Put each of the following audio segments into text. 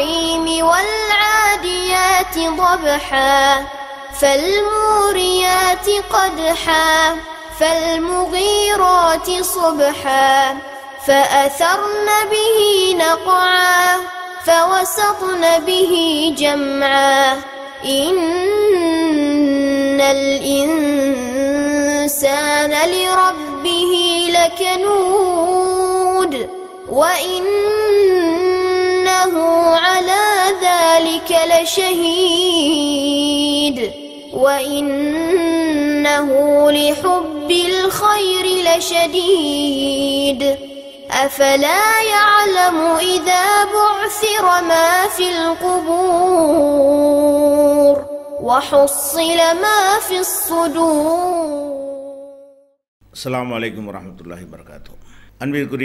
الرحيم والعاديات ضبحا فالموريات قدحا فالمغيرات صبحا فأثرن به نقعا فوسطن به جمعا إن الإنسان لربه لكنود وإن وإنه على ذلك لشهيد وإنه لحب الخير لشديد أفلا يعلم إذا بعثر ما في القبور وحصل ما في الصدور السلام عليكم ورحمة الله وبركاته வரகாத்தோம் سهود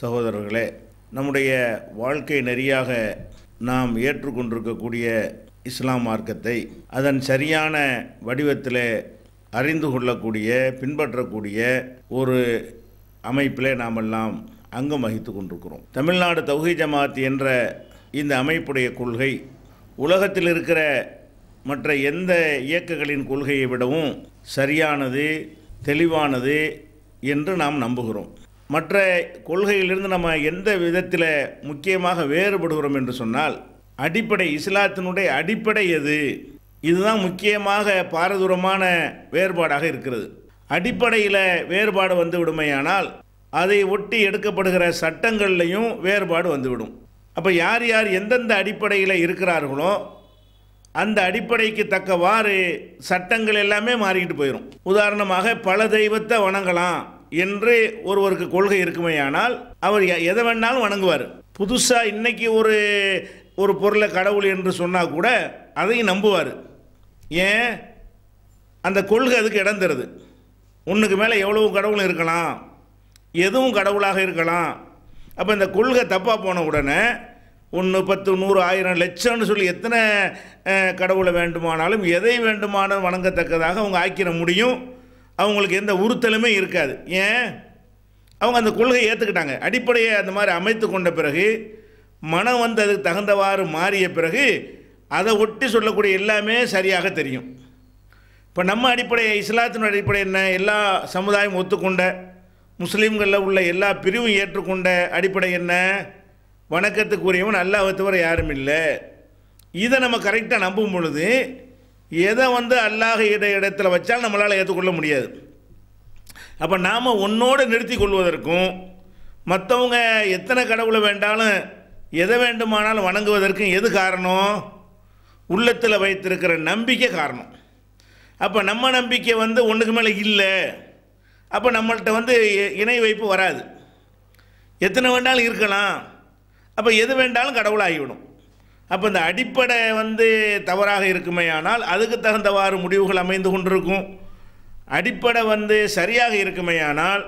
சகோதரர்களே நம்முடைய வாழ்க்கை நெறியாக நாம் ஏற்றுக்கொண்டிருக்கக்கூடிய இஸ்லாம் மார்க்கத்தை அதன் சரியான வடிவத்தில் அறிந்து கொள்ளக்கூடிய பின்பற்றக்கூடிய ஒரு அமைப்பில் நாமெல்லாம் அங்கம் வகித்து கொண்டிருக்கிறோம் தமிழ்நாடு தௌஹி ஜமாத் என்ற இந்த அமைப்புடைய கொள்கை உலகத்தில் இருக்கிற மற்ற எந்த இயக்கங்களின் கொள்கையை விடவும் சரியானது தெளிவானது என்று நாம் நம்புகிறோம் மற்ற கொள்கையிலிருந்து நம்ம எந்த விதத்தில் முக்கியமாக வேறுபடுகிறோம் என்று சொன்னால் அடிப்படை இஸ்லாத்தினுடைய அடிப்படை எது இதுதான் முக்கியமாக பாரதூரமான வேறுபாடாக இருக்கிறது அடிப்படையில் வேறுபாடு வந்து விடுமையானால் அதை ஒட்டி எடுக்கப்படுகிற சட்டங்கள்லையும் வேறுபாடு வந்துவிடும் அப்போ யார் யார் எந்தெந்த அடிப்படையில் இருக்கிறார்களோ அந்த அடிப்படைக்கு தக்கவாறு சட்டங்கள் எல்லாமே மாறிக்கிட்டு போயிடும் உதாரணமாக பல தெய்வத்தை வணங்கலாம் என்று ஒருவருக்கு கொள்கை இருக்குமேயானால் அவர் எதை வேணாலும் வணங்குவார் புதுசாக இன்றைக்கி ஒரு ஒரு பொருளை கடவுள் என்று சொன்னால் கூட அதையும் நம்புவார் ஏன் அந்த கொள்கை அதுக்கு இடம் தருது ஒன்றுக்கு மேலே எவ்வளவு கடவுள் இருக்கலாம் எதுவும் கடவுளாக இருக்கலாம் அப்போ இந்த கொள்கை தப்பாக போன உடனே ஒன்று பத்து நூறு ஆயிரம் லட்சம்னு சொல்லி எத்தனை கடவுளை வேண்டுமானாலும் எதை வேண்டுமானாலும் வணங்கத்தக்கதாக அவங்க ஆக்கிட முடியும் அவங்களுக்கு எந்த உறுத்தலுமே இருக்காது ஏன் அவங்க அந்த கொள்கையை ஏற்றுக்கிட்டாங்க அடிப்படையை அந்த மாதிரி அமைத்து கொண்ட பிறகு மனம் வந்து அதுக்கு தகுந்தவாறு மாறிய பிறகு அதை ஒட்டி சொல்லக்கூடிய எல்லாமே சரியாக தெரியும் இப்போ நம்ம அடிப்படையை இஸ்லாத்தினுடைய அடிப்படை என்ன எல்லா சமுதாயம் ஒத்துக்கொண்ட முஸ்லீம்களில் உள்ள எல்லா பிரிவும் ஏற்றுக்கொண்ட அடிப்படை என்ன வணக்கத்துக்குரியவன் அல்லாஹ் தவிர யாரும் இல்லை இதை நம்ம கரெக்டாக நம்பும் பொழுது எதை வந்து அல்லாஹ் இடத்துல வச்சால் நம்மளால் ஏற்றுக்கொள்ள முடியாது அப்போ நாம் ஒன்றோடு நிறுத்தி கொள்வதற்கும் மற்றவங்க எத்தனை கடவுளை வேண்டாலும் எதை வேண்டுமானாலும் வணங்குவதற்கும் எது காரணம் உள்ளத்தில் வைத்திருக்கிற நம்பிக்கை காரணம் அப்போ நம்ம நம்பிக்கை வந்து ஒன்றுக்கு மேலே இல்லை அப்போ நம்மள்கிட்ட வந்து இணை வைப்பு வராது எத்தனை வேண்டாலும் இருக்கலாம் அப்போ எது வேண்டாலும் கடவுளாகிவிடும் அப்போ இந்த அடிப்படை வந்து தவறாக இருக்குமே ஆனால் அதுக்கு தகுந்தவாறு முடிவுகள் அமைந்து கொண்டிருக்கும் அடிப்படை வந்து சரியாக இருக்குமே ஆனால்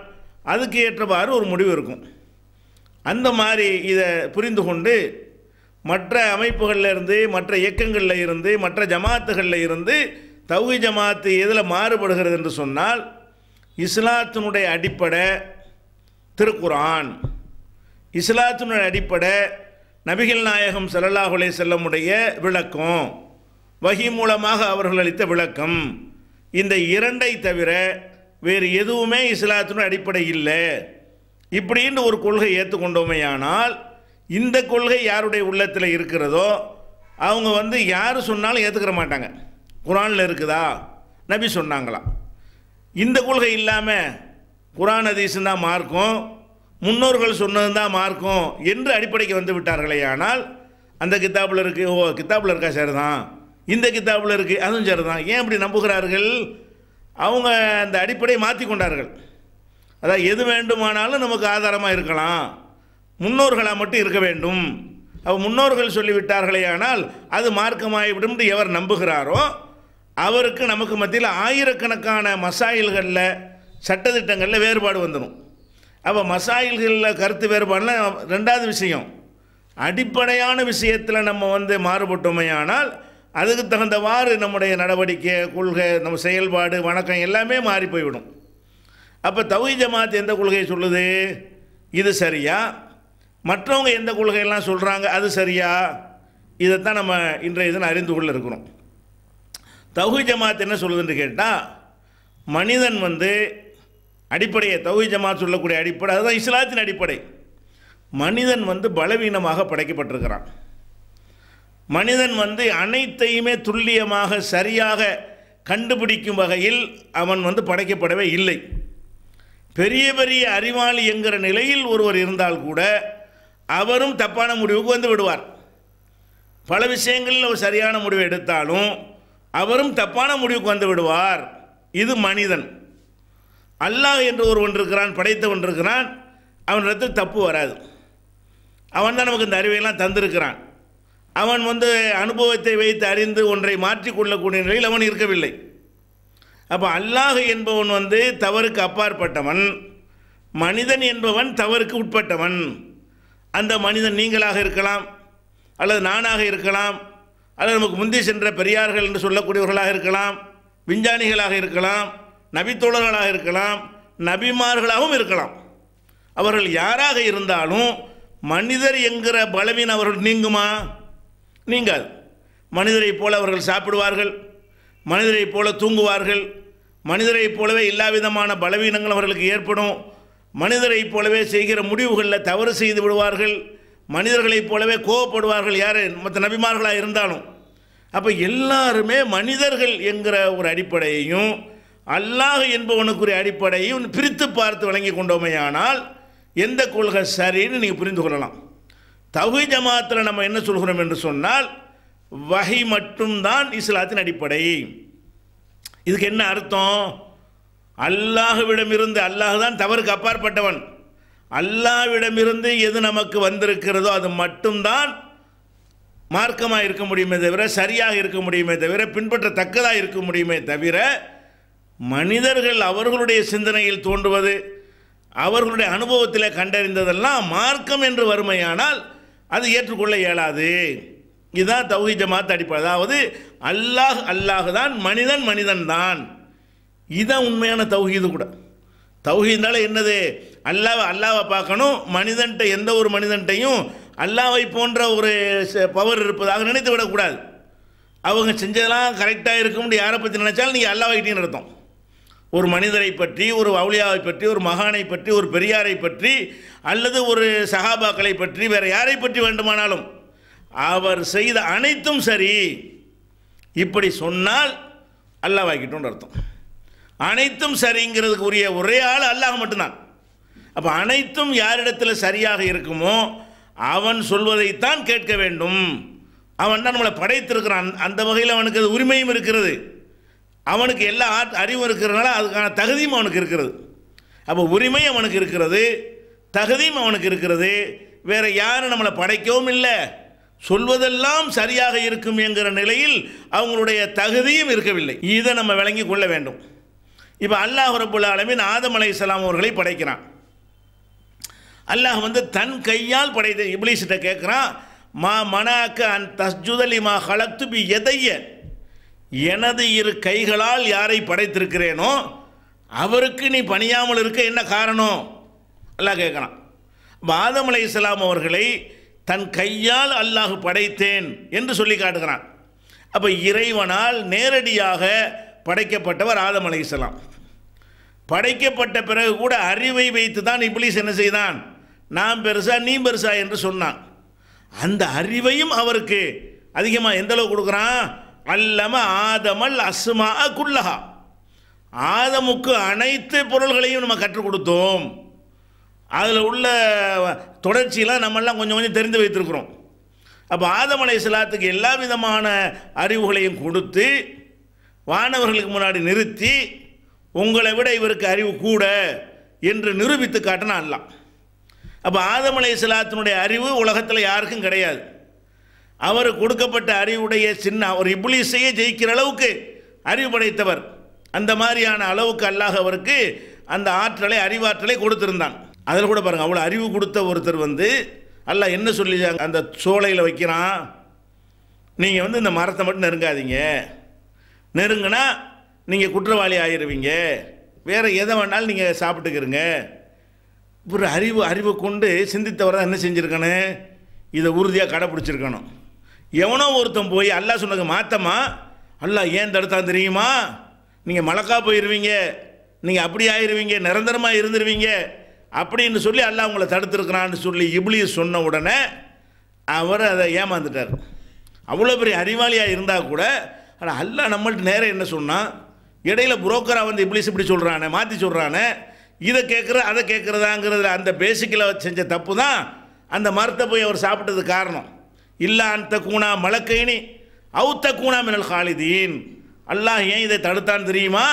அதுக்கு ஏற்றவாறு ஒரு முடிவு இருக்கும் அந்த மாதிரி இதை புரிந்து கொண்டு மற்ற அமைப்புகளில் இருந்து மற்ற இயக்கங்களில் இருந்து மற்ற ஜமாத்துகளில் இருந்து தௌஹி ஜமாத்து எதில் மாறுபடுகிறது என்று சொன்னால் இஸ்லாத்தினுடைய அடிப்படை திருக்குரான் இஸ்லாத்தினுடைய அடிப்படை நபிகள் நாயகம் சல்லல்லாஹுலே செல்லமுடைய விளக்கம் வகி மூலமாக அவர்கள் அளித்த விளக்கம் இந்த இரண்டை தவிர வேறு எதுவுமே இஸ்லாத்தின் அடிப்படை இல்லை இப்படின்னு ஒரு கொள்கை ஏற்றுக்கொண்டோமே ஆனால் இந்த கொள்கை யாருடைய உள்ளத்தில் இருக்கிறதோ அவங்க வந்து யார் சொன்னாலும் ஏற்றுக்கிற மாட்டாங்க குரானில் இருக்குதா நபி சொன்னாங்களாம் இந்த கொள்கை இல்லாமல் குரான் அதிசம் தான் மார்க்கும் முன்னோர்கள் சொன்னது தான் மார்க்கும் என்று அடிப்படைக்கு வந்து விட்டார்களே ஆனால் அந்த கித்தாப்பில் இருக்குது ஓ கித்தாப்பில் இருக்கா சார் தான் இந்த கித்தாப்பில் இருக்குது அதுவும் சார் தான் ஏன் இப்படி நம்புகிறார்கள் அவங்க அந்த அடிப்படையை மாற்றி கொண்டார்கள் அதாவது எது வேண்டுமானாலும் நமக்கு ஆதாரமாக இருக்கலாம் முன்னோர்களாக மட்டும் இருக்க வேண்டும் அவ முன்னோர்கள் சொல்லிவிட்டார்களே ஆனால் அது மார்க்கமாகிவிடும் எவர் நம்புகிறாரோ அவருக்கு நமக்கு மத்தியில் ஆயிரக்கணக்கான மசாயில்களில் சட்டத்திட்டங்களில் வேறுபாடு வந்துடும் அப்போ மசாயில்களில் கருத்து வேறுபாடுலாம் ரெண்டாவது விஷயம் அடிப்படையான விஷயத்தில் நம்ம வந்து மாறுபட்டோமையானால் ஆனால் அதுக்கு தகுந்தவாறு நம்முடைய நடவடிக்கை கொள்கை நம்ம செயல்பாடு வணக்கம் எல்லாமே மாறி போய்விடும் அப்போ தவி ஜமாத் எந்த கொள்கையை சொல்லுது இது சரியா மற்றவங்க எந்த கொள்கையெல்லாம் சொல்கிறாங்க அது சரியா இதைத்தான் நம்ம இன்றைய இதில் அறிந்து கொள்ள இருக்கிறோம் தகு ஜமாத் என்ன சொல்லுதுன்னு கேட்டால் மனிதன் வந்து அடிப்படையை தௌஹி ஜமாத் சொல்லக்கூடிய அடிப்படை அதுதான் இஸ்லாத்தின் அடிப்படை மனிதன் வந்து பலவீனமாக படைக்கப்பட்டிருக்கிறான் மனிதன் வந்து அனைத்தையுமே துல்லியமாக சரியாக கண்டுபிடிக்கும் வகையில் அவன் வந்து படைக்கப்படவே இல்லை பெரிய பெரிய அறிவாளி என்கிற நிலையில் ஒருவர் இருந்தால் கூட அவரும் தப்பான முடிவுக்கு வந்து விடுவார் பல விஷயங்களில் ஒரு சரியான முடிவை எடுத்தாலும் அவரும் தப்பான முடிவுக்கு வந்து விடுவார் இது மனிதன் அல்லாஹ் என்று ஒரு ஒன்று இருக்கிறான் படைத்த ஒன்று இருக்கிறான் அவனிடத்தில் தப்பு வராது அவன் தான் நமக்கு இந்த அறிவையெல்லாம் தந்திருக்கிறான் அவன் வந்து அனுபவத்தை வைத்து அறிந்து ஒன்றை மாற்றிக்கொள்ளக்கூடிய நிலையில் அவன் இருக்கவில்லை அப்போ அல்லாஹ் என்பவன் வந்து தவறுக்கு அப்பாற்பட்டவன் மனிதன் என்பவன் தவறுக்கு உட்பட்டவன் அந்த மனிதன் நீங்களாக இருக்கலாம் அல்லது நானாக இருக்கலாம் அல்லது நமக்கு முந்தி சென்ற பெரியார்கள் என்று சொல்லக்கூடியவர்களாக இருக்கலாம் விஞ்ஞானிகளாக இருக்கலாம் நபித்தோழர்களாக இருக்கலாம் நபிமார்களாகவும் இருக்கலாம் அவர்கள் யாராக இருந்தாலும் மனிதர் என்கிற பலவீன அவர்கள் நீங்குமா நீங்காது மனிதரைப் போல அவர்கள் சாப்பிடுவார்கள் மனிதரைப் போல தூங்குவார்கள் மனிதரைப் போலவே எல்லா விதமான பலவீனங்கள் அவர்களுக்கு ஏற்படும் மனிதரைப் போலவே செய்கிற முடிவுகளில் தவறு செய்து விடுவார்கள் மனிதர்களைப் போலவே கோவப்படுவார்கள் யார் மற்ற நபிமார்களாக இருந்தாலும் அப்போ எல்லாருமே மனிதர்கள் என்கிற ஒரு அடிப்படையையும் அல்லாஹ் என்பவனுக்குரிய அடிப்படையும் பிரித்து பார்த்து வழங்கி கொண்டோமையானால் எந்த கொள்கை சரின்னு நீங்கள் புரிந்து கொள்ளலாம் தகுதி ஜமாத்தில் நம்ம என்ன சொல்கிறோம் என்று சொன்னால் வகை மட்டும்தான் இஸ்லாத்தின் அடிப்படை இதுக்கு என்ன அர்த்தம் அல்லாஹுவிடமிருந்து அல்லாஹ் தான் தவறுக்கு அப்பாற்பட்டவன் அல்லாவிடமிருந்து எது நமக்கு வந்திருக்கிறதோ அது மட்டும்தான் மார்க்கமாக இருக்க முடியுமே தவிர சரியாக இருக்க முடியுமே தவிர பின்பற்றத்தக்கதாக இருக்க முடியுமே தவிர மனிதர்கள் அவர்களுடைய சிந்தனையில் தோன்றுவது அவர்களுடைய அனுபவத்தில் கண்டறிந்ததெல்லாம் மார்க்கம் என்று வறுமையானால் அது ஏற்றுக்கொள்ள இயலாது இதுதான் தௌஹி ஜமாத் அடிப்படை அதாவது அல்லாஹ் அல்லாஹ் தான் மனிதன் மனிதன் தான் இதுதான் உண்மையான தௌஹீது கூட தௌஹீந்தால என்னது அல்லாவை அல்லாவை பார்க்கணும் மனிதன்ட்ட எந்த ஒரு மனிதன்ட்டையும் அல்லாவை போன்ற ஒரு பவர் இருப்பதாக நினைத்து விடக்கூடாது அவங்க செஞ்சதெல்லாம் கரெக்டாக இருக்கும்னு யாரை பற்றி நினச்சாலும் நீங்கள் அல்லாவை கிட்டேன்னு அர்த்தம் ஒரு மனிதரை பற்றி ஒரு அவுளியாவை பற்றி ஒரு மகானை பற்றி ஒரு பெரியாரை பற்றி அல்லது ஒரு சகாபாக்களை பற்றி வேறு யாரை பற்றி வேண்டுமானாலும் அவர் செய்த அனைத்தும் சரி இப்படி சொன்னால் அல்லாஹ் அர்த்தம் அனைத்தும் சரிங்கிறதுக்கு உரிய ஒரே ஆள் அல்லாஹ் மட்டும்தான் அப்போ அனைத்தும் யாரிடத்தில் சரியாக இருக்குமோ அவன் சொல்வதைத்தான் கேட்க வேண்டும் அவன் தான் நம்மளை படைத்திருக்கிறான் அந்த வகையில் அவனுக்கு அது உரிமையும் இருக்கிறது அவனுக்கு எல்லா அறிவும் இருக்கிறதுனால அதுக்கான தகுதியும் அவனுக்கு இருக்கிறது அப்போ உரிமை அவனுக்கு இருக்கிறது தகுதியும் அவனுக்கு இருக்கிறது வேறு யாரும் நம்மளை படைக்கவும் இல்லை சொல்வதெல்லாம் சரியாக இருக்கும் என்கிற நிலையில் அவங்களுடைய தகுதியும் இருக்கவில்லை இதை நம்ம விளங்கி கொள்ள வேண்டும் இப்போ அல்லாஹ் ரபுல் அலமின் ஆதம் அலை இஸ்லாம் அவர்களை படைக்கிறான் அல்லாஹ் வந்து தன் கையால் படைத்த இப்ளீஸ்கிட்ட கேட்குறான் மா மனாக்க அன் தஸ்ஜுதலி மா ஹலத்து பி எதைய எனது இரு கைகளால் யாரை படைத்திருக்கிறேனோ அவருக்கு நீ பணியாமல் இருக்க என்ன காரணம் எல்லாம் கேட்கலாம் பாதம் அலை இஸ்லாம் அவர்களை தன் கையால் அல்லாஹ் படைத்தேன் என்று சொல்லி காட்டுகிறான் அப்போ இறைவனால் நேரடியாக படைக்கப்பட்டவர் ஆதம் அலை இஸ்லாம் படைக்கப்பட்ட பிறகு கூட அறிவை வைத்து தான் இப்ளீஸ் என்ன செய்தான் நான் பெருசா நீ பெருசா என்று சொன்னான் அந்த அறிவையும் அவருக்கு அதிகமாக எந்தளவு கொடுக்குறான் அல்லம ஆதமல் அசுமா குல்லஹா ஆதமுக்கு அனைத்து பொருள்களையும் நம்ம கற்றுக் கொடுத்தோம் அதில் உள்ள தொடர்ச்சியெலாம் நம்மெல்லாம் கொஞ்சம் கொஞ்சம் தெரிந்து வைத்திருக்கிறோம் அப்போ ஆதமலை சிலாத்துக்கு எல்லா விதமான அறிவுகளையும் கொடுத்து வானவர்களுக்கு முன்னாடி நிறுத்தி உங்களை விட இவருக்கு அறிவு கூட என்று நிரூபித்து காட்டினா அல்லாம் அப்போ ஆதமலை சிலாத்தினுடைய அறிவு உலகத்தில் யாருக்கும் கிடையாது அவர் கொடுக்கப்பட்ட அறிவுடைய சின்ன ஒரு இப்ளீஸையே ஜெயிக்கிற அளவுக்கு அறிவு படைத்தவர் அந்த மாதிரியான அளவுக்கு அல்லாஹ் அவருக்கு அந்த ஆற்றலை அறிவாற்றலை கொடுத்துருந்தான் அதில் கூட பாருங்கள் அவ்வளோ அறிவு கொடுத்த ஒருத்தர் வந்து அல்ல என்ன சொல்லி அந்த சோலையில் வைக்கிறான் நீங்கள் வந்து இந்த மரத்தை மட்டும் நெருங்காதீங்க நெருங்கினா நீங்கள் குற்றவாளி ஆயிடுவீங்க வேறு எதை வேணாலும் நீங்கள் சாப்பிட்டுக்கிறீங்க ஒரு அறிவு அறிவை கொண்டு சிந்தித்தவரை என்ன செஞ்சுருக்கணும் இதை உறுதியாக கடைப்பிடிச்சிருக்கணும் எவனோ ஒருத்தன் போய் அல்லா சொன்னது மாத்தமா அல்லா ஏன் தடுத்தான் தெரியுமா நீங்கள் மலக்கா போயிடுவீங்க நீங்கள் அப்படி ஆயிடுவீங்க நிரந்தரமாக இருந்துருவீங்க அப்படின்னு சொல்லி அல்லா உங்களை தடுத்துருக்கிறான்னு சொல்லி இப்ளி சொன்ன உடனே அவர் அதை ஏமாந்துட்டார் அவ்வளோ பெரிய அறிவாளியாக இருந்தால் கூட ஆனால் அல்லா நம்மள்ட்ட நேரம் என்ன சொன்னால் இடையில புரோக்கராக வந்து இப்ளீஸ் இப்படி சொல்கிறானே மாற்றி சொல்கிறானே இதை கேட்குற அதை கேட்குறதாங்கிறது அந்த பேசிக்கில் செஞ்ச தப்பு தான் அந்த மரத்தை போய் அவர் சாப்பிட்டது காரணம் இல்லா அந்த கூணா மலக்கைனி அவுத்த கூணா மினல் காலிதீன் அல்லாஹ் ஏன் இதை தடுத்தான்னு தெரியுமா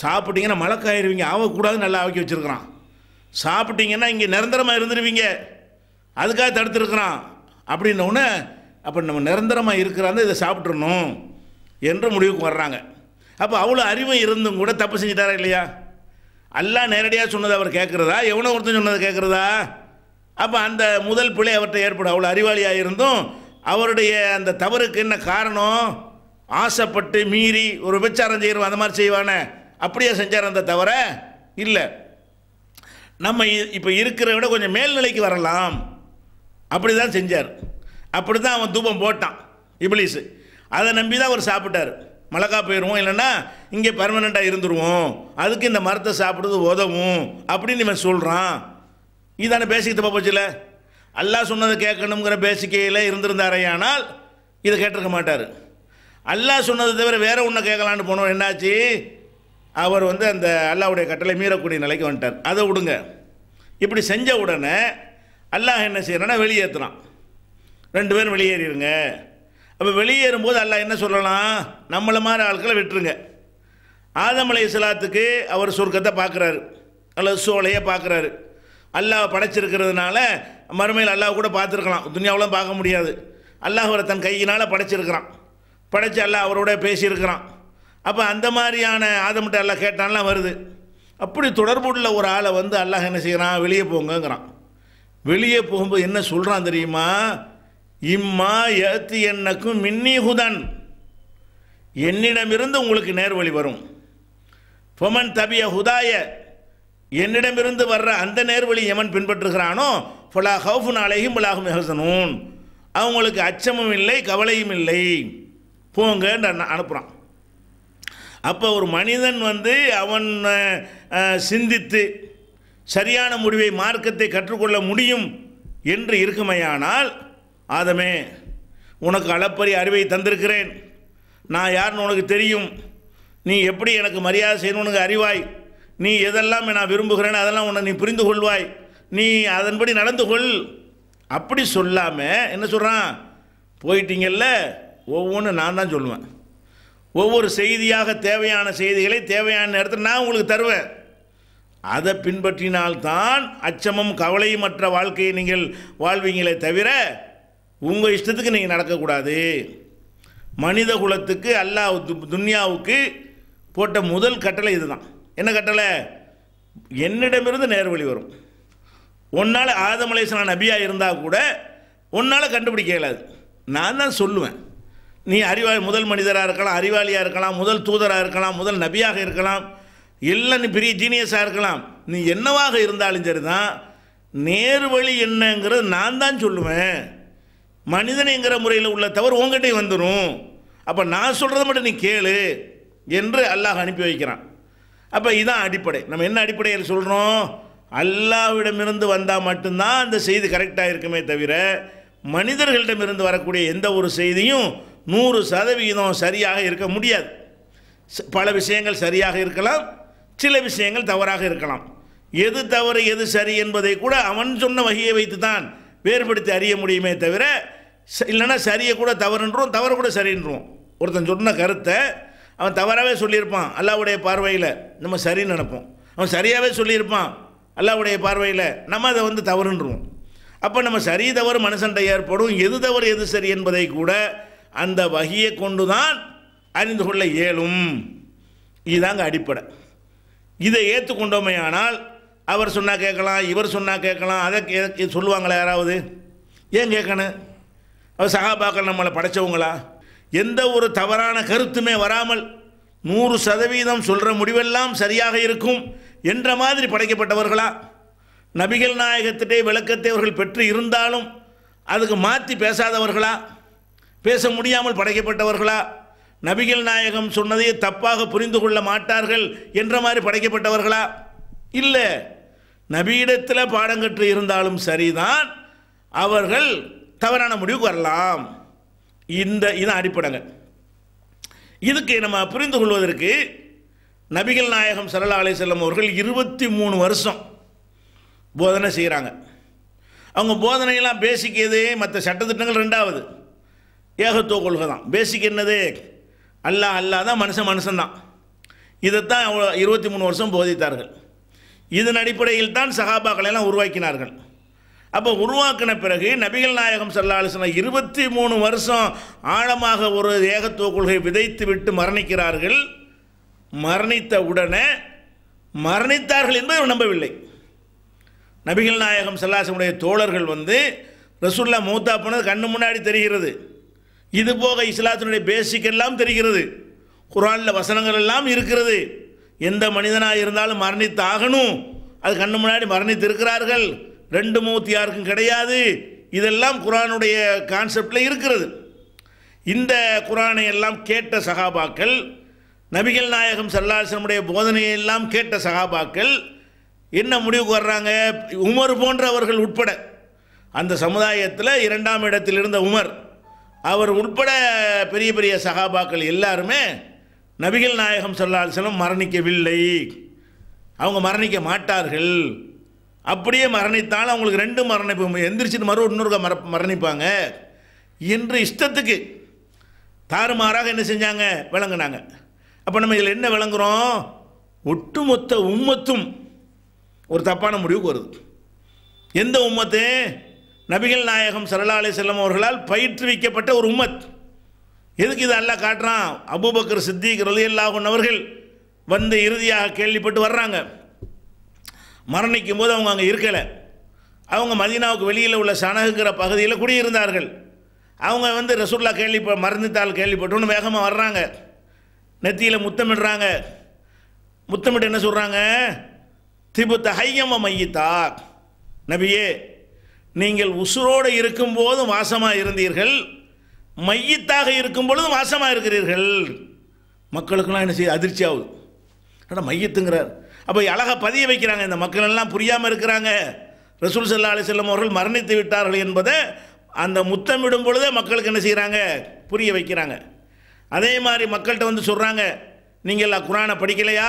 சாப்பிட்டீங்கன்னா மழக்காயிருவீங்க ஆகக்கூடாது நல்லா ஆக்கி வச்சுருக்கிறான் சாப்பிட்டீங்கன்னா இங்கே நிரந்தரமாக இருந்துருவீங்க அதுக்காக தடுத்துருக்குறான் அப்படின்னோடனே அப்போ நம்ம நிரந்தரமாக இருக்கிறாங்க இதை சாப்பிட்றணும் என்ற முடிவுக்கு வர்றாங்க அப்போ அவ்வளோ அறிவும் இருந்தும் கூட தப்பு செஞ்சுட்டாரா இல்லையா எல்லாம் நேரடியாக சொன்னதை அவர் கேட்குறதா எவனோ ஒருத்தன் சொன்னதை கேட்குறதா அப்போ அந்த முதல் பிழை அவர்கிட்ட ஏற்படும் அவ்வளோ அறிவாளியாக இருந்தும் அவருடைய அந்த தவறுக்கு என்ன காரணம் ஆசைப்பட்டு மீறி ஒரு விபச்சாரம் செய்கிறோம் அந்த மாதிரி செய்வானே அப்படியே செஞ்சார் அந்த தவிர இல்லை நம்ம இப்போ இருக்கிற விட கொஞ்சம் மேல்நிலைக்கு வரலாம் அப்படி தான் செஞ்சார் அப்படி தான் அவன் தூபம் போட்டான் இப்ளீஸு அதை நம்பி தான் அவர் சாப்பிட்டார் மிளகா போயிடுவோம் இல்லைன்னா இங்கே பர்மனெண்ட்டாக இருந்துருவோம் அதுக்கு இந்த மரத்தை சாப்பிட்றது உதவும் அப்படின்னு இவன் சொல்கிறான் இதானே பேசிக்கிட்டு போச்சுல அல்லாஹ் சொன்னதை கேட்கணுங்கிற பேசிக்கையில் இருந்திருந்தாரே ஆனால் இதை கேட்டிருக்க மாட்டார் அல்லாஹ் சொன்னதை தவிர வேறு ஒன்று கேட்கலான்னு போனோம் என்னாச்சு அவர் வந்து அந்த அல்லாவுடைய கட்டளை மீறக்கூடிய நிலைக்கு வந்துட்டார் அதை விடுங்க இப்படி செஞ்ச உடனே அல்லாஹ் என்ன செய்யறான்னா வெளியேற்றுறான் ரெண்டு பேரும் வெளியேறிடுங்க அப்போ வெளியேறும் போது அல்லாஹ் என்ன சொல்லலாம் நம்மளை மாதிரி ஆட்களை விட்டுருங்க ஆதமலை இஸ்லாத்துக்கு அவர் சொர்க்கத்தை பார்க்குறாரு அல்லது சோலையை பார்க்குறாரு அல்லாஹ் படைச்சிருக்கிறதுனால மறுமையில் அல்லாஹ் கூட பார்த்துருக்கலாம் துன்யாவெலாம் பார்க்க முடியாது அல்லாஹ் அவரை தன் கையினால் படைச்சிருக்கிறான் படைச்சு அல்லாஹ் அவரோட பேசியிருக்கிறான் அப்போ அந்த மாதிரியான ஆதமிட்ட அல்லாஹ் கேட்டான்லாம் வருது அப்படி தொடர்பு உள்ள ஒரு ஆளை வந்து அல்லாஹ் என்ன செய்கிறான் வெளியே போங்கங்கிறான் வெளியே போகும்போது என்ன சொல்கிறான் தெரியுமா இம்மா ஏத்து என்னக்கும் ஹுதன் என்னிடமிருந்து உங்களுக்கு நேர்வழி வரும் பொமன் தபிய ஹுதாய என்னிடமிருந்து வர்ற அந்த நேர்வழி எவன் பின்பற்றுகிறானோ ஃபுலா ஹவுஃபு நாளையும் பலாகும் மெஹசனும் அவங்களுக்கு அச்சமும் இல்லை கவலையும் இல்லை போங்க அனுப்புகிறான் அப்போ ஒரு மனிதன் வந்து அவன் சிந்தித்து சரியான முடிவை மார்க்கத்தை கற்றுக்கொள்ள முடியும் என்று இருக்குமையானால் ஆதமே உனக்கு அளப்பரிய அறிவை தந்திருக்கிறேன் நான் யாருன்னு உனக்கு தெரியும் நீ எப்படி எனக்கு மரியாதை செய்யணுன்னு அறிவாய் நீ எதெல்லாம் நான் விரும்புகிறேன் அதெல்லாம் உன்னை நீ புரிந்து கொள்வாய் நீ அதன்படி நடந்து கொள் அப்படி சொல்லாமல் என்ன சொல்கிறான் போயிட்டீங்கல்ல ஒவ்வொன்று நான் தான் சொல்லுவேன் ஒவ்வொரு செய்தியாக தேவையான செய்திகளை தேவையான நேரத்தில் நான் உங்களுக்கு தருவேன் அதை பின்பற்றினால்தான் அச்சமும் கவலையும் மற்ற வாழ்க்கையை நீங்கள் வாழ்வீங்களே தவிர உங்கள் இஷ்டத்துக்கு நீங்கள் நடக்கக்கூடாது மனித குலத்துக்கு அல்லாஹ் துன்யாவுக்கு போட்ட முதல் கட்டளை இதுதான் என்ன கட்டளை என்னிடமிருந்து நேர்வழி வரும் உன்னால் ஆதமலேசன் நபியாக இருந்தால் கூட உன்னால் கண்டுபிடிக்க இயலாது நான் தான் சொல்லுவேன் நீ அறிவாளி முதல் மனிதராக இருக்கலாம் அறிவாளியாக இருக்கலாம் முதல் தூதராக இருக்கலாம் முதல் நபியாக இருக்கலாம் இல்லை நீ பெரிய ஜீனியஸாக இருக்கலாம் நீ என்னவாக இருந்தாலும் சரி தான் நேர்வழி என்னங்கிறது நான் தான் சொல்லுவேன் மனிதனைங்கிற முறையில் உள்ள தவறு உங்ககிட்டயும் வந்துடும் அப்போ நான் சொல்கிறத மட்டும் நீ கேளு என்று அல்லாஹ் அனுப்பி வைக்கிறான் அப்போ இதுதான் அடிப்படை நம்ம என்ன அடிப்படையில் சொல்கிறோம் அல்லாவிடமிருந்து வந்தால் மட்டும்தான் அந்த செய்தி கரெக்டாக இருக்குமே தவிர மனிதர்களிடமிருந்து வரக்கூடிய எந்த ஒரு செய்தியும் நூறு சதவிகிதம் சரியாக இருக்க முடியாது பல விஷயங்கள் சரியாக இருக்கலாம் சில விஷயங்கள் தவறாக இருக்கலாம் எது தவறு எது சரி என்பதை கூட அவன் சொன்ன வகையை வைத்து தான் வேறுபடுத்தி அறிய முடியுமே தவிர இல்லைன்னா சரியை கூட தவறுன்றோம் தவறு கூட சரின்றோம் ஒருத்தன் சொன்ன கருத்தை அவன் தவறாகவே சொல்லியிருப்பான் அல்லாவுடைய பார்வையில் நம்ம சரின்னு நினப்போம் அவன் சரியாகவே சொல்லியிருப்பான் அல்லாவுடைய பார்வையில் நம்ம அதை வந்து தவறுன்றோம் அப்போ நம்ம சரி தவறு மனுஷன்ட ஏற்படும் எது தவறு எது சரி என்பதை கூட அந்த வகையை கொண்டு தான் அறிந்து கொள்ள இயலும் இதுதாங்க அடிப்படை இதை ஏற்றுக்கொண்டோமே ஆனால் அவர் சொன்னால் கேட்கலாம் இவர் சொன்னால் கேட்கலாம் அதை சொல்லுவாங்களா யாராவது ஏன் கேட்கணும் அவர் சகாபாக்கள் நம்மளை படைத்தவங்களா எந்த ஒரு தவறான கருத்துமே வராமல் நூறு சதவீதம் சொல்கிற முடிவெல்லாம் சரியாக இருக்கும் என்ற மாதிரி படைக்கப்பட்டவர்களா நபிகள் நாயகத்திட்டே விளக்கத்தை அவர்கள் பெற்று இருந்தாலும் அதுக்கு மாற்றி பேசாதவர்களா பேச முடியாமல் படைக்கப்பட்டவர்களா நபிகள் நாயகம் சொன்னதையே தப்பாக புரிந்து கொள்ள மாட்டார்கள் என்ற மாதிரி படைக்கப்பட்டவர்களா இல்லை நபியிடத்தில் பாடம் கற்று இருந்தாலும் சரிதான் அவர்கள் தவறான முடிவுக்கு வரலாம் இந்த இது அடிப்படைங்க இதுக்கு நம்ம புரிந்து கொள்வதற்கு நபிகள் நாயகம் சரலா அலை செல்லம் அவர்கள் இருபத்தி மூணு வருஷம் போதனை செய்கிறாங்க அவங்க போதனையெல்லாம் பேசிக் எது மற்ற சட்டத்திட்டங்கள் ரெண்டாவது ஏகத்துவ கொள்கை தான் பேசிக் என்னது அல்லா அல்லா தான் மனுஷன் மனுஷன்தான் இதைத்தான் அவ்வளோ இருபத்தி மூணு வருஷம் போதித்தார்கள் இதன் அடிப்படையில் தான் சகாபாக்களை எல்லாம் உருவாக்கினார்கள் அப்போ உருவாக்கின பிறகு நபிகள் நாயகம் சல்லாஹிஸ்ன இருபத்தி மூணு வருஷம் ஆழமாக ஒரு ஏகத்துவ கொள்கை விதைத்து விட்டு மரணிக்கிறார்கள் மரணித்த உடனே மரணித்தார்கள் என்பது நம்பவில்லை நபிகள் நாயகம் செல்லாசனுடைய தோழர்கள் வந்து ரசூல்லா மூத்தா போனது கண்ணு முன்னாடி தெரிகிறது இது போக இஸ்லாத்தினுடைய பேசிக் எல்லாம் தெரிகிறது குரானில் வசனங்கள் எல்லாம் இருக்கிறது எந்த மனிதனாக இருந்தாலும் மரணித்து ஆகணும் அது கண்ணு முன்னாடி மரணித்து இருக்கிறார்கள் ரெண்டு மூத்து யாருக்கும் கிடையாது இதெல்லாம் குரானுடைய கான்செப்டில் இருக்கிறது இந்த குரானை எல்லாம் கேட்ட சகாபாக்கள் நபிகள் நாயகம் சல்லாசனுடைய போதனையை எல்லாம் கேட்ட சகாபாக்கள் என்ன முடிவுக்கு வர்றாங்க உமர் போன்றவர்கள் உட்பட அந்த சமுதாயத்தில் இரண்டாம் இடத்தில் இருந்த உமர் அவர் உட்பட பெரிய பெரிய சகாபாக்கள் எல்லாருமே நபிகள் நாயகம் சல்லாசனம் மரணிக்கவில்லை அவங்க மரணிக்க மாட்டார்கள் அப்படியே மரணித்தால் அவங்களுக்கு ரெண்டு மரணிப்பு எந்திரிச்சிட்டு மறு இன்னொரு மர மரணிப்பாங்க என்று இஷ்டத்துக்கு தாறுமாறாக என்ன செஞ்சாங்க விளங்குனாங்க அப்போ நம்ம இதில் என்ன விளங்குறோம் ஒட்டுமொத்த உம்மத்தும் ஒரு தப்பான முடிவுக்கு வருது எந்த உம்மத்து நபிகள் நாயகம் சரலாலை செல்லம் அவர்களால் பயிற்றுவிக்கப்பட்ட ஒரு உம்மத் எதுக்கு இது அல்ல காட்டுறான் அபுபக்கர் சித்திக் ரலி அவர்கள் வந்து இறுதியாக கேள்விப்பட்டு வர்றாங்க மரணிக்கும் போது அவங்க அங்கே இருக்கலை அவங்க மதினாவுக்கு வெளியில் உள்ள சனகுங்கிற பகுதியில் குடியிருந்தார்கள் அவங்க வந்து ரசூல்லா கேள்விப்ப மறந்துத்தால் கேள்விப்பட்டோன்னு வேகமாக வர்றாங்க நெத்தியில் முத்தமிடுறாங்க முத்தமிட்டு என்ன சொல்கிறாங்க திபுத்த ஹையம மையத்தா நபியே நீங்கள் உசுரோடு இருக்கும்போதும் வாசமாக இருந்தீர்கள் மையத்தாக இருக்கும்பொழுதும் வாசமாக இருக்கிறீர்கள் மக்களுக்கெல்லாம் என்ன செய்ய அதிர்ச்சி ஆகுது ஆனால் மையத்துங்கிறார் அப்போ அழகாக பதிய வைக்கிறாங்க இந்த மக்கள் எல்லாம் புரியாமல் இருக்கிறாங்க ரசூல் சல்லா அலி செல்லம் அவர்கள் மரணித்து விட்டார்கள் என்பதை அந்த முத்தமிடும் பொழுதே மக்களுக்கு என்ன செய்கிறாங்க புரிய வைக்கிறாங்க அதே மாதிரி மக்கள்கிட்ட வந்து சொல்கிறாங்க நீங்கள் எல்லாம் குரானை படிக்கலையா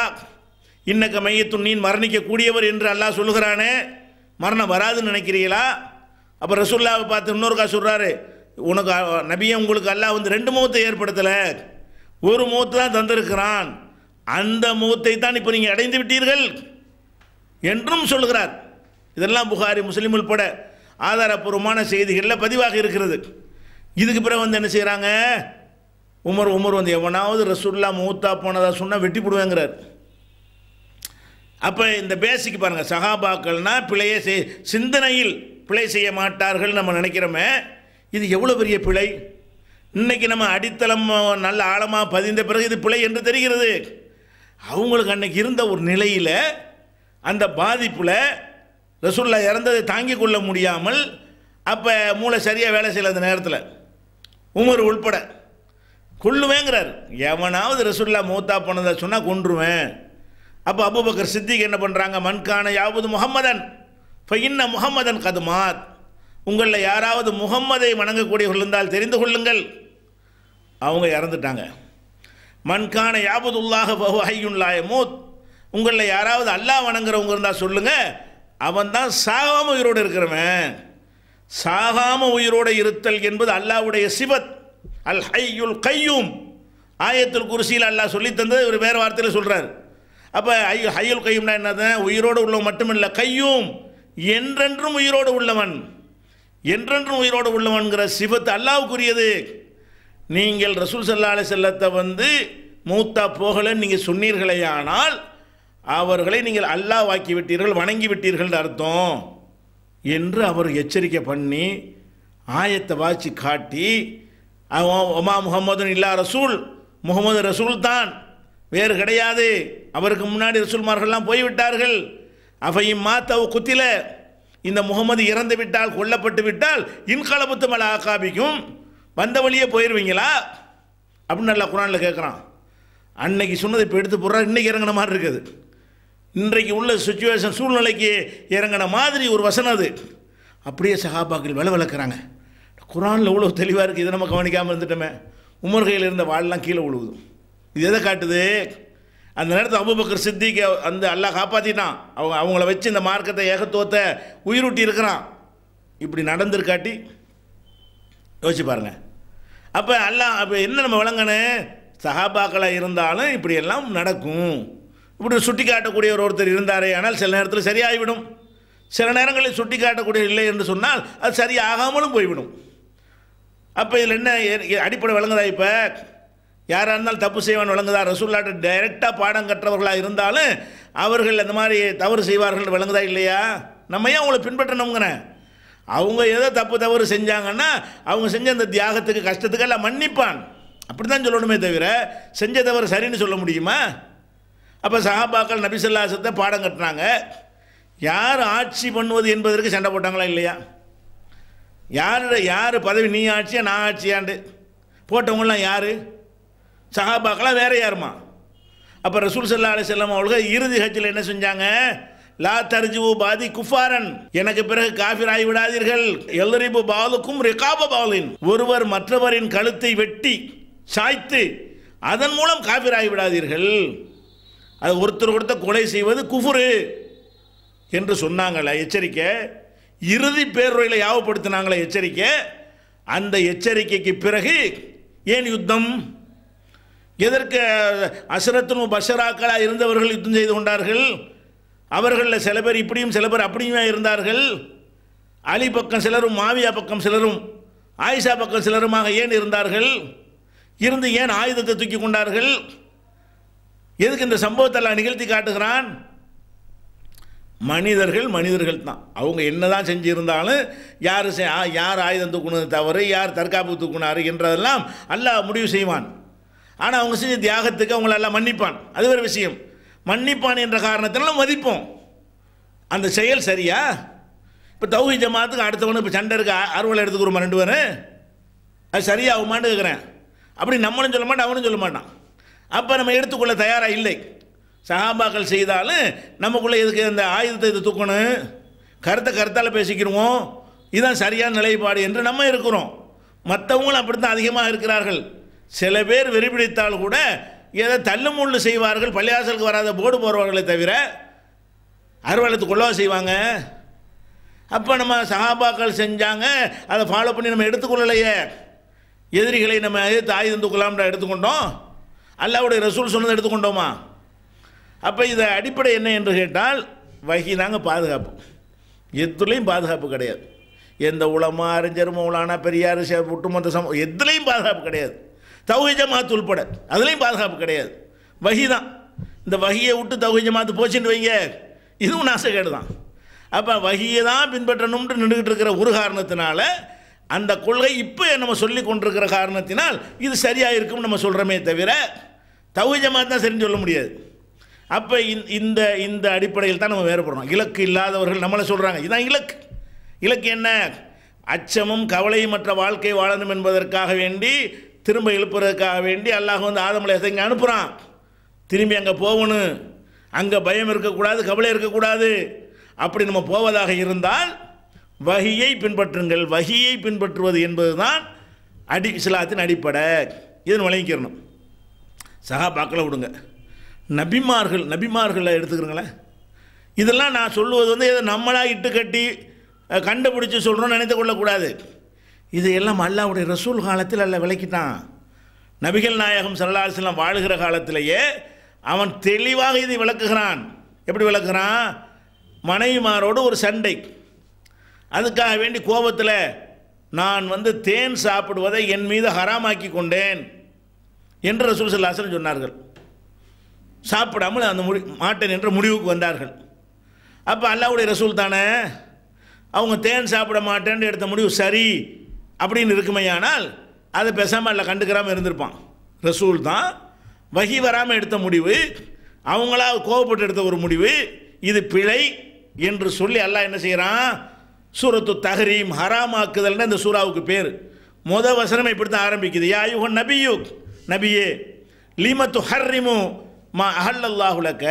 இன்னக்க மையத்து நீன் மரணிக்கக்கூடியவர் என்று அல்லாஹ் சொல்லுகிறானே மரணம் வராதுன்னு நினைக்கிறீங்களா அப்போ ரசூல்லாவை பார்த்து இன்னொருக்கா சொல்கிறாரு உனக்கு நபியை உங்களுக்கு அல்லாஹ் வந்து ரெண்டு முகத்தை ஏற்படுத்தலை ஒரு முகத்து தான் தந்திருக்கிறான் அந்த முகத்தை தான் இப்போ நீங்கள் அடைந்து விட்டீர்கள் என்றும் சொல்கிறார் இதெல்லாம் புகாரி முஸ்லீம் உள்பட ஆதாரப்பூர்வமான செய்திகளில் பதிவாக இருக்கிறது இதுக்கு பிறகு வந்து என்ன செய்கிறாங்க உமர் உமர் வந்து எவனாவது ரசூல்லா மூத்தா போனதாக சொன்னால் வெட்டி போடுவேங்கிறார் அப்போ இந்த பேசிக் பாருங்கள் சகாபாக்கள்னால் பிழையை செய் சிந்தனையில் பிழை செய்ய மாட்டார்கள் நம்ம நினைக்கிறோமே இது எவ்வளோ பெரிய பிழை இன்றைக்கி நம்ம அடித்தளம் நல்ல ஆழமாக பதிந்த பிறகு இது பிழை என்று தெரிகிறது அவங்களுக்கு அன்னைக்கு இருந்த ஒரு நிலையில் அந்த பாதிப்பில் ரசுல்லா இறந்ததை தாங்கிக் கொள்ள முடியாமல் அப்போ மூளை சரியாக வேலை செய்யல அந்த நேரத்தில் உமர் உள்பட கொள்ளுவேங்கிறார் எவனாவது ரசுல்லா மூத்தா போனதை சொன்னால் கொன்றுவேன் அப்போ அபுபக்கர் சித்திக்கு என்ன பண்ணுறாங்க மண்கான யாவது முகம்மதன் இப்போ இன்ன முகம்மதன் கதுமாத் உங்களில் யாராவது முகம்மதை வணங்கக்கூடியவர்கள் இருந்தால் தெரிந்து கொள்ளுங்கள் அவங்க இறந்துட்டாங்க மண்கான உள்ளாக பகு ஐயுள்ளாய மூத் உங்களில் யாராவது அல்லாஹ் வணங்குறவங்க இருந்தால் சொல்லுங்கள் அவன் தான் சாகாமல் உயிரோடு இருக்கிறவன் சாகாமல் உயிரோடு இருத்தல் என்பது அல்லாவுடைய சிபத் அல் ஹையுல் கையும் ஆயத்தில் குருசியில் அல்லாஹ் சொல்லித்தந்தது இவர் வேறு வார்த்தையில் சொல்கிறார் அப்போ ஐயோ ஹையுல் கையும்னா என்னது உயிரோடு உள்ளவன் மட்டுமில்லை கையும் என்றென்றும் உயிரோடு உள்ளவன் என்றென்றும் உயிரோடு உள்ளவன்கிற சிபத்து அல்லாவுக்குரியது நீங்கள் ரசூல் சல்லா அலி செல்லத்தை வந்து மூத்தா போகலன்னு நீங்கள் சொன்னீர்களே ஆனால் அவர்களை நீங்கள் வாக்கி விட்டீர்கள் வணங்கி விட்டீர்கள் அர்த்தம் என்று அவர் எச்சரிக்கை பண்ணி ஆயத்தை வாய்ச்சி காட்டி ஒமா முகமது இல்லா ரசூல் முகமது ரசூல் தான் வேறு கிடையாது அவருக்கு முன்னாடி ரசூல்மார்கள்லாம் போய்விட்டார்கள் அவையும் மாத்தவ் குத்தில இந்த முகமது இறந்து விட்டால் கொல்லப்பட்டு விட்டால் இன்கலபுத்து மல ஆக்காபிக்கும் வந்த வழியே போயிடுவீங்களா அப்படின்னு நல்லா குரானில் கேட்குறான் அன்னைக்கு சொன்னது இப்போ எடுத்து போடுறா இன்றைக்கி இறங்கின மாதிரி இருக்குது இன்றைக்கு உள்ள சுச்சுவேஷன் சூழ்நிலைக்கு இறங்கின மாதிரி ஒரு வசனம் அது அப்படியே சகாபாக்கள் வில விளக்குறாங்க குரானில் இவ்வளோ தெளிவாக இருக்குது இதை நம்ம கவனிக்காமல் இருந்துட்டோமே உமர் கையில் இருந்த வாழ்லாம் கீழே விழுவுது இது எதை காட்டுது அந்த நேரத்தில் அபுபக்கர் சித்திக்கு அந்த அல்லா காப்பாற்றிட்டான் அவங்க அவங்கள வச்சு இந்த மார்க்கத்தை ஏகத்துவத்தை உயிரூட்டி இருக்கிறான் இப்படி நடந்திருக்காட்டி யோசிச்சு பாருங்கள் அப்போ எல்லாம் அப்போ என்ன நம்ம விளங்கணும் சகாபாக்களாக இருந்தாலும் இப்படியெல்லாம் நடக்கும் இப்படி சுட்டி காட்டக்கூடியவர் ஒருத்தர் இருந்தாரே ஆனால் சில நேரத்தில் சரியாகிவிடும் சில நேரங்களில் சுட்டி காட்டக்கூடிய இல்லை என்று சொன்னால் அது சரியாகாமலும் போய்விடும் அப்போ இதில் என்ன அடிப்படை விளங்குதா இப்போ யாராக இருந்தாலும் தப்பு செய்வான் வழங்குதா ரசூல்லாட்ட டைரெக்டாக பாடம் கற்றவர்களாக இருந்தாலும் அவர்கள் அந்த மாதிரி தவறு செய்வார்கள் வழங்குதா இல்லையா நம்ம ஏன் அவங்களை பின்பற்றணுங்கிறேன் அவங்க ஏதோ தப்பு தவறு செஞ்சாங்கன்னா அவங்க செஞ்ச அந்த தியாகத்துக்கு கஷ்டத்துக்கு எல்லாம் மன்னிப்பான் அப்படி தான் சொல்லணுமே தவிர செஞ்ச தவறு சரின்னு சொல்ல முடியுமா அப்போ சஹாபாக்கள் நபிசல்லாசத்தை பாடம் கட்டினாங்க யார் ஆட்சி பண்ணுவது என்பதற்கு சண்டை போட்டாங்களா இல்லையா யார் யார் பதவி நீ ஆட்சியா நான் ஆட்சியாண்டு போட்டவங்களாம் யார் சஹாபாக்கெலாம் வேறு யாருமா அப்போ ரசூல் சல்லா அலி செல்லம் அவளுக்கு இறுதி கட்சியில் என்ன செஞ்சாங்க லா தர்ஜிவு பாதி குஃபாரன் எனக்கு பிறகு காஃபிர் ஆகிவிடாதீர்கள் எல்லரிபு பாலுக்கும் ரிகாப பாலின் ஒருவர் மற்றவரின் கழுத்தை வெட்டி சாய்த்து அதன் மூலம் காஃபிர் ஆகிவிடாதீர்கள் அது ஒருத்தர் ஒருத்தர் கொலை செய்வது குஃபுரு என்று சொன்னாங்களே எச்சரிக்கை இறுதி பேருரையில் யாவப்படுத்தினாங்களே எச்சரிக்கை அந்த எச்சரிக்கைக்கு பிறகு ஏன் யுத்தம் எதற்கு அசரத்தும் பஷராக்களாக இருந்தவர்கள் யுத்தம் செய்து கொண்டார்கள் அவர்களில் சில பேர் இப்படியும் சில பேர் அப்படியுமே இருந்தார்கள் அலி பக்கம் சிலரும் மாவியா பக்கம் சிலரும் ஆயிஷா பக்கம் சிலருமாக ஏன் இருந்தார்கள் இருந்து ஏன் ஆயுதத்தை தூக்கி கொண்டார்கள் எதுக்கு இந்த சம்பவத்தெல்லாம் நிகழ்த்தி காட்டுகிறான் மனிதர்கள் மனிதர்கள் தான் அவங்க என்ன தான் செஞ்சுருந்தாலும் யார் யார் ஆயுதம் தூக்குனது தவறு யார் தற்காப்பு தூக்குனார் என்றதெல்லாம் அல்ல முடிவு செய்வான் ஆனால் அவங்க செஞ்ச தியாகத்துக்கு அவங்களெல்லாம் மன்னிப்பான் அது ஒரு விஷயம் மன்னிப்பான் என்ற காரணத்தினால மதிப்போம் அந்த செயல் சரியா இப்போ தௌஹி ஜமாத்துக்கு அடுத்தவனு இப்போ சண்டை இருக்க அறுவலை எடுத்துக்கிறோமா ரெண்டு பேரும் அது சரியாகுமான்னு கேட்குறேன் அப்படி நம்மளும் சொல்ல மாட்டான் அவனும் சொல்ல மாட்டான் அப்போ நம்ம எடுத்துக்கொள்ள தயாராக இல்லை சகாபாக்கள் செய்தாலும் நமக்குள்ளே இதுக்கு அந்த ஆயுதத்தை இது தூக்கணும் கருத்தை கருத்தால் பேசிக்கிடுவோம் இதுதான் சரியான நிலைப்பாடு என்று நம்ம இருக்கிறோம் மற்றவங்களும் அப்படி தான் அதிகமாக இருக்கிறார்கள் சில பேர் வெறிபிடித்தால் கூட ஏதோ முள்ளு செய்வார்கள் பள்ளியாசலுக்கு வராத போர்டு போடுவார்களே தவிர அறுவலத்துக்கு உள்ளவா செய்வாங்க அப்போ நம்ம சகாபாக்கள் செஞ்சாங்க அதை ஃபாலோ பண்ணி நம்ம எடுத்துக்கொள்ளலையே எதிரிகளை நம்ம எதிர்த்து ஆயுதம் தூக்கலாம்ன்ற எடுத்துக்கொண்டோம் அல்லாவுடைய ரசூல் சொன்னதை எடுத்துக்கொண்டோமா அப்போ இதை அடிப்படை என்ன என்று கேட்டால் வகி தாங்க பாதுகாப்பு எதுலேயும் பாதுகாப்பு கிடையாது எந்த உளமா அறிஞர் மூலானா பெரியார் ஒட்டுமொத்த சமூகம் எதுலேயும் பாதுகாப்பு கிடையாது தௌஹி ஜமாத் உள்பட அதுலேயும் பாதுகாப்பு கிடையாது வகி தான் இந்த வகியை விட்டு தௌஹி ஜமாத்து போச்சுன்னு வைங்க இதுவும் நாசக்கேடு தான் அப்போ வகியை தான் பின்பற்றணும்னு நின்றுக்கிட்டு இருக்கிற ஒரு காரணத்தினால அந்த கொள்கை இப்போ நம்ம சொல்லி கொண்டிருக்கிற காரணத்தினால் இது சரியாக இருக்கும்னு நம்ம சொல்கிறோமே தவிர தௌஹி ஜமாத் தான் சரின்னு சொல்ல முடியாது அப்போ இந்த இந்த அடிப்படையில் தான் நம்ம வேறுபடுறோம் இலக்கு இல்லாதவர்கள் நம்மளை சொல்கிறாங்க இதுதான் இலக்கு இலக்கு என்ன அச்சமும் கவலையும் மற்ற வாழ்க்கை வாழணும் என்பதற்காக வேண்டி திரும்ப எழுப்புறதுக்காக வேண்டி அல்லாஹ் வந்து ஆதமலை இங்கே அனுப்புகிறான் திரும்பி அங்கே போகணும் அங்கே பயம் இருக்கக்கூடாது கவலை இருக்கக்கூடாது அப்படி நம்ம போவதாக இருந்தால் வகியை பின்பற்றுங்கள் வகியை பின்பற்றுவது என்பது தான் அடி இஸ்லாத்தின் அடிப்படை இதன் வழங்கிக்கிறணும் சகா பார்க்கல விடுங்க நபிமார்கள் நபிமார்களை எடுத்துக்கிறங்களேன் இதெல்லாம் நான் சொல்லுவது வந்து எதை நம்மளாக இட்டு கட்டி கண்டுபிடிச்சி சொல்கிறோன்னு நினைத்து கொள்ளக்கூடாது இது எல்லாம் அல்லாவுடைய ரசூல் காலத்தில் அல்ல விளக்கிட்டான் நபிகள் நாயகம் சல்லாஹலம் வாழுகிற காலத்திலேயே அவன் தெளிவாக இதை விளக்குகிறான் எப்படி விளக்குகிறான் மனைவிமாரோடு ஒரு சண்டை அதுக்காக வேண்டி கோபத்தில் நான் வந்து தேன் சாப்பிடுவதை என் மீது ஹராமாக்கி கொண்டேன் என்று ரசூல் சல்லாஹலம் சொன்னார்கள் சாப்பிடாமல் அந்த முடி மாட்டேன் என்ற முடிவுக்கு வந்தார்கள் அப்போ அல்லாவுடைய ரசூல் தானே அவங்க தேன் சாப்பிட மாட்டேன்னு எடுத்த முடிவு சரி அப்படின்னு இருக்குமையானால் அதை பெசாமல் இல்லை கண்டுக்கிறாமல் இருந்திருப்பான் ரசூல் தான் வகி வராமல் எடுத்த முடிவு அவங்களா கோவப்பட்டு எடுத்த ஒரு முடிவு இது பிழை என்று சொல்லி அல்லாஹ் என்ன செய்கிறான் சூரத்து தகரீம் ஹராமாக்குதல்னு இந்த சூறாவுக்கு பேர் மொத வசனம் இப்படி தான் ஆரம்பிக்குது யா நபி நபியு நபியே லீமத்து ஹர்ரிமு மா அஹல்லாஹுலக்க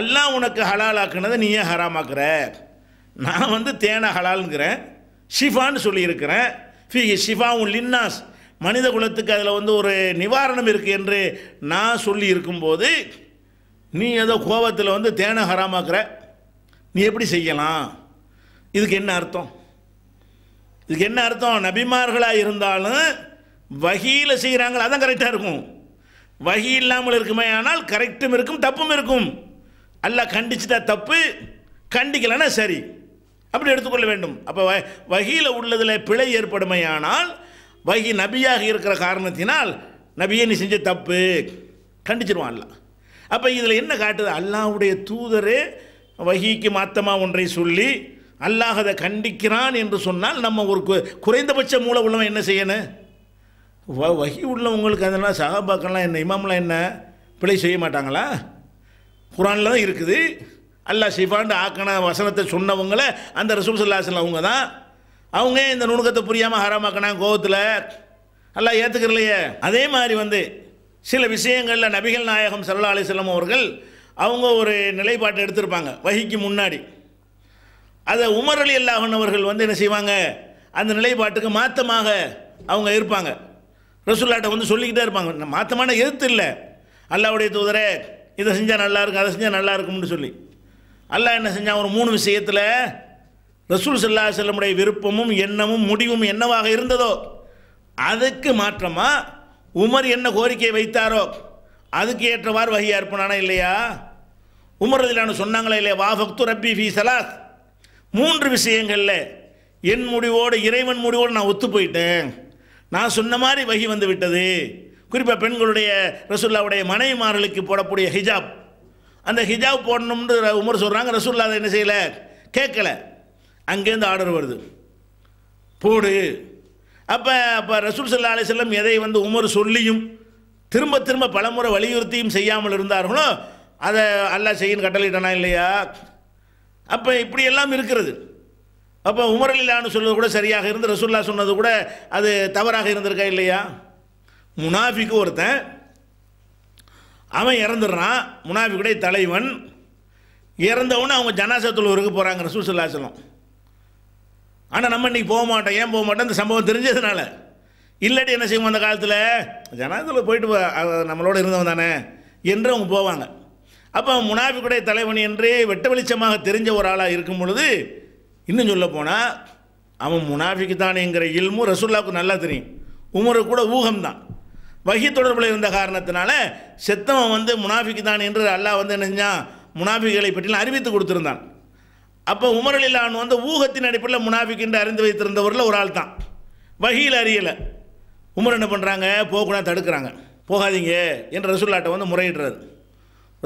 அல்லாஹ் உனக்கு ஹலாலாக்குனதை நீ ஏன் ஹராமாக்குற நான் வந்து தேனை ஹலாலுங்கிறேன் ஷிஃபான்னு சொல்லியிருக்கிறேன் ஃபி ஷிஃபாவும் லின்னாஸ் மனித குலத்துக்கு அதில் வந்து ஒரு நிவாரணம் இருக்குது என்று நான் சொல்லி இருக்கும்போது நீ ஏதோ கோபத்தில் வந்து தேனை ஹராமாக்குற நீ எப்படி செய்யலாம் இதுக்கு என்ன அர்த்தம் இதுக்கு என்ன அர்த்தம் நபிமார்களாக இருந்தாலும் வகையில் செய்கிறாங்களா அதான் கரெக்டாக இருக்கும் வகி இல்லாமல் இருக்குமே ஆனால் கரெக்டும் இருக்கும் தப்பும் இருக்கும் அல்ல கண்டிச்சுட்டா தப்பு கண்டிக்கலைன்னா சரி அப்படி எடுத்துக்கொள்ள வேண்டும் அப்போ வகையில் உள்ளதில் பிழை ஏற்படுமையானால் வகி நபியாக இருக்கிற காரணத்தினால் நபியை நீ செஞ்ச தப்பு கண்டிச்சிருவான்ல அப்போ இதில் என்ன காட்டுது அல்லாவுடைய தூதரே வகிக்கு மாத்தமாக ஒன்றை சொல்லி அல்லாஹ் அதை கண்டிக்கிறான் என்று சொன்னால் நம்ம ஒரு குறைந்தபட்ச மூல உள்ளவன் என்ன செய்யணும் வ வகி உள்ளவங்களுக்கு அதெல்லாம் சகாபாக்கெல்லாம் என்ன இமாமெலாம் என்ன பிழை செய்ய மாட்டாங்களா குரானில் தான் இருக்குது அல்லா ஷிஃபான்னு ஆக்கின வசனத்தை சொன்னவங்கள அந்த ரசூல் சல்லாஹல் அவங்க தான் அவங்க இந்த நுணுக்கத்தை புரியாமல் ஹராமாக்கினாங்க கோவத்தில் எல்லாம் ஏற்றுக்கிறலையே அதே மாதிரி வந்து சில விஷயங்களில் நபிகள் நாயகம் சல்லா அலிஸ்லாம் அவர்கள் அவங்க ஒரு நிலைப்பாட்டை எடுத்திருப்பாங்க வகிக்கு முன்னாடி அதை உமர் அலி அல்லாஹன் அவர்கள் வந்து என்ன செய்வாங்க அந்த நிலைப்பாட்டுக்கு மாற்றமாக அவங்க இருப்பாங்க ரசூல்லாட்டை வந்து சொல்லிக்கிட்டே இருப்பாங்க மாற்றமான எதிர்த்து இல்லை அல்லாவுடைய தூதரே இதை செஞ்சால் நல்லாயிருக்கும் அதை செஞ்சால் நல்லா இருக்கும்னு சொல்லி அல்லாஹ் என்ன செஞ்சான் ஒரு மூணு விஷயத்தில் ரசூல் சல்லா செல்லமுடைய விருப்பமும் எண்ணமும் முடிவும் என்னவாக இருந்ததோ அதுக்கு மாற்றமாக உமர் என்ன கோரிக்கையை வைத்தாரோ அதுக்கு ஏற்றவாறு வகையாக இருப்பானா இல்லையா உமர் அதிலான சொன்னாங்களா இல்லையா வா ஃபக்து ரப்பி ஃபி சலாத் மூன்று விஷயங்களில் என் முடிவோடு இறைவன் முடிவோடு நான் ஒத்து போயிட்டேன் நான் சொன்ன மாதிரி வகி வந்து விட்டது குறிப்பாக பெண்களுடைய ரசுல்லாவுடைய மனைவிமார்களுக்கு போடக்கூடிய ஹிஜாப் அந்த ஹிஜாப் போடணும்னு உமர் சொல்கிறாங்க ரசூல்லா அதை என்ன செய்யலை கேட்கல அங்கேருந்து ஆர்டர் வருது போடு அப்போ அப்போ ரசூல் சல்லா அலி செல்லம் எதை வந்து உமர் சொல்லியும் திரும்ப திரும்ப பலமுறை வலியுறுத்தியும் செய்யாமல் இருந்தார்களோ அதை அல்ல செய்யன்னு கட்டளையிட்டானா இல்லையா அப்போ இப்படியெல்லாம் இருக்கிறது அப்போ உமரலில்லான்னு சொல்வது கூட சரியாக இருந்து ரசூல்லா சொன்னது கூட அது தவறாக இருந்திருக்கா இல்லையா முனாஃபிக்கு ஒருத்தன் அவன் இறந்துடுறான் முனாஃபிக்குடைய தலைவன் இறந்தவொன்னு அவங்க ஜனாசத்தில் இருக்க போகிறாங்க ரசூசல்லாசலம் ஆனால் நம்ம இன்றைக்கி போக மாட்டோம் ஏன் போக மாட்டோம் இந்த சம்பவம் தெரிஞ்சதுனால இல்லாட்டி என்ன செய்வோம் அந்த காலத்தில் ஜனாசத்தில் போயிட்டு நம்மளோட இருந்தவன் தானே என்று அவங்க போவாங்க அப்போ முனாஃபிக்குடைய தலைவன் என்று வெட்ட வெளிச்சமாக தெரிஞ்ச ஒரு ஆளாக இருக்கும் பொழுது இன்னும் சொல்ல போனால் அவன் முனாஃபிக்கு தானேங்கிற இல்மும் ரசூல்லாவுக்கு நல்லா தெரியும் உமருக்கு கூட ஊகம்தான் வகி தொடர்பில் இருந்த காரணத்தினால செத்தவன் வந்து முனாஃபிக்கு தான் என்று அல்லாஹ் வந்து என்ன செஞ்சான் முனாஃபிகளை பற்றிலாம் அறிவித்து கொடுத்துருந்தான் அப்போ உமரலிலான் வந்து ஊகத்தின் அடிப்படையில் முனாஃபிக் என்று அறிந்து வைத்திருந்தவரில் ஒரு ஆள் தான் வகையில் அறியலை உமர் என்ன பண்ணுறாங்க போகக்கூடாது தடுக்கிறாங்க போகாதீங்க என்று ரசுல்லாட்டை வந்து முறையிடுறது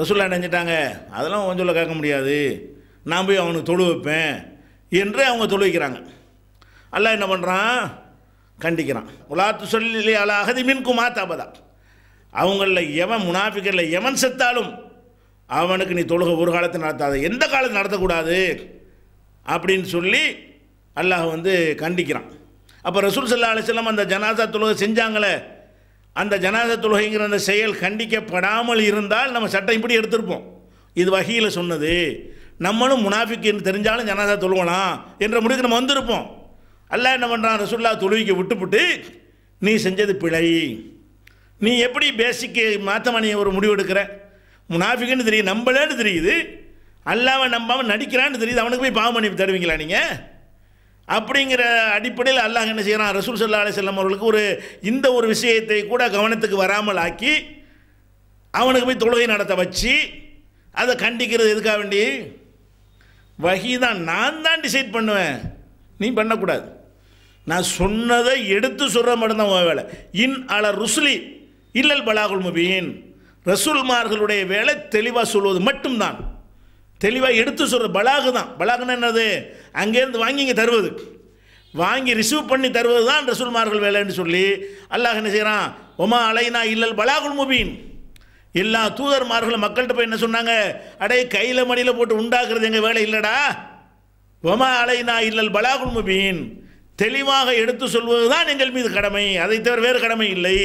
ரசுல்லா நினைஞ்சிட்டாங்க அதெல்லாம் கொஞ்சம் கேட்க முடியாது நான் போய் அவனுக்கு தொழு வைப்பேன் என்று அவங்க தொழு வைக்கிறாங்க அல்ல என்ன பண்ணுறான் கண்டிக்கிறான் உலாத்து சொல்லி அகதி மின்கு மாத்தாபதா அவங்களில் எவன் முனாஃபிகரில் எவன் செத்தாலும் அவனுக்கு நீ தொழுக ஒரு காலத்தை நடத்தாத எந்த காலத்தை நடத்தக்கூடாது அப்படின்னு சொல்லி அல்லாஹ் வந்து கண்டிக்கிறான் அப்போ ரசூல் சல்லா அலிஸ்லாம் அந்த ஜனாதா தொழுகை செஞ்சாங்களே அந்த ஜனாதா தொழுகைங்கிற அந்த செயல் கண்டிக்கப்படாமல் இருந்தால் நம்ம சட்டம் இப்படி எடுத்திருப்போம் இது வகையில் சொன்னது நம்மளும் முனாஃபிக்குன்னு தெரிஞ்சாலும் ஜனாதா தொழுவலாம் என்ற முடிவுக்கு நம்ம வந்திருப்போம் அல்ல என்ன பண்ணுறான் ரசுல்லா தொழுவிக்கு விட்டுப்புட்டு நீ செஞ்சது பிழை நீ எப்படி பேசிக்கு மாத்தமாக நீ ஒரு முடிவு எடுக்கிற முனாஃபிக்குன்னு தெரியுது நம்பலன்னு தெரியுது அல்லாவை நம்பாமல் நடிக்கிறான்னு தெரியுது அவனுக்கு போய் பாவம் பண்ணி தருவீங்களா நீங்கள் அப்படிங்கிற அடிப்படையில் அல்லாஹ் என்ன செய்கிறான் ரசூல் சல்லா அலி செல்லம் அவர்களுக்கு ஒரு இந்த ஒரு விஷயத்தை கூட கவனத்துக்கு வராமல் ஆக்கி அவனுக்கு போய் தொழுகை நடத்த வச்சு அதை கண்டிக்கிறது எதுக்காக வேண்டி வகி தான் நான் தான் டிசைட் பண்ணுவேன் நீ பண்ணக்கூடாது நான் சொன்னதை எடுத்து சொல்கிற மட்டும்தான் உன் வேலை இன் அல ருசுலி இல்லல் பலாகுல் முபீன் ரசூல்மார்களுடைய வேலை தெளிவாக சொல்வது மட்டும்தான் தெளிவாக எடுத்து சொல்கிற பலாகு தான் பலாகுன்னு என்னது அங்கேருந்து வாங்கி இங்கே தருவது வாங்கி ரிசீவ் பண்ணி தருவது தான் ரசூல்மார்கள் வேலைன்னு சொல்லி அல்லாஹ் என்ன செய்கிறான் ஒமா அலைனா இல்லல் பலாகுல் முபீன் எல்லா தூதர்மார்களும் மக்கள்கிட்ட போய் என்ன சொன்னாங்க அடே கையில் மடியில் போட்டு உண்டாக்குறது எங்கள் வேலை இல்லைடா ஒமா அலைனா இல்லல் பலாகுல் முபீன் தெளிவாக எடுத்து சொல்வது தான் எங்கள் மீது கடமை அதை தவிர வேறு கடமை இல்லை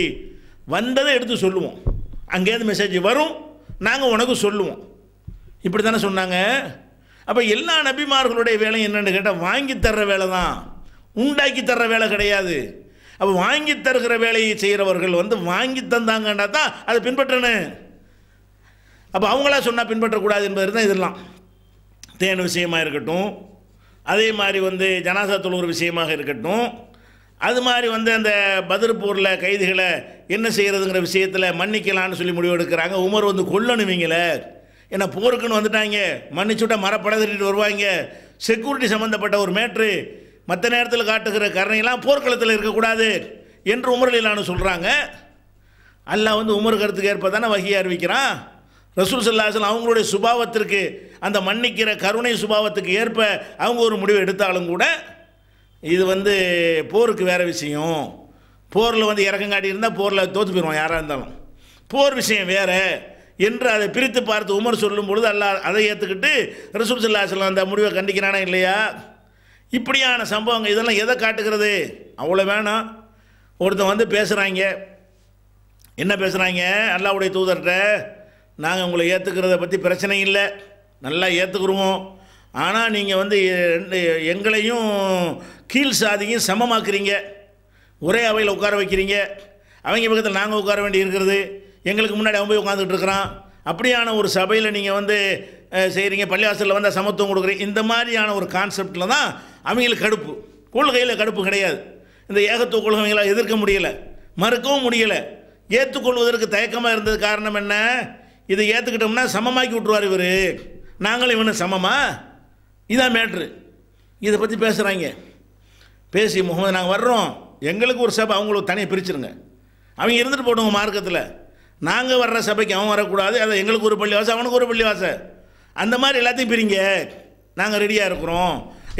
வந்ததை எடுத்து சொல்லுவோம் அங்கேருந்து மெசேஜ் வரும் நாங்கள் உனக்கு சொல்லுவோம் இப்படி தானே சொன்னாங்க அப்போ எல்லா நபிமார்களுடைய வேலை என்னென்னு கேட்டால் வாங்கி தர்ற வேலை தான் உண்டாக்கி தர்ற வேலை கிடையாது அப்போ வாங்கி தருகிற வேலையை செய்கிறவர்கள் வந்து வாங்கி தந்தாங்கன்னா தான் அதை பின்பற்றணும் அப்போ அவங்களா சொன்னால் பின்பற்றக்கூடாது என்பது தான் இதெல்லாம் தேன் விஷயமாக இருக்கட்டும் அதே மாதிரி வந்து ஜனாசா தொழுகிற விஷயமாக இருக்கட்டும் அது மாதிரி வந்து அந்த பதர்பூரில் கைதிகளை என்ன செய்கிறதுங்கிற விஷயத்தில் மன்னிக்கலான்னு சொல்லி முடிவு எடுக்கிறாங்க உமர் வந்து கொல்லணுவீங்களே ஏன்னா போருக்குன்னு வந்துட்டாங்க மன்னிச்சுட்டா மரப்பட திட்டு வருவாங்க செக்யூரிட்டி சம்மந்தப்பட்ட ஒரு மேட்ரு மற்ற நேரத்தில் காட்டுகிற கருணையெல்லாம் போர்க்களத்தில் இருக்கக்கூடாது என்று உமர்லான்னு சொல்கிறாங்க அல்லாஹ் வந்து உமர் கருத்துக்கு ஏற்ப தானே வகையை அறிவிக்கிறான் ரசூல் சல்லாஹன் அவங்களுடைய சுபாவத்திற்கு அந்த மன்னிக்கிற கருணை சுபாவத்துக்கு ஏற்ப அவங்க ஒரு முடிவு எடுத்தாலும் கூட இது வந்து போருக்கு வேறு விஷயம் போரில் வந்து இறக்கங்காட்டி இருந்தால் போரில் தோற்று போயிடுவோம் யாராக இருந்தாலும் போர் விஷயம் வேறு என்று அதை பிரித்து பார்த்து உமர் சொல்லும் பொழுது அல்லா அதை ஏற்றுக்கிட்டு ரசூல் சல்லாஹன் அந்த முடிவை கண்டிக்கிறானா இல்லையா இப்படியான சம்பவங்கள் இதெல்லாம் எதை காட்டுகிறது அவ்வளோ வேணாம் ஒருத்தன் வந்து பேசுகிறாங்க என்ன பேசுகிறாங்க அல்லாவுடைய தூதர்கிட்ட நாங்கள் உங்களை ஏற்றுக்கிறத பற்றி பிரச்சனை இல்லை நல்லா ஏற்றுக்குருவோம் ஆனால் நீங்கள் வந்து எங்களையும் கீழ் சாதியும் சமமாக்குறீங்க ஒரே அவையில் உட்கார வைக்கிறீங்க அவங்க பக்கத்தில் நாங்கள் உட்கார வேண்டி இருக்கிறது எங்களுக்கு முன்னாடி அவன் போய் உட்காந்துக்கிட்டு இருக்கிறான் அப்படியான ஒரு சபையில் நீங்கள் வந்து செய்கிறீங்க பள்ளிவாசலில் வந்தால் சமத்துவம் கொடுக்குறீங்க இந்த மாதிரியான ஒரு கான்செப்டில் தான் அவங்களுக்கு கடுப்பு கொள்கையில் கடுப்பு கிடையாது இந்த ஏகத்துவ கொள்கைகளால் எதிர்க்க முடியலை மறுக்கவும் முடியலை ஏற்றுக்கொள்வதற்கு தயக்கமாக இருந்தது காரணம் என்ன இதை ஏற்றுக்கிட்டோம்னா சமமாக்கி விட்ருவார் இவர் நாங்களும் இவனு சமமா இதான் மேட்ரு இதை பற்றி பேசுகிறாங்க பேசி முகமது நாங்கள் வர்றோம் எங்களுக்கு ஒரு சபை அவங்களுக்கு தனியாக பிரிச்சுருங்க அவங்க இருந்துட்டு போட்டவங்க மார்க்கத்தில் நாங்கள் வர்ற சபைக்கு அவன் வரக்கூடாது அதை எங்களுக்கு ஒரு பள்ளிவாசை அவனுக்கு ஒரு பள்ளிவாசை அந்த மாதிரி எல்லாத்தையும் பிரிங்க நாங்கள் ரெடியாக இருக்கிறோம்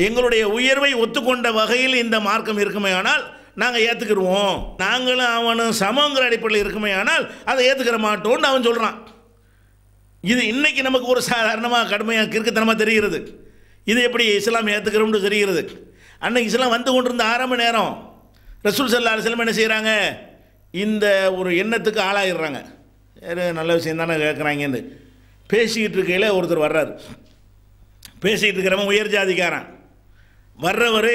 எங்களுடைய உயர்வை ஒத்துக்கொண்ட வகையில் இந்த மார்க்கம் இருக்குமே ஆனால் நாங்கள் ஏற்றுக்கிடுவோம் நாங்களும் அவனும் சமங்கிற அடிப்படையில் இருக்குமே ஆனால் அதை ஏற்றுக்கிற மாட்டோம்னு அவன் சொல்கிறான் இது இன்றைக்கி நமக்கு ஒரு சாதாரணமாக கடுமையாக கிறுக்குத்தனமாக தெரிகிறது இது எப்படி இஸ்லாம் ஏற்றுக்கிறோம்னு தெரிகிறது அன்னைக்கு இஸ்லாம் வந்து கொண்டிருந்த ஆரம்ப நேரம் ரசூல் சல்லா செல்லம் என்ன செய்கிறாங்க இந்த ஒரு எண்ணத்துக்கு ஆளாகிடுறாங்க நல்ல விஷயம் தானே கேட்குறாங்கன்னு பேசிக்கிட்டு இருக்கையில் ஒருத்தர் வர்றாரு பேசிக்கிட்டு இருக்கிறவன் உயர் ஜாதிக்காரன் வர்றவர்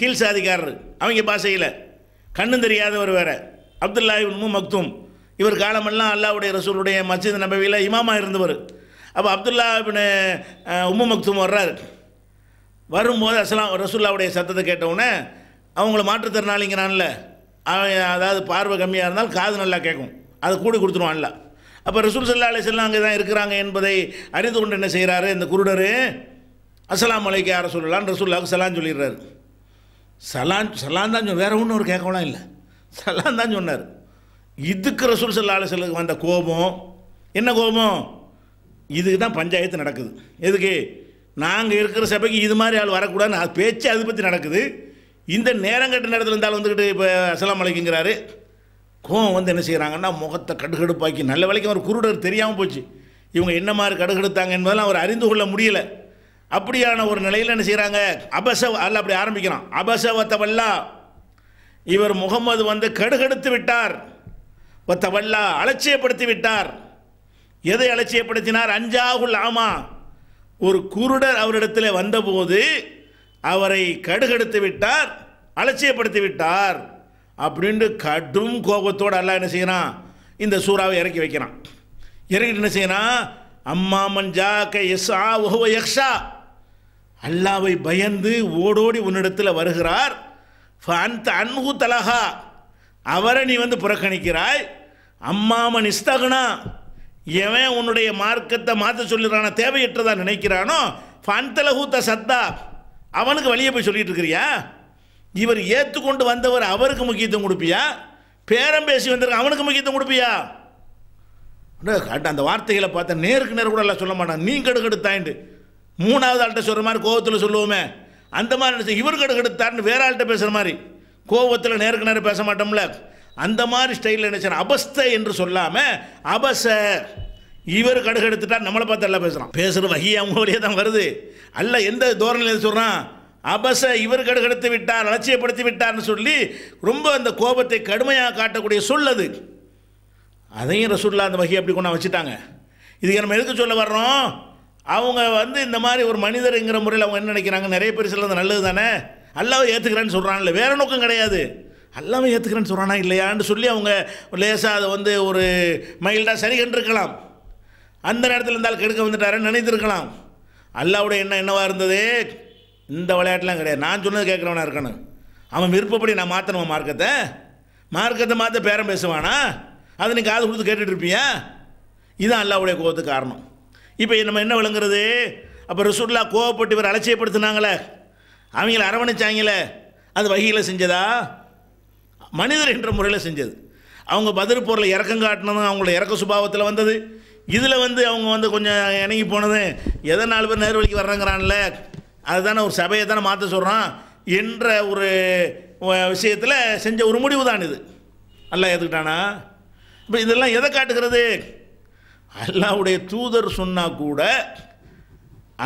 கீழ் சாதிக்காரர் அவங்க பாசையில் கண்ணும் தெரியாதவர் வேறு அப்துல்லாஹிப்னு மக்தும் இவர் காலமெல்லாம் அல்லாவுடைய ரசூலுடைய மசித் நபவியில் இமாமாக இருந்தவர் அப்போ அப்துல்லா பின் உம்மு மக்தும் வர்றார் வரும்போது அஸ்லாம் ரசூல்லாவுடைய சத்தத்தை கேட்டவுடனே அவங்கள மாற்றுத்திறனாளிங்கிறான்ல அவன் அதாவது பார்வை கம்மியாக இருந்தால் காது நல்லா கேட்கும் அதை கூடி கொடுத்துருவான்ல அப்போ ரசூல் சல்லா அலி செல்லாம் அங்கே தான் இருக்கிறாங்க என்பதை அறிந்து கொண்டு என்ன செய்கிறாரு இந்த குருடர் அஸ்லாம் அலைக்கு யார சொல்லலான்னு ரசூல்லாவுக்கு சலான் சொல்லிடுறாரு சலான் சலான் தான் சொல் வேறு ஒன்றும் ஒரு கேட்கலாம் இல்லை சலான் தான் சொன்னார் இதுக்கு ரசூல் சல்லா செல்லுக்கு வந்த கோபம் என்ன கோபம் இதுக்கு தான் பஞ்சாயத்து நடக்குது எதுக்கு நாங்கள் இருக்கிற சபைக்கு இது மாதிரி ஆள் வரக்கூடாதுன்னு பேச்சு அதை பற்றி நடக்குது இந்த நேரங்கட்ட நேரத்தில் இருந்தாலும் வந்துக்கிட்டு இப்போ அசலாம் அலைக்குங்கிறாரு கோவம் வந்து என்ன செய்கிறாங்கன்னா முகத்தை கடுகடுப்பாக்கி நல்ல வேலைக்கு அவர் குருடர் தெரியாமல் போச்சு இவங்க என்ன மாதிரி கடுகெடுத்தாங்க என்பதெல்லாம் அவர் அறிந்து கொள்ள முடியலை அப்படியான ஒரு நிலையில் என்ன செய்கிறாங்க அபசவ அல்ல அப்படி ஆரம்பிக்கிறான் அபசவத்தை வல்லா இவர் முகமது வந்து கடுகெடுத்து விட்டார் வத்தவல்லா அலட்சியப்படுத்தி விட்டார் எதை அலட்சியப்படுத்தினார் அஞ்சாகுல் ஆமா ஒரு குருடர் அவரிடத்தில் வந்தபோது அவரை கடுகெடுத்து விட்டார் அலட்சியப்படுத்தி விட்டார் அப்படின்ட்டு கடும் கோபத்தோடு அல்லா என்ன செய்கிறான் இந்த சூறாவை இறக்கி வைக்கிறான் இறங்கிட்டு என்ன செய்யணும் அம்மா மஞ்சா எஸ் ஆ ஓஹோ யக்ஷா அல்லாவை பயந்து ஓடோடி உன்னிடத்தில் வருகிறார் அன்பு தலகா அவரை நீ வந்து புறக்கணிக்கிறாய் அம்மாமன் இஸ்தகுனா எவன் உன்னுடைய மார்க்கத்தை மாற்ற சொல்லுறான தேவையற்றதா நினைக்கிறானோ ஃபந்தலகூத்த சத்தா அவனுக்கு வழியை போய் சொல்லிட்டு இருக்கிறியா இவர் ஏற்றுக்கொண்டு வந்தவர் அவருக்கு முக்கியத்துவம் கொடுப்பியா பேரம் பேசி வந்திருக்க அவனுக்கு முக்கியத்துவம் கொடுப்பியா அந்த வார்த்தைகளை பார்த்த நேருக்கு நேர் கூட எல்லாம் சொல்ல மாட்டான் நீ கெடுக்கெடுத்தாயிண்டு மூணாவது ஆள்கிட்ட சொல்கிற மாதிரி கோபத்தில் சொல்லுவோமே அந்த மாதிரி இவர் கெடுக்கெடுத்தாருன்னு வேற ஆள்கிட்ட பேசுகிற மாதிரி கோபத்தில் நேருக்கு நேரம் பேச மாட்டோம்ல அந்த மாதிரி ஸ்டைலில் என்ன அபஸ்த என்று சொல்லாமல் அபச இவர் கடுகு எடுத்துட்டா நம்மளை பார்த்து எல்லாம் பேசுகிறான் பேசுகிற வகி அவங்க வழியே தான் வருது அல்ல எந்த தோரணையில் சொல்கிறான் அபச இவர் கடுகெடுத்து விட்டார் அலட்சியப்படுத்தி விட்டார்னு சொல்லி ரொம்ப அந்த கோபத்தை கடுமையாக காட்டக்கூடிய சொல் அது அதையும் ரசூல்லா அந்த வகையை அப்படி கொண்டா வச்சுட்டாங்க இதுக்கு நம்ம எதுக்கு சொல்ல வர்றோம் அவங்க வந்து இந்த மாதிரி ஒரு மனிதருங்கிற முறையில் அவங்க என்ன நினைக்கிறாங்க நிறைய பேர் சிலது நல்லது தானே அல்லாவை ஏற்றுக்கிறேன்னு சொல்கிறான்ல வேறு நோக்கம் கிடையாது அல்லாமல் ஏற்றுக்கிறேன்னு சொல்கிறானா இல்லையான்னு சொல்லி அவங்க லேசாக அதை வந்து ஒரு மைல்டாக சரி கண்டிருக்கலாம் அந்த நேரத்தில் இருந்தால் கெடுக்க வந்துட்டாரன்னு நினைத்திருக்கலாம் அல்லாவுடைய எண்ணம் என்னவாக இருந்தது இந்த விளையாட்டுலாம் கிடையாது நான் சொன்னது கேட்குறவனா இருக்கணும் அவன் விருப்பப்படி நான் மாற்றணுமா மார்க்கத்தை மார்க்கத்தை மாற்ற பேரம் பேசுவானா அது நீ காது கொடுத்து கேட்டுட்ருப்பியா இதுதான் அல்லாவுடைய கோபத்துக்கு காரணம் இப்போ நம்ம என்ன விளங்குறது அப்போ ரசூல்லா கோவப்பட்டு இவர் அலட்சியப்படுத்தினாங்களே அவங்கள அரவணைச்சாங்களே அது வகையில் செஞ்சதா மனிதர் என்ற முறையில் செஞ்சது அவங்க பதில் பொருளை இறக்கம் காட்டினதும் அவங்களோட இறக்க சுபாவத்தில் வந்தது இதில் வந்து அவங்க வந்து கொஞ்சம் இணங்கி போனது எதை நாலு பேர் நேர்வழிக்கு வர்றாங்கிறான்ல அதுதானே ஒரு சபையை தானே மாற்ற சொல்கிறான் என்ற ஒரு விஷயத்தில் செஞ்ச ஒரு முடிவு தான் இது அல்ல எதுக்கிட்டானா இப்போ இதெல்லாம் எதை காட்டுகிறது அல்லாவுடைய தூதர் சொன்னால் கூட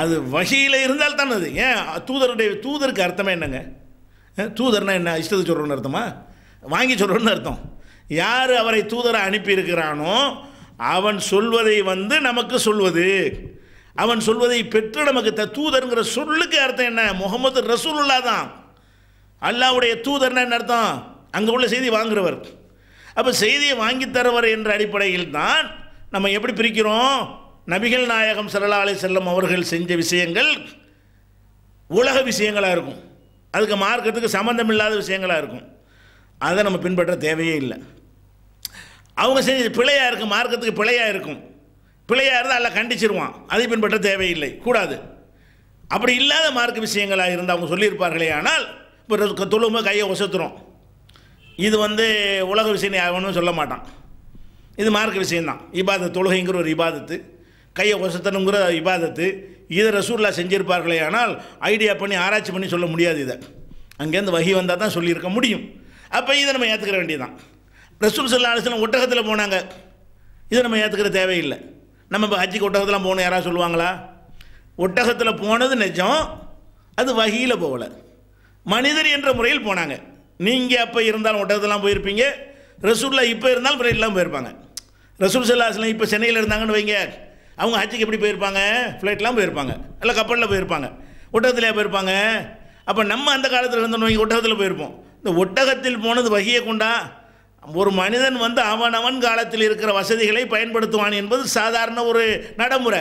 அது வகையில் இருந்தால் தான் அது ஏன் தூதருடைய தூதருக்கு அர்த்தமே என்னங்க தூதர்னா என்ன இஷ்டத்தை சொல்கிறோன்னு அர்த்தமா வாங்கி சொல்கிறோன்னு அர்த்தம் யார் அவரை தூதரை அனுப்பியிருக்கிறானோ அவன் சொல்வதை வந்து நமக்கு சொல்வது அவன் சொல்வதை பெற்று நமக்கு த தூதருங்கிற சொல்லுக்கு அர்த்தம் என்ன முகமது ரசூலுல்லா தான் அல்லாவுடைய தூதர்னா என்ன அர்த்தம் அங்கே உள்ள செய்தி வாங்குறவர் அப்போ செய்தியை வாங்கித்தரவர் என்ற அடிப்படையில் தான் நம்ம எப்படி பிரிக்கிறோம் நபிகள் நாயகம் சரலாலை செல்லம் அவர்கள் செஞ்ச விஷயங்கள் உலக விஷயங்களாக இருக்கும் அதுக்கு மார்க்கத்துக்கு சம்மந்தம் இல்லாத விஷயங்களாக இருக்கும் அதை நம்ம பின்பற்ற தேவையே இல்லை அவங்க செஞ்ச பிழையாக இருக்கும் மார்க்கத்துக்கு பிழையாக இருக்கும் பிழையாக இருந்தால் அதில் கண்டிச்சிருவான் அதை பின்பற்ற தேவையில்லை கூடாது அப்படி இல்லாத மார்க்க விஷயங்களாக இருந்து அவங்க சொல்லியிருப்பார்களே ஆனால் இப்போ தொழுமை கையை ஒசத்துறோம் இது வந்து உலக விஷயம் ஆகணும்னு சொல்ல மாட்டான் இது மார்க்க விஷயம்தான் இபாதத்து தொழுகைங்கிற ஒரு இபாதத்து கையை ஒசத்தனுங்கிற இபாதத்து இதை ரசூல்லா செஞ்சிருப்பார்களே ஆனால் ஐடியா பண்ணி ஆராய்ச்சி பண்ணி சொல்ல முடியாது இதை அங்கேருந்து வகி வந்தால் தான் சொல்லியிருக்க முடியும் அப்போ இதை நம்ம ஏற்றுக்கிற வேண்டியதான் ரசூல் சொல்லா அலிஸ்லாம் ஒட்டகத்தில் போனாங்க இதை நம்ம ஏற்றுக்கிற தேவையில்லை நம்ம இப்போ ஹஜ்ஜிக்கு ஒட்டகத்தில் போகணும் யாராவது சொல்லுவாங்களா ஒட்டகத்தில் போனது நிஜம் அது வகையில் போகலை மனிதர் என்ற முறையில் போனாங்க நீங்கள் அப்போ இருந்தாலும் ஒட்டகத்தெல்லாம் போயிருப்பீங்க ரசூல்லா இப்போ இருந்தாலும் இல்லாமல் போயிருப்பாங்க ரசூல் சல்லாஸ்லாம் இப்போ சென்னையில் இருந்தாங்கன்னு வைங்க அவங்க ஹஜ்ஜுக்கு எப்படி போயிருப்பாங்க ஃப்ளைட்லாம் போயிருப்பாங்க இல்லை கப்பலில் போயிருப்பாங்க ஒட்டகத்திலே போயிருப்பாங்க அப்போ நம்ம அந்த காலத்தில் இருந்தோம் நோய் ஒட்டகத்தில் போயிருப்போம் இந்த ஒட்டகத்தில் போனது வகையை கொண்டா ஒரு மனிதன் வந்து அவன் அவன் காலத்தில் இருக்கிற வசதிகளை பயன்படுத்துவான் என்பது சாதாரண ஒரு நடைமுறை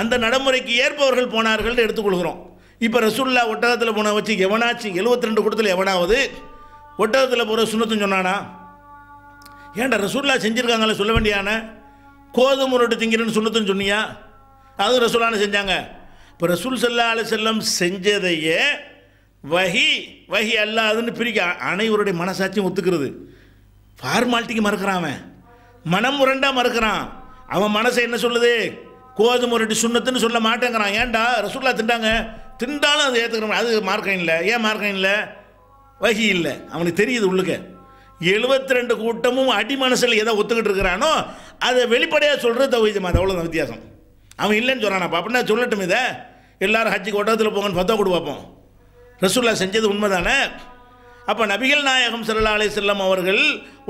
அந்த நடைமுறைக்கு ஏற்பவர்கள் போனார்கள் எடுத்துக்கொள்கிறோம் இப்போ ரசுல்லா ஒட்டகத்தில் போன வச்சு எவனாச்சு எழுபத்தி ரெண்டு கூட்டத்தில் எவனாவது ஒட்டகத்தில் போகிற சுண்ணத்துன்னு சொன்னானா ஏன்டா ரசூல்லா செஞ்சுருக்காங்களே சொல்ல வேண்டியானே கோதுமை ரொட்டி திங்கிறேன்னு சொன்னதுன்னு சொன்னியா அது ரசூலான செஞ்சாங்க இப்போ ரசூல் சல்லா அலி செல்லம் செஞ்சதையே வகி வகி அல்லாதுன்னு பிரிக்க அனைவருடைய மனசாட்சியும் ஒத்துக்கிறது ஃபார்மாலிட்டிக்கு மறுக்கிறான் அவன் மனம் முரண்டாக மறுக்கிறான் அவன் மனசை என்ன சொல்லுது கோதுமை ரொட்டி சுண்ணத்துன்னு சொல்ல மாட்டேங்கிறான் ஏன்டா ரசூல்லா திண்டாங்க திண்டாலும் அது ஏற்றுக்கிறோம் அது மார்க்கம் இல்லை ஏன் மார்க்கம் இல்லை வகி இல்லை அவனுக்கு தெரியுது உள்ளுக்க எழுபத்தி ரெண்டு கூட்டமும் அடி மனசில் எதை ஒத்துக்கிட்டு இருக்கிறானோ அதை வெளிப்படையாக சொல்கிறது தௌஹீத் மாதம் அவ்வளோ வித்தியாசம் அவன் இல்லைன்னு சொல்கிறான் அப்படின்னா சொல்லட்டும் இதை எல்லோரும் ஹஜ்ஜி ஒட்டத்தில் போங்கன்னு பத்தா கொடு பார்ப்போம் ரசூல்லா செஞ்சது உண்மைதானே அப்போ நபிகள் நாயகம் சல்லா அலி செல்லம் அவர்கள்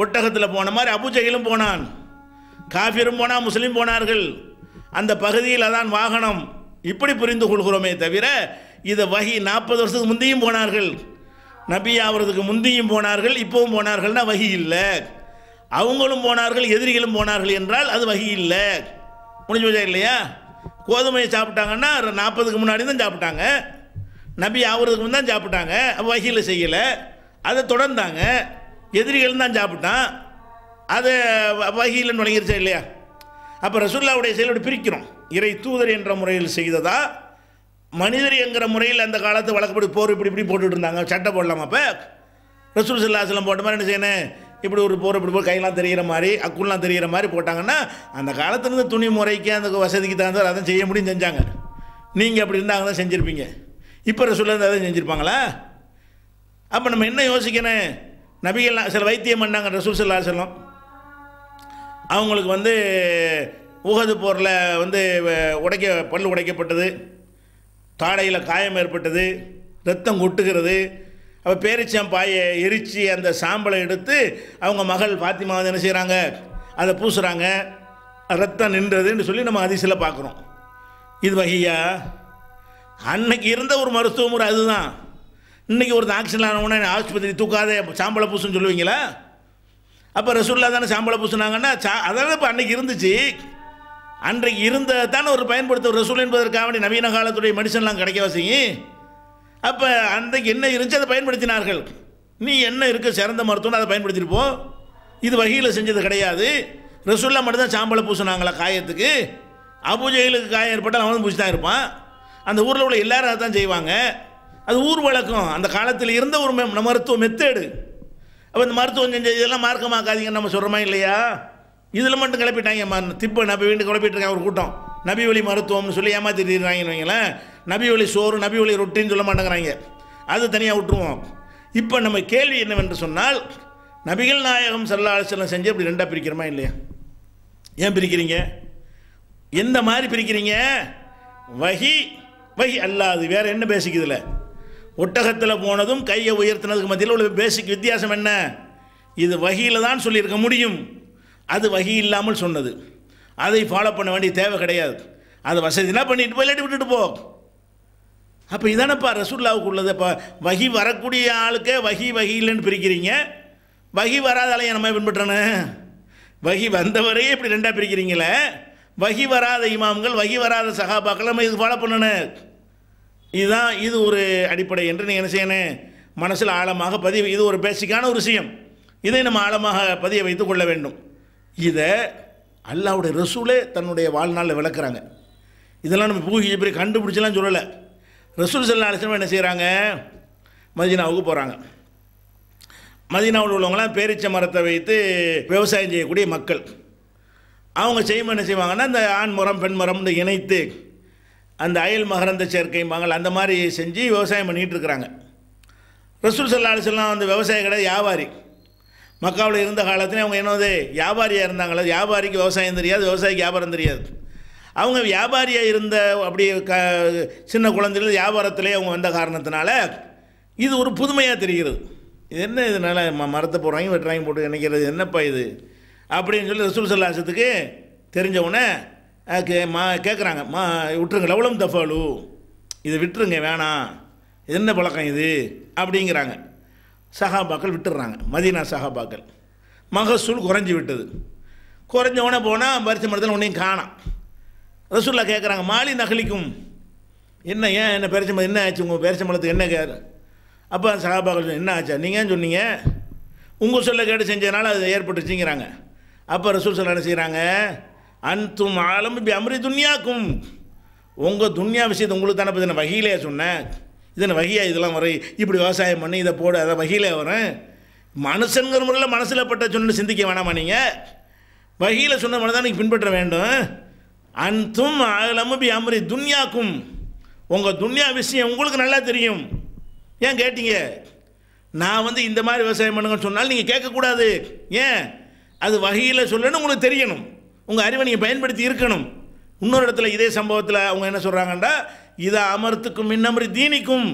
ஒட்டகத்தில் போன மாதிரி அபுஜகிலும் போனான் காஃபிரும் போனால் முஸ்லீம் போனார்கள் அந்த பகுதியில் அதான் வாகனம் இப்படி புரிந்து கொள்கிறோமே தவிர இதை வகி நாற்பது வருஷத்துக்கு முந்தையும் போனார்கள் நபி ஆகிறதுக்கு முந்தியும் போனார்கள் இப்போவும் போனார்கள்னா வகி இல்லை அவங்களும் போனார்கள் எதிரிகளும் போனார்கள் என்றால் அது வகி இல்லை முடிஞ்சு போச்சா இல்லையா கோதுமையை சாப்பிட்டாங்கன்னா நாற்பதுக்கு முன்னாடி தான் சாப்பிட்டாங்க நபி ஆகிறதுக்கு முன் தான் சாப்பிட்டாங்க வகையில் செய்யலை அதை தொடர்ந்தாங்க எதிரிகள் தான் சாப்பிட்டான் அது வகையில் நுழைஞ்சிருச்சா இல்லையா அப்போ ரசுல்லாவுடைய செயலோடு பிரிக்கிறோம் இறை தூதர் என்ற முறையில் செய்ததா மனிதர் என்கிற முறையில் அந்த காலத்து வழக்கப்படி போர் இப்படி இப்படி போட்டுட்டு இருந்தாங்க சட்டை போடலாமா அப்போ ரசூல் சில்லாசலம் போட்ட மாதிரி என்ன செய்யணும் இப்படி ஒரு போர் இப்படி போய் கையெல்லாம் தெரிகிற மாதிரி அக்குலாம் தெரிகிற மாதிரி போட்டாங்கன்னா அந்த காலத்துலேருந்து துணி முறைக்கு அந்த வசதிக்கு தகுந்த அதை செய்ய முடியும் செஞ்சாங்க நீங்கள் அப்படி இருந்தாங்க தான் செஞ்சுருப்பீங்க இப்போ ரசூலில் இருந்து அதை செஞ்சுருப்பாங்களா அப்போ நம்ம என்ன யோசிக்கணும் நபிகள்லாம் சில வைத்தியம் பண்ணாங்க ரசூல் சில்லாசலம் அவங்களுக்கு வந்து உகது போரில் வந்து உடைக்க பல் உடைக்கப்பட்டது தாடையில் காயம் ஏற்பட்டது ரத்தம் கொட்டுகிறது அப்போ பேரிச்சம் பாயை எரித்து அந்த சாம்பலை எடுத்து அவங்க மகள் பாத்திமா வந்து என்ன செய்கிறாங்க அதை பூசுகிறாங்க ரத்தம் நின்றதுன்னு சொல்லி நம்ம அதிசயில் பார்க்குறோம் இது வகையா அன்னைக்கு இருந்த ஒரு மருத்துவ முறை அதுதான் இன்றைக்கி ஒருத்தன் ஆக்சிடென்ட் ஆனவுடனே ஆஸ்பத்திரி தூக்காதே சாம்பலை பூசுன்னு சொல்லுவீங்களா அப்போ ரசூல்லா தானே சாம்பலை பூசுனாங்கன்னா சா அதெல்லாம் இப்போ அன்றைக்கி இருந்துச்சு அன்றைக்கு இருந்த தான் ஒரு பயன்படுத்த ரசூல் என்பதற்காக வேண்டிய நவீன காலத்துடைய மனுஷன்லாம் கிடைக்க வசையும் அப்போ அன்றைக்கு என்ன இருந்துச்சு அதை பயன்படுத்தினார்கள் நீ என்ன இருக்க சிறந்த மருத்துவம் அதை பயன்படுத்தியிருப்போம் இது வகையில் செஞ்சது கிடையாது ரசூல்லாம் மட்டும்தான் சாம்பலை பூசினாங்களா காயத்துக்கு அபூஜைகளுக்கு காயம் ஏற்பட்டால் அவனும் பூசி தான் இருப்பான் அந்த ஊரில் உள்ள எல்லாரும் அதை தான் செய்வாங்க அது ஊர் வழக்கம் அந்த காலத்தில் இருந்த ஒரு மருத்துவ மெத்தேடு அப்போ இந்த மருத்துவம் செஞ்ச இதெல்லாம் மார்க்கமாக்காதீங்கன்னு நம்ம சொல்கிறோமா இல்லையா இதில் மட்டும் கிளப்பிட்டாங்க திப்பு நபி வீண்டு கிளப்பிட்டுருக்காங்க அவர் ஒரு கூட்டம் நபி வழி மருத்துவம்னு சொல்லி ஏமாற்றிடுறாங்கன்னு வைங்களேன் நபி வழி சோறு நபி வழி ரொட்டின்னு சொல்ல மாட்டேங்கிறாங்க அது தனியாக விட்டுருவோம் இப்போ நம்ம கேள்வி என்னவென்று சொன்னால் நபிகள் நாயகம் செல்ல அலிசல்லாம் செஞ்சு அப்படி ரெண்டாக பிரிக்கிறோமா இல்லையா ஏன் பிரிக்கிறீங்க எந்த மாதிரி பிரிக்கிறீங்க வகி வகி அல்லாது வேறு என்ன பேசிக் இதில் ஒட்டகத்தில் போனதும் கையை உயர்த்தினதுக்கு மத்தியில் உள்ள பேசிக் வித்தியாசம் என்ன இது வகையில் தான் சொல்லியிருக்க முடியும் அது வகி இல்லாமல் சொன்னது அதை ஃபாலோ பண்ண வேண்டிய தேவை கிடையாது அது வசதினா பண்ணிட்டு போய் இல்லாட்டி விட்டுட்டு போ அப்போ இதானப்பா ரசூல்லாவுக்கு உள்ளது இப்போ வகி வரக்கூடிய ஆளுக்கே வகி வகி இல்லைன்னு பிரிக்கிறீங்க வகி வராத ஆளையை நம்ம பின்பற்றணும் வகி வந்தவரையே இப்படி ரெண்டாக பிரிக்கிறீங்களே வகி வராத இமாம்கள் வகி வராத சகாபாக்கள் நம்ம இது ஃபாலோ பண்ணணும் இதுதான் இது ஒரு அடிப்படை என்று நீ என்ன செய்யணும் மனசில் ஆழமாக பதிவு இது ஒரு பேசிக்கான ஒரு விஷயம் இதை நம்ம ஆழமாக பதிய வைத்து கொள்ள வேண்டும் இதை அல்லாவுடைய ரசூலே தன்னுடைய வாழ்நாளில் விளக்குறாங்க இதெல்லாம் நம்ம பூகி பெரிய கண்டுபிடிச்சலாம் சொல்லலை ரசூல் செல்லா அலிஸ்லாம் என்ன செய்கிறாங்க மதினாவுக்கு போகிறாங்க மதினாவில் உள்ளவங்களாம் பேரிச்ச மரத்தை வைத்து விவசாயம் செய்யக்கூடிய மக்கள் அவங்க செய்யும் என்ன செய்வாங்கன்னா இந்த ஆண் மரம் பெண் மரம்னு இணைத்து அந்த அயல் மகரந்த சேர்க்கைம்பாங்கள் அந்த மாதிரி செஞ்சு விவசாயம் பண்ணிகிட்டு இருக்கிறாங்க ரசூல் செல்லா அலிஸ்லாம் அந்த விவசாய கடை வியாபாரி மக்காவில் இருந்த காலத்துலேயும் அவங்க என்னது வியாபாரியாக இருந்தாங்களா வியாபாரிக்கு விவசாயம் தெரியாது விவசாயிக்கு வியாபாரம் தெரியாது அவங்க வியாபாரியாக இருந்த அப்படி க சின்ன குழந்தைகள் வியாபாரத்திலே அவங்க வந்த காரணத்தினால இது ஒரு புதுமையாக தெரிகிறது இது என்ன இதனால் ம மரத்தை போடுறாங்க வெட்டுறாங்க போட்டு நினைக்கிறது என்னப்பா இது அப்படின்னு சொல்லி ரசூல் சல்லாசத்துக்கு தெரிஞ்சவுடனே கே மா கேட்குறாங்க மா விட்டுருங்க லவ்லம் தஃபாலு இது விட்டுருங்க வேணாம் என்ன பழக்கம் இது அப்படிங்கிறாங்க சஹாபாக்கள் விட்டுடுறாங்க மதீனா சஹாபாக்கள் மகசூல் குறைஞ்சி விட்டது உடனே போனால் பரிசு மரத்தில் உன்னையும் காணாம் ரசூல்லா கேட்குறாங்க மாலி நகலிக்கும் என்ன ஏன் என்ன பேரிச்சம்பளம் என்ன ஆச்சு உங்கள் மலத்துக்கு என்ன கேர் அப்போ சகாபாக்கள் என்ன ஆச்சா நீங்கள் சொன்னீங்க உங்கள் சொல்ல கேட்டு செஞ்சதுனால அது ஏற்பட்டுச்சுங்கிறாங்க அப்போ ரசூல் சொல்ல என்ன செய்கிறாங்க அன்தும் ஆலம்பி அமிர்தி துன்யாக்கும் உங்கள் துன்யா விஷயத்தை உங்களுக்கு தானே பற்றின வகையிலே சொன்னேன் இதென்ன வகையாக இதெல்லாம் வரை இப்படி விவசாயம் பண்ணி இதை போட அதை வகையில் வரேன் மனுஷங்கிற முறையில் மனசில் பட்ட சொன்ன சிந்திக்க வேணாமா நீங்கள் வகையில் சொன்ன மனதான் நீங்கள் பின்பற்ற வேண்டும் அன்தும் பி அமரி துன்யாக்கும் உங்கள் துன்யா விஷயம் உங்களுக்கு நல்லா தெரியும் ஏன் கேட்டீங்க நான் வந்து இந்த மாதிரி விவசாயம் பண்ணுங்கன்னு சொன்னால் நீங்கள் கேட்கக்கூடாது ஏன் அது வகையில் சொல்லணும்னு உங்களுக்கு தெரியணும் உங்கள் அறிவை நீங்கள் பயன்படுத்தி இருக்கணும் இன்னொரு இடத்துல இதே சம்பவத்தில் அவங்க என்ன சொல்கிறாங்கன்றா இதை அமர்த்துக்கும் இன்னமரி தீனிக்கும்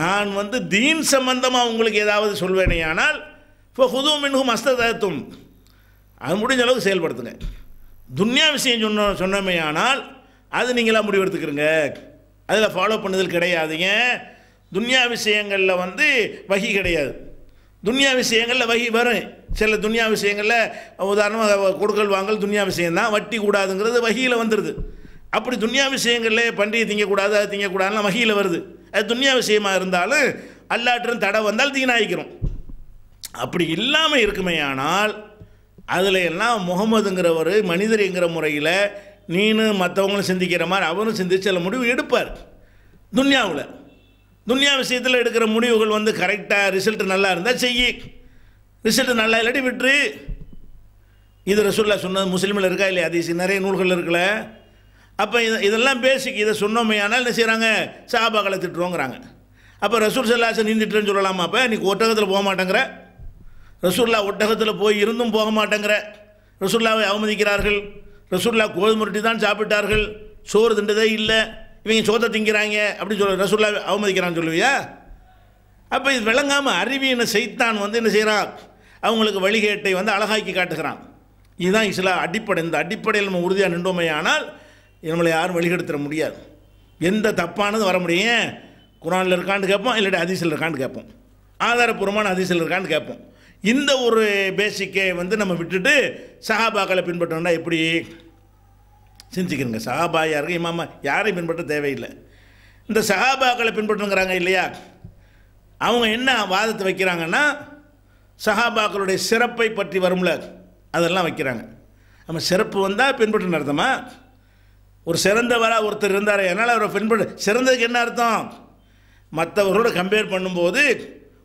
நான் வந்து தீன் சம்பந்தமாக உங்களுக்கு ஏதாவது சொல்வேனே ஆனால் இப்போ ஹுது மின்ஹும் அஸ்தத்தும் அது முடிஞ்ச அளவுக்கு செயல்படுத்துங்க துன்யா விஷயம் சொன்ன சொன்னமே ஆனால் அது நீங்களாக முடிவெடுத்துக்கிறங்க அதில் ஃபாலோ பண்ணுதல் கிடையாதுங்க துன்யா விஷயங்களில் வந்து வகி கிடையாது துன்யா விஷயங்களில் வகி வரும் சில துன்யா விஷயங்களில் உதாரணமாக கொடுக்கல் வாங்கல் துன்யா விஷயம்தான் வட்டி கூடாதுங்கிறது வகியில் வந்துடுது அப்படி துன்யா விஷயங்களில் பண்டிகை திங்கக்கூடாது அது திங்கக்கூடாதுலாம் வகையில் வருது அது துன்யா விஷயமாக இருந்தாலும் அல்லாட்டும் தடை வந்தால் தீனாயிக்கிறோம் அப்படி இல்லாமல் இருக்குமே ஆனால் அதில் எல்லாம் முகமதுங்கிறவர் மனிதர்ங்கிற முறையில் நீனு மற்றவங்களும் சிந்திக்கிற மாதிரி அவரும் சிந்திச்சு சில முடிவு எடுப்பார் துன்யாவில் துன்யா விஷயத்தில் எடுக்கிற முடிவுகள் வந்து கரெக்டாக ரிசல்ட் நல்லா இருந்தால் செய்யி ரிசல்ட் நல்லா இல்லாட்டி விட்டுரு இது ரசூல்லா சொன்னது முஸ்லீமில் இருக்கா இல்லையா அதிசி நிறைய நூல்கள் இருக்கல அப்போ இது இதெல்லாம் பேசி இதை சொன்னோமே ஆனால் என்ன செய்கிறாங்க சாபாக்களை திட்டுறோங்கிறாங்க அப்போ ரசூல் சல்லாசன் நின்றுட்டுன்னு சொல்லலாமா அப்போ நீ ஒட்டகத்தில் போக மாட்டேங்கிற ரசூல்லா ஒட்டகத்தில் போய் இருந்தும் போக மாட்டேங்கிற ரசூல்லாவை அவமதிக்கிறார்கள் ரசூல்லா கோதுமை ரொட்டி தான் சாப்பிட்டார்கள் சோறு திண்டதே இல்லை இவங்க சோத்தை திங்கிறாங்க அப்படின்னு சொல்ல ரசூல்லா அவமதிக்கிறான்னு சொல்லுவியா அப்போ இது விளங்காமல் அறிவியனை செய்தான் வந்து என்ன செய்கிறான் அவங்களுக்கு வழிகேட்டை வந்து அழகாக்கி காட்டுகிறான் இதுதான் இஸ்லா அடிப்படை இந்த அடிப்படையில் நம்ம உறுதியாக நின்றோமே ஆனால் நம்மளை யாரும் வழிகெடுத்துட முடியாது எந்த தப்பானது வர முடியும் குரானில் இருக்கான்னு கேட்போம் இல்லாட்டி அதிசல் இருக்கான்னு கேட்போம் ஆதாரபூர்வமான அதிசல் இருக்கான்னு கேட்போம் இந்த ஒரு பேசிக்கை வந்து நம்ம விட்டுட்டு சஹாபாக்களை பின்பற்றோம்னா எப்படி சிந்திக்கிறங்க சஹாபா யாருக்கு இமாமா யாரையும் பின்பற்ற தேவையில்லை இந்த சஹாபாக்களை பின்பற்றுங்கிறாங்க இல்லையா அவங்க என்ன வாதத்தை வைக்கிறாங்கன்னா சஹாபாக்களுடைய சிறப்பை பற்றி வரும்ல அதெல்லாம் வைக்கிறாங்க நம்ம சிறப்பு வந்தால் பின்பற்ற நடத்தமா ஒரு சிறந்தவராக ஒருத்தர் இருந்தார் என்னால் அவரை பின்பற்ற சிறந்ததுக்கு என்ன அர்த்தம் மற்றவர்களோட கம்பேர் பண்ணும்போது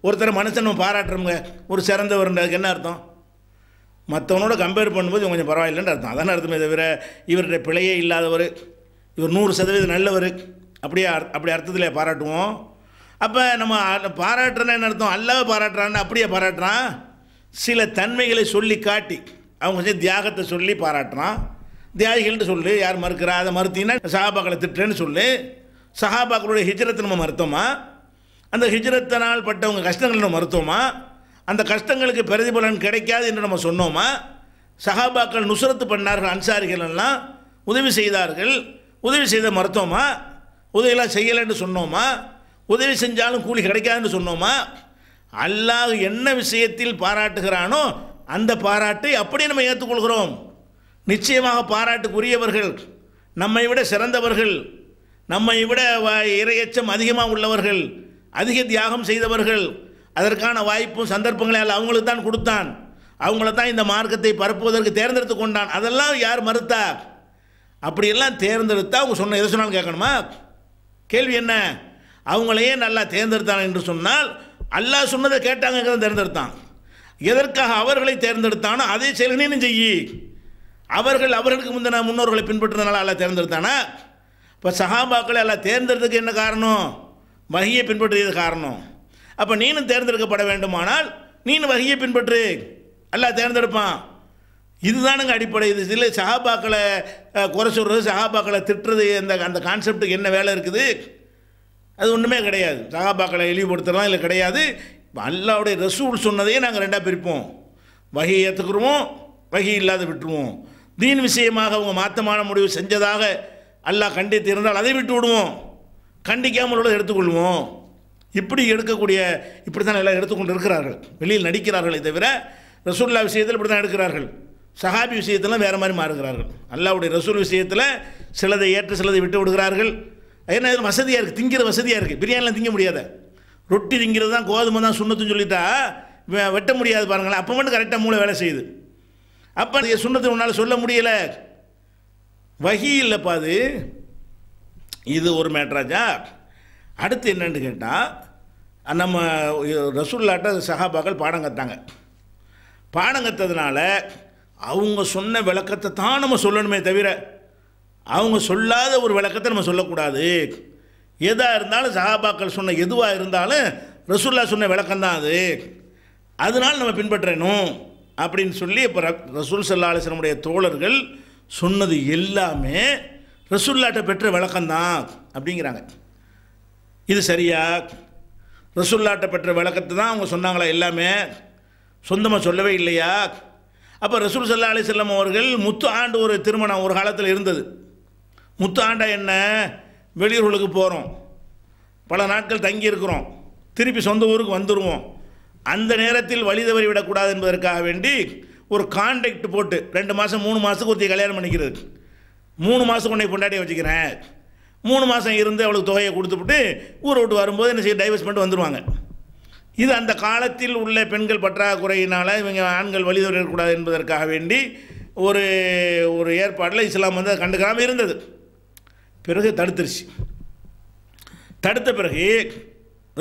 ஒருத்தரை மனுஷன் நம்ம பாராட்டுறோமுங்க ஒரு சிறந்தவர்ன்றதுக்கு என்ன அர்த்தம் மற்றவனோட கம்பேர் பண்ணும்போது இவங்க கொஞ்சம் பரவாயில்லைன்னு அர்த்தம் அதான அர்த்தமே தவிர இவருடைய பிழையே இல்லாதவர் இவர் நூறு சதவீதம் நல்லவர் அப்படியே அப்படி அர்த்தத்தில் பாராட்டுவோம் அப்போ நம்ம பாராட்டுறேன்னு என்ன அர்த்தம் அல்லாவே பாராட்டுறான்னு அப்படியே பாராட்டுறான் சில தன்மைகளை சொல்லி காட்டி அவங்க கொஞ்சம் தியாகத்தை சொல்லி பாராட்டுறான் தியாகிகள்னு சொல்லு யார் மறுக்கிறா அதை மறுத்தீங்கன்னா சஹாபாக்களை திட்டுறேன்னு சொல்லு சஹாபாக்களுடைய ஹிஜரத்தை நம்ம மறுத்தோமா அந்த ஹிஜரத்தினால் பட்டவங்க கஷ்டங்கள் நம்ம மறுத்தோமா அந்த கஷ்டங்களுக்கு பிரதிபலன் கிடைக்காது என்று நம்ம சொன்னோமா சஹாபாக்கள் நுசரத்து பண்ணார்கள் அன்சாரிகள் எல்லாம் உதவி செய்தார்கள் உதவி செய்த மறுத்தோமா உதவியெல்லாம் செய்யலைன்னு சொன்னோமா உதவி செஞ்சாலும் கூலி கிடைக்காதுன்னு சொன்னோமா அல்லாஹ் என்ன விஷயத்தில் பாராட்டுகிறானோ அந்த பாராட்டை அப்படியே நம்ம ஏற்றுக்கொள்கிறோம் நிச்சயமாக பாராட்டுக்குரியவர்கள் நம்மை விட சிறந்தவர்கள் நம்மை விட இரையச்சம் அதிகமாக உள்ளவர்கள் அதிக தியாகம் செய்தவர்கள் அதற்கான வாய்ப்பும் சந்தர்ப்பங்களை அவங்களுக்கு தான் கொடுத்தான் அவங்கள தான் இந்த மார்க்கத்தை பரப்புவதற்கு தேர்ந்தெடுத்து கொண்டான் அதெல்லாம் யார் மறுத்தா அப்படியெல்லாம் தேர்ந்தெடுத்தா அவங்க சொன்ன எதை சொன்னாலும் கேட்கணுமா கேள்வி என்ன அவங்களையே நல்லா தேர்ந்தெடுத்தான் என்று சொன்னால் அல்லாஹ் சொன்னதை கேட்டாங்க தேர்ந்தெடுத்தான் எதற்காக அவர்களை தேர்ந்தெடுத்தானோ அதே செயல்களையும் செய்யி அவர்கள் அவர்களுக்கு முந்தின முன்னோர்களை பின்பற்றுறதுனால அல்ல தேர்ந்தெடுத்தானா இப்போ சஹாபாக்களை எல்லாம் தேர்ந்தெடுத்துக்கு என்ன காரணம் வகையை பின்பற்றியது காரணம் அப்போ நீனும் தேர்ந்தெடுக்கப்பட வேண்டுமானால் நீனும் வகையை பின்பற்று எல்லாம் தேர்ந்தெடுப்பான் இதுதானுங்க அடிப்படை இது இல்லை சஹாபாக்களை குறை சொல்கிறது சஹாபாக்களை திட்டுறது அந்த அந்த கான்செப்டுக்கு என்ன வேலை இருக்குது அது ஒன்றுமே கிடையாது சகாபாக்களை இழிவுபடுத்தலாம் இல்லை கிடையாது அல்லாவுடைய ரசூல் சொன்னதையே நாங்கள் ரெண்டாக பிரிப்போம் வகையை ஏற்றுக்குருவோம் வகை இல்லாத விட்டுருவோம் தீன் விஷயமாக அவங்க மாத்தமான முடிவு செஞ்சதாக அல்லாஹ் கண்டித்து இருந்தால் அதை விட்டு விடுவோம் கண்டிக்காமல் உள்ளதை எடுத்துக்கொள்வோம் இப்படி எடுக்கக்கூடிய இப்படி தான் எல்லாம் எடுத்துக்கொண்டு இருக்கிறார்கள் வெளியில் நடிக்கிறார்களே தவிர ரசூல்லா விஷயத்தில் இப்படி தான் எடுக்கிறார்கள் சஹாபி விஷயத்தெல்லாம் வேறு மாதிரி மாறுகிறார்கள் அல்லாவுடைய ரசூல் விஷயத்தில் சிலதை ஏற்று சிலதை விட்டு விடுகிறார்கள் ஏன்னா இது வசதியாக இருக்குது திங்கிற வசதியாக இருக்குது பிரியாணிலாம் திங்க முடியாத ரொட்டி திங்கிறது தான் கோதுமை தான் சுண்ணத்துன்னு சொல்லிட்டா வெட்ட முடியாது பாருங்களேன் அப்போ மட்டும் கரெக்டாக மூளை வேலை செய்யுது அப்போ அந்த சுண்ணத்தை உன்னால் சொல்ல முடியலை வகி இல்லைப்பா அது இது ஒரு மேட்ராஜா அடுத்து என்னன்னு கேட்டால் நம்ம ரசூல்லாட்ட சகாபாக்கள் பாடம் கத்தாங்க பாடம் கத்ததுனால அவங்க சொன்ன விளக்கத்தை தான் நம்ம சொல்லணுமே தவிர அவங்க சொல்லாத ஒரு விளக்கத்தை நம்ம சொல்லக்கூடாது எதாக இருந்தாலும் சகாபாக்கள் சொன்ன எதுவாக இருந்தாலும் ரசூல்லா சொன்ன விளக்கம்தான் அது அதனால் நம்ம பின்பற்றணும் அப்படின்னு சொல்லி இப்போ ரசூல் சல்லா தோழர்கள் சொன்னது எல்லாமே ரசூல்லாட்ட பெற்ற விளக்கம்தான் அப்படிங்கிறாங்க இது சரியா ரசூல்லாட்ட பெற்ற விளக்கத்தை தான் அவங்க சொன்னாங்களா எல்லாமே சொந்தமாக சொல்லவே இல்லையா அப்போ ரசூல் சல்லா அலி செல்லம் அவர்கள் முத்து ஆண்டு ஒரு திருமணம் ஒரு காலத்தில் இருந்தது முத்து ஆண்டா என்ன வெளியூர்களுக்கு போகிறோம் பல நாட்கள் தங்கியிருக்கிறோம் திருப்பி சொந்த ஊருக்கு வந்துடுவோம் அந்த நேரத்தில் வழி தவறி விடக்கூடாது என்பதற்காக வேண்டி ஒரு கான்ட்ராக்ட் போட்டு ரெண்டு மாதம் மூணு மாதத்துக்கு ஒருத்தி கல்யாணம் பண்ணிக்கிறது மூணு மாதம் உன்னை பொண்டாட்டி வச்சுக்கிறேன் மூணு மாதம் இருந்து அவளுக்கு தொகையை கொடுத்துவிட்டு ஊரை விட்டு வரும்போது என்ன செய்ய டைவர்ஸ் பண்ணிட்டு வந்துடுவாங்க இது அந்த காலத்தில் உள்ள பெண்கள் பற்றாக்குறையினால் இவங்க ஆண்கள் வழி தவறக்கூடாது என்பதற்காக வேண்டி ஒரு ஒரு ஏற்பாட்டில் இஸ்லாம் வந்து கண்டுக்காமல் இருந்தது பிறகு தடுத்துருச்சு தடுத்த பிறகு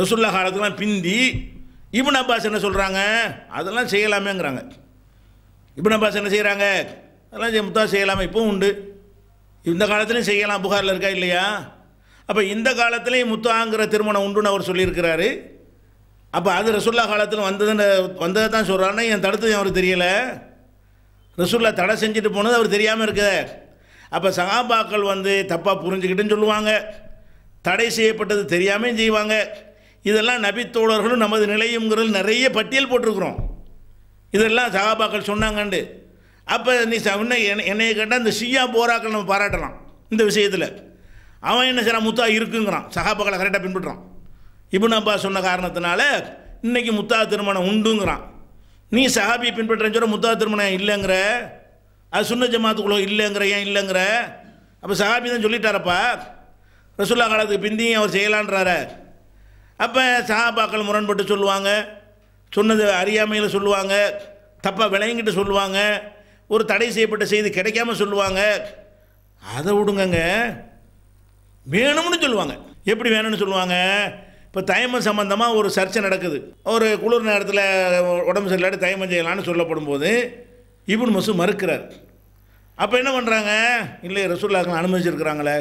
ரசுல்லா காலத்துலாம் பிந்தி இபன் அப்பாஸ் என்ன சொல்கிறாங்க அதெல்லாம் செய்யலாமேங்கிறாங்க இபன் அப்பாஸ் என்ன செய்கிறாங்க அதெல்லாம் முத்தா செய்யலாமே இப்போவும் உண்டு இந்த காலத்துலேயும் செய்யலாம் புகாரில் இருக்கா இல்லையா அப்போ இந்த காலத்துலேயும் முத்தாங்கிற திருமணம் உண்டுன்னு அவர் சொல்லியிருக்கிறாரு அப்போ அது ரசுல்லா காலத்தில் வந்ததுன்னு வந்ததை தான் சொல்கிறாருன்னா என் தடுத்தது அவர் தெரியலை ரசுல்லா தடை செஞ்சுட்டு போனது அவர் தெரியாமல் இருக்குது அப்போ சகாபாக்கள் வந்து தப்பாக புரிஞ்சுக்கிட்டுன்னு சொல்லுவாங்க தடை செய்யப்பட்டது தெரியாமல் செய்வாங்க இதெல்லாம் நபித்தோழர்களும் நமது நிலையுங்கிறது நிறைய பட்டியல் போட்டிருக்கிறோம் இதெல்லாம் சகாபாக்கள் சொன்னாங்கண்டு அப்போ நீ சொன்ன என்னைய கேட்டால் இந்த ஷியா போராக்கள் நம்ம பாராட்டலாம் இந்த விஷயத்தில் அவன் என்ன செய்கிறான் முத்தா இருக்குங்கிறான் சகாபாக்களை கரெக்டாக பின்பற்றுறான் இபுன் அப்பா சொன்ன காரணத்தினால இன்றைக்கி முத்தா திருமணம் உண்டுங்கிறான் நீ சஹாபியை பின்பற்றுறேன் சொல்ல முத்தா திருமணம் இல்லைங்கிற அது சுண்ண ஜமாத்துக்குள்ளே இல்லைங்கிற ஏன் இல்லைங்கிற அப்போ சஹாபி தான் சொல்லிட்டாரப்பா ரசுல்லா காலத்துக்கு பிந்தியும் அவர் செய்யலான்றாரு அப்போ சஹாபாக்கள் முரண்பட்டு சொல்லுவாங்க சொன்னது அறியாமையில் சொல்லுவாங்க தப்பாக விளையங்கிட்டு சொல்லுவாங்க ஒரு தடை செய்யப்பட்ட செய்தி கிடைக்காம சொல்லுவாங்க அதை விடுங்கங்க வேணும்னு சொல்லுவாங்க எப்படி வேணும்னு சொல்லுவாங்க இப்போ தயமம் சம்மந்தமாக ஒரு சர்ச்சை நடக்குது ஒரு குளிர் நேரத்தில் உடம்பு சரியில்லாட்டி தயமம் செய்யலான்னு சொல்லப்படும் போது இபுன் மசு மறுக்கிறார் அப்போ என்ன பண்ணுறாங்க இல்லை ரசூல்லாக்கள் அனுமதிச்சிருக்கிறாங்களே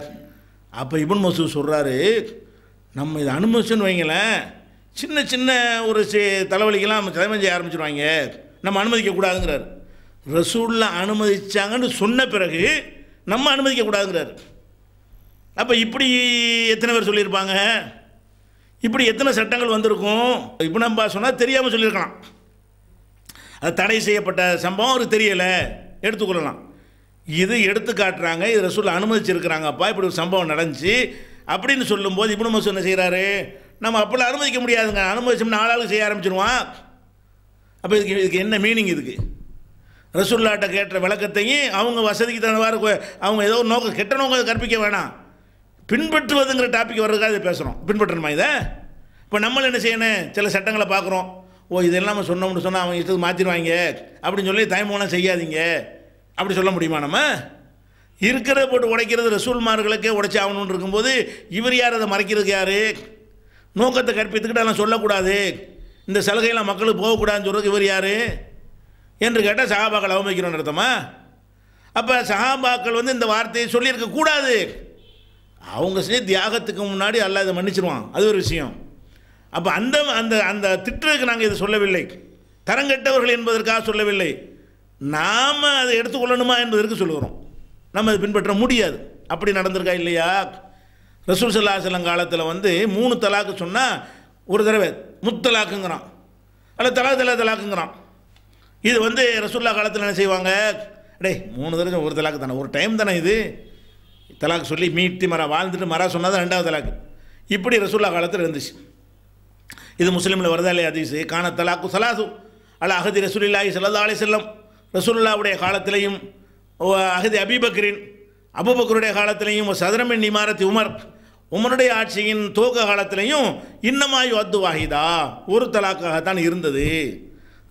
அப்போ இபுன் மசூ சொல்கிறாரு நம்ம இதை அனுமதிச்சுன்னு வைங்களேன் சின்ன சின்ன ஒரு சே தலைவலிக்கெல்லாம் தலைமை செய்ய ஆரம்பிச்சிருவாங்க நம்ம அனுமதிக்கக்கூடாதுங்கிறார் ரசூலில் அனுமதிச்சாங்கன்னு சொன்ன பிறகு நம்ம அனுமதிக்கக்கூடாதுங்கிறார் அப்போ இப்படி எத்தனை பேர் சொல்லியிருப்பாங்க இப்படி எத்தனை சட்டங்கள் வந்திருக்கும் இப்போ நம்ம சொன்னால் தெரியாமல் சொல்லியிருக்கலாம் அது தடை செய்யப்பட்ட சம்பவம் அவருக்கு தெரியலை எடுத்துக்கொள்ளலாம் இது எடுத்து காட்டுறாங்க இது ரசூலில் அனுமதிச்சிருக்கிறாங்கப்பா இப்படி ஒரு சம்பவம் நடந்துச்சு அப்படின்னு சொல்லும்போது இப்னு மசூத் என்ன செய்கிறாரு நம்ம அப்படிலாம் அனுமதிக்க முடியாதுங்க அனுமதிச்சோம்னா ஆளாளுக்கு செய்ய ஆரம்பிச்சிருவான் அப்போ இதுக்கு இதுக்கு என்ன மீனிங் இதுக்கு ரசுல்லாட்ட கேட்ட விளக்கத்தையும் அவங்க வசதிக்கு தகுந்தவாறு அவங்க ஏதோ நோக்கம் கெட்ட நோக்க கற்பிக்க வேணாம் பின்பற்றுவதுங்கிற டாபிக் வர்றதுக்காக இதை பேசுகிறோம் பின்பற்றணுமா இதை இப்போ நம்மள என்ன செய்யணும் சில சட்டங்களை பார்க்குறோம் ஓ இதெல்லாம் நம்ம சொன்னோம்னு சொன்னால் அவங்க இஷ்டத்துக்கு மாற்றிடுவாங்க அப்படின்னு சொல்லி தாய்மூலம் செய்யாதீங்க அப்படி சொல்ல முடியுமா நம்ம இருக்கிற போட்டு உடைக்கிறது ரசூல்மார்களுக்கே உடைச்சி ஆகணும்னு இருக்கும்போது இவர் யார் அதை மறைக்கிறதுக்கு யார் நோக்கத்தை கற்பித்துக்கிட்டு எல்லாம் சொல்லக்கூடாது இந்த சலுகையெல்லாம் மக்களுக்கு போகக்கூடாதுன்னு சொல்கிறதுக்கு இவர் யார் என்று கேட்டால் சகாபாக்கள் அவமதிக்கணும் அர்த்தமா அப்போ சகாபாக்கள் வந்து இந்த வார்த்தையை சொல்லியிருக்கக்கூடாது அவங்க செஞ்ச தியாகத்துக்கு முன்னாடி அல்ல இதை மன்னிச்சிருவான் அது ஒரு விஷயம் அப்போ அந்த அந்த அந்த திட்டத்துக்கு நாங்கள் இதை சொல்லவில்லை தரங்கெட்டவர்கள் என்பதற்காக சொல்லவில்லை நாம் அதை எடுத்துக்கொள்ளணுமா என்பதற்கு சொல்லுகிறோம் நம்ம அதை பின்பற்ற முடியாது அப்படி நடந்திருக்கா இல்லையா ரசூல் சல்லாஹலம் காலத்தில் வந்து மூணு தலாக்கு சொன்னால் ஒரு தடவை முத்தலாக்குங்கிறான் அல்ல தலா தலா தலாக்குங்கிறான் இது வந்து ரசூல்லா காலத்தில் என்ன செய்வாங்க அடே மூணு தடவை ஒரு தலாக்கு தானே ஒரு டைம் தானே இது தலாக்கு சொல்லி மீட்டி மர வாழ்ந்துட்டு மரா சொன்னால் தான் ரெண்டாவது தலாக்கு இப்படி ரசூல்லா காலத்தில் இருந்துச்சு இது முஸ்லீமில் வருதா இல்லையா அதிசு காண தலாக்கு சலாசு அல்ல அகதி இல்லாஹி சல்லா அலி செல்லம் ரசூல்லாவுடைய காலத்திலையும் அகதி அபிபக்ரின் அபுபக்கருடைய காலத்திலையும் சதுரமின் நிமாரத்தி உமர் உமருடைய ஆட்சியின் துவக்க காலத்திலையும் இன்னமாய் வத்து வாகிதா ஒரு தலாக்காகத்தான் இருந்தது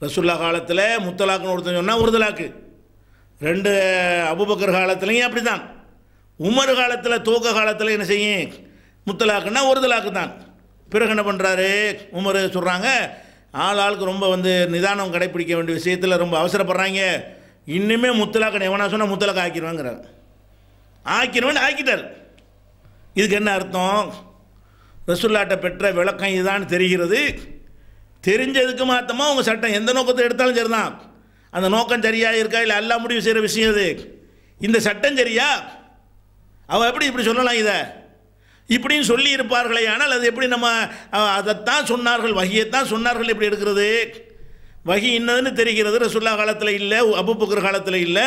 ரசுல்லா காலத்தில் முத்தலாக்குன்னு ஒருத்தன் சொன்னால் ஒரு தலாக்கு ரெண்டு அபுபக்கர் காலத்துலையும் அப்படி தான் உமர் காலத்தில் துவக்க காலத்தில் என்ன செய்யும் முத்தலாக்குன்னா ஒரு தலாக்கு தான் பிறகு என்ன பண்ணுறாரு உமர் சொல்கிறாங்க ஆள் ஆளுக்கு ரொம்ப வந்து நிதானம் கடைப்பிடிக்க வேண்டிய விஷயத்தில் ரொம்ப அவசரப்படுறாங்க இன்னுமே முத்தலாக்கணும் எவனா சொன்னால் முத்தலாக ஆக்கிடுவாங்கிறார் ஆக்கிடுவேன் ஆக்கிட்டார் இதுக்கு என்ன அர்த்தம் ரசுல்லாட்டை பெற்ற விளக்கம் இதுதான் தெரிகிறது தெரிஞ்சதுக்கு மாத்தமாக உங்கள் சட்டம் எந்த நோக்கத்தை எடுத்தாலும் சரிதான் அந்த நோக்கம் சரியாக இருக்கா இல்லை எல்லாம் முடிவு செய்கிற விஷயம் இது இந்த சட்டம் சரியா அவள் எப்படி இப்படி சொல்லலாம் இதை இப்படின்னு சொல்லியிருப்பார்களே ஆனால் அது எப்படி நம்ம அதைத்தான் சொன்னார்கள் வகையைத்தான் சொன்னார்கள் எப்படி எடுக்கிறது வகி இன்னதுன்னு தெரிகிறது ரசுல்லா காலத்தில் இல்லை அபுபுக்கர் காலத்தில் இல்லை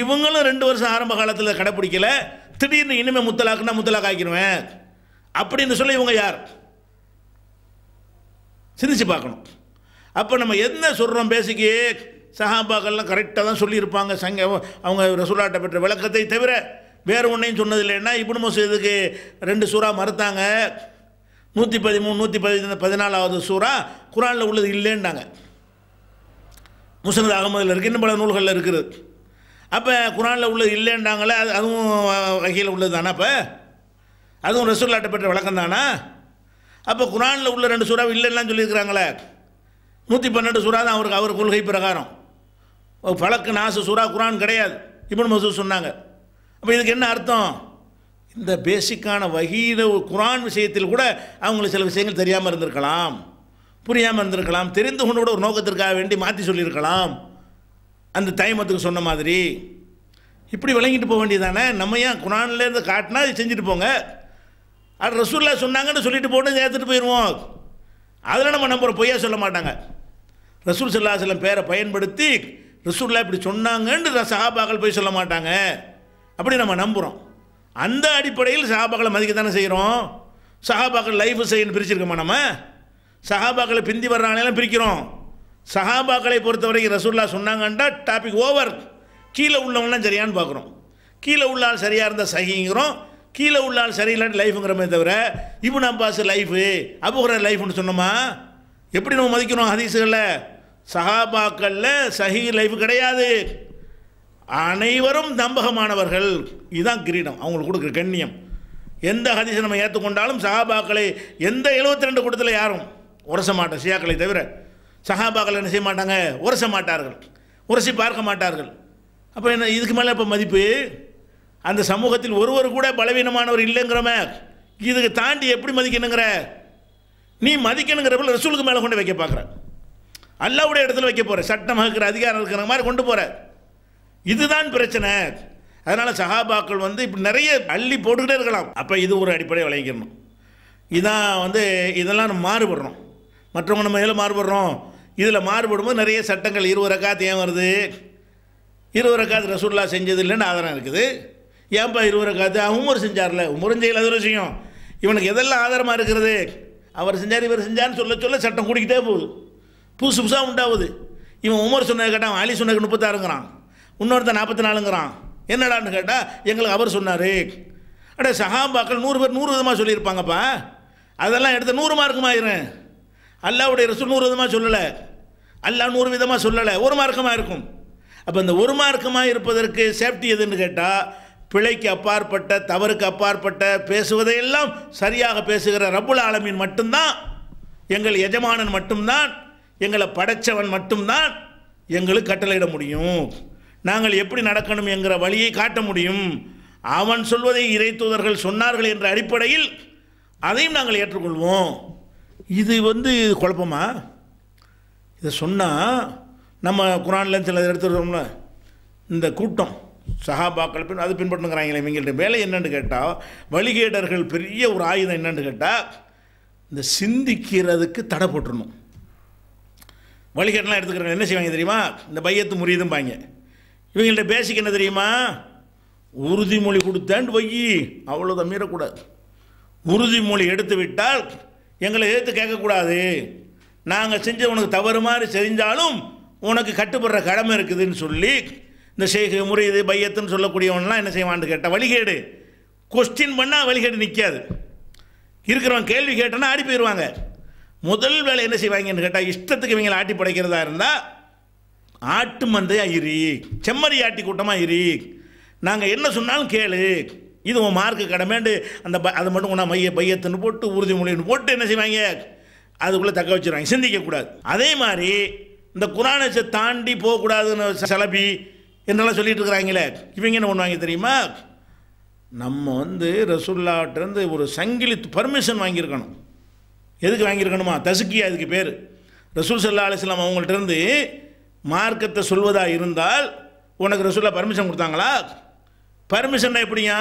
இவங்களும் ரெண்டு வருஷம் ஆரம்ப காலத்தில் கடைப்பிடிக்கலை திடீர்னு இனிமேல் முத்தலாக்குன்னா முத்தலாக் ஆக்கிடுவேன் அப்படின்னு சொல்லி இவங்க யார் சிந்திச்சு பார்க்கணும் அப்போ நம்ம என்ன சொல்கிறோம் பேசிக்கே சஹாபாக்கள்லாம் கரெக்டாக தான் சொல்லியிருப்பாங்க சங்க அவங்க ரசூலாட்ட பெற்ற விளக்கத்தை தவிர வேறு ஒன்றையும் சொன்னது இல்லைன்னா இப்னு மசூதுக்கு ரெண்டு சூறா மறுத்தாங்க நூற்றி பதிமூணு நூற்றி பதி பதினாலாவது சூறா குரானில் உள்ளது இல்லைன்னாங்க முசனது அகமதில் இருக்குது இன்னும் பல நூல்களில் இருக்குது அப்போ குரானில் உள்ளது இல்லைன்றாங்களே அது அதுவும் வகையில் உள்ளது தானே அப்போ அதுவும் ரசூல்லாட்ட பெற்ற வழக்கம் தானா அப்போ குரானில் உள்ள ரெண்டு சூறாவும் இல்லைன்னா சொல்லியிருக்கிறாங்களே நூற்றி பன்னெண்டு சூறா தான் அவருக்கு அவர் கொள்கை பிரகாரம் பழக்கு நாசு சூறா குரான் கிடையாது இப்படி மசூத் சொன்னாங்க அப்போ இதுக்கு என்ன அர்த்தம் இந்த பேசிக்கான வகையில் குரான் விஷயத்தில் கூட அவங்களுக்கு சில விஷயங்கள் தெரியாமல் இருந்திருக்கலாம் புரியாமல் இருந்திருக்கலாம் தெரிந்து கொண்டு கூட ஒரு நோக்கத்திற்காக வேண்டி மாற்றி சொல்லியிருக்கலாம் அந்த தைமத்துக்கு சொன்ன மாதிரி இப்படி விளங்கிட்டு போக வேண்டியதானே நம்ம ஏன் குரான்லேருந்து காட்டினா அது செஞ்சுட்டு போங்க அது ரசூல்லா சொன்னாங்கன்னு சொல்லிட்டு போட்டு சேர்த்துட்டு போயிடுவோம் அதில் நம்ம நம்புகிற பொய்யா சொல்ல மாட்டாங்க ரசூல் சல்லா செல்லம் பேரை பயன்படுத்தி ரசூல்லா இப்படி சொன்னாங்கன்னு சஹாபாக்கள் போய் சொல்ல மாட்டாங்க அப்படி நம்ம நம்புகிறோம் அந்த அடிப்படையில் சஹாபாக்களை மதிக்க தானே செய்கிறோம் சஹாபாக்கள் லைஃப் செய்யணும் பிரிச்சிருக்கோமா நம்ம சஹாபாக்களை பிந்தி வர்றாங்களெல்லாம் பிரிக்கிறோம் சஹாபாக்களை பொறுத்தவரைக்கும் ரசூல்லா சொன்னாங்கன்றா டாபிக் ஓவர் கீழே உள்ளவங்களாம் சரியானு பார்க்குறோம் கீழே உள்ளால் சரியாக இருந்தால் சகிங்கிறோம் கீழே உள்ளால் சரியில்லாட்டி லைஃபுங்கிறமே தவிர இபுன் பாசு லைஃபு அபுகுர லைஃப்னு சொன்னோமா எப்படி நம்ம மதிக்கிறோம் ஹதீஸுகளில் சஹாபாக்களில் சஹி லைஃப் கிடையாது அனைவரும் நம்பகமானவர்கள் இதுதான் கிரீடம் அவங்களுக்கு கொடுக்குற கண்ணியம் எந்த ஹதீஸை நம்ம ஏற்றுக்கொண்டாலும் சஹாபாக்களை எந்த எழுபத்தி ரெண்டு கூட்டத்தில் யாரும் உரச மாட்டோம் ஷியாக்களை தவிர சஹாபாக்கள் என்ன செய்ய மாட்டாங்க உரச மாட்டார்கள் உரசி பார்க்க மாட்டார்கள் அப்போ என்ன இதுக்கு மேலே இப்போ மதிப்பு அந்த சமூகத்தில் ஒருவர் கூட பலவீனமானவர் இல்லைங்கிறோமே இதுக்கு தாண்டி எப்படி மதிக்கணுங்கிற நீ மதிக்கணுங்கிறப்ப ரசூலுக்கு மேலே கொண்டு வைக்க பார்க்குற அல்லாவுடைய இடத்துல வைக்க போகிற சட்டம் இருக்கிற அதிகாரம் இருக்கிற மாதிரி கொண்டு போகிற இதுதான் பிரச்சனை அதனால் சகாபாக்கள் வந்து இப்போ நிறைய அள்ளி போட்டுக்கிட்டே இருக்கலாம் அப்போ இது ஒரு அடிப்படையை விளைவிக்கணும் இதான் வந்து இதெல்லாம் நம்ம மாறுபடுறோம் மற்றவங்க நம்ம எதில் மாறுபடுறோம் இதில் மாறுபடும்போது நிறைய சட்டங்கள் இருபது ரக்காத்து ஏன் வருது இருபது ரக்காத்து ரசூல்லா செஞ்சது இல்லைன்னு ஆதாரம் இருக்குது ஏன்ப்பா இருபது ரக்காத்து உமர் செஞ்சார்ல உமரும் செய்யல அது விஷயம் இவனுக்கு எதெல்லாம் ஆதாரமாக இருக்கிறது அவர் செஞ்சார் இவர் செஞ்சார்னு சொல்ல சொல்ல சட்டம் கூட்டிக்கிட்டே போகுது புதுசு புதுசாக உண்டாகுது இவன் உமர் சொன்னது அவன் அலி சொன்னது முப்பத்தாறுங்கிறான் இன்னொருத்தன் நாற்பத்தி நாலுங்கிறான் என்னடான்னு கேட்டால் எங்களுக்கு அவர் சொன்னார் அட சஹாபாக்கள் நூறு பேர் நூறு விதமாக சொல்லியிருப்பாங்கப்பா அதெல்லாம் எடுத்து நூறு மார்க்குமாயிரும் அல்லாவுடைய ரசூல் நூறு விதமாக சொல்லலை அல்லா நூறு விதமாக சொல்லலை ஒரு மார்க்கமாக இருக்கும் அப்போ இந்த ஒரு மார்க்கமாக இருப்பதற்கு சேஃப்டி எதுன்னு கேட்டால் பிழைக்கு அப்பாற்பட்ட தவறுக்கு அப்பாற்பட்ட பேசுவதையெல்லாம் சரியாக பேசுகிற ரபுல் ஆலமின் மட்டும்தான் எங்கள் எஜமானன் மட்டும்தான் எங்களை படைத்தவன் மட்டும்தான் எங்களுக்கு கட்டளையிட முடியும் நாங்கள் எப்படி நடக்கணும் என்கிற வழியை காட்ட முடியும் அவன் சொல்வதை இறை தூதர்கள் சொன்னார்கள் என்ற அடிப்படையில் அதையும் நாங்கள் ஏற்றுக்கொள்வோம் இது வந்து குழப்பமா இதை சொன்னால் நம்ம குரானில் சில எடுத்துருக்கோம்ல இந்த கூட்டம் சஹாபாக்கள் பின் அது பின்பற்றுங்கிறாங்களே இவங்கள்ட்ட வேலை என்னென்னு கேட்டால் வழிகேடர்கள் பெரிய ஒரு ஆயுதம் என்னென்னு கேட்டால் இந்த சிந்திக்கிறதுக்கு தடை போட்டுருணும் வழிகேடெலாம் எடுத்துக்கிறாங்க என்ன செய்வாங்க தெரியுமா இந்த பையத்து முறியதும்பாங்க இவங்கள்ட்ட பேசிக்க என்ன தெரியுமா உறுதிமொழி கொடுத்தாண்டு வை அவ்வளோதான் மீறக்கூடாது உறுதிமொழி எடுத்து விட்டால் எங்களை எதிர்த்து கேட்கக்கூடாது நாங்கள் செஞ்ச உனக்கு தவறு மாதிரி செஞ்சாலும் உனக்கு கட்டுப்படுற கடமை இருக்குதுன்னு சொல்லி இந்த ஷேக் முறையுது பையத்துன்னு சொல்லக்கூடியவனெலாம் என்ன செய்வான்னு கேட்டால் வழிகேடு கொஸ்டின் பண்ணால் வழிகேடு நிற்காது இருக்கிறவன் கேள்வி கேட்டோன்னா ஆடி போயிடுவாங்க முதல் வேலை என்ன செய்வாங்கன்னு கேட்டால் இஷ்டத்துக்கு இவங்களை ஆட்டி படைக்கிறதா இருந்தால் ஆட்டு மந்தையாக இரு செம்மறி ஆட்டி கூட்டமாக இரு நாங்கள் என்ன சொன்னாலும் கேளு இது உன் மார்க்கு கடமைண்டு அந்த ப அதை மட்டும் கொண்டா மைய பையத்துன்னு போட்டு உறுதிமொழின்னு போட்டு என்ன செய்வாங்க அதுக்குள்ளே தக்க வச்சுருவாங்க சிந்திக்கக்கூடாது அதே மாதிரி இந்த குரானை தாண்டி போகக்கூடாதுன்னு செலபி என்னெல்லாம் சொல்லிட்டு இருக்கிறாங்களே இவங்க என்ன பண்ணுவாங்க தெரியுமா நம்ம வந்து ரசுல்லாட்டிருந்து ஒரு சங்கிலி பர்மிஷன் வாங்கியிருக்கணும் எதுக்கு வாங்கியிருக்கணுமா தசுக்கியா அதுக்கு பேர் ரசூல் சல்லா அலிஸ்லாம் அவங்கள்ட்ட இருந்து மார்க்கத்தை சொல்வதாக இருந்தால் உனக்கு ரசூல்லா பர்மிஷன் கொடுத்தாங்களா பர்மிஷன் எப்படியா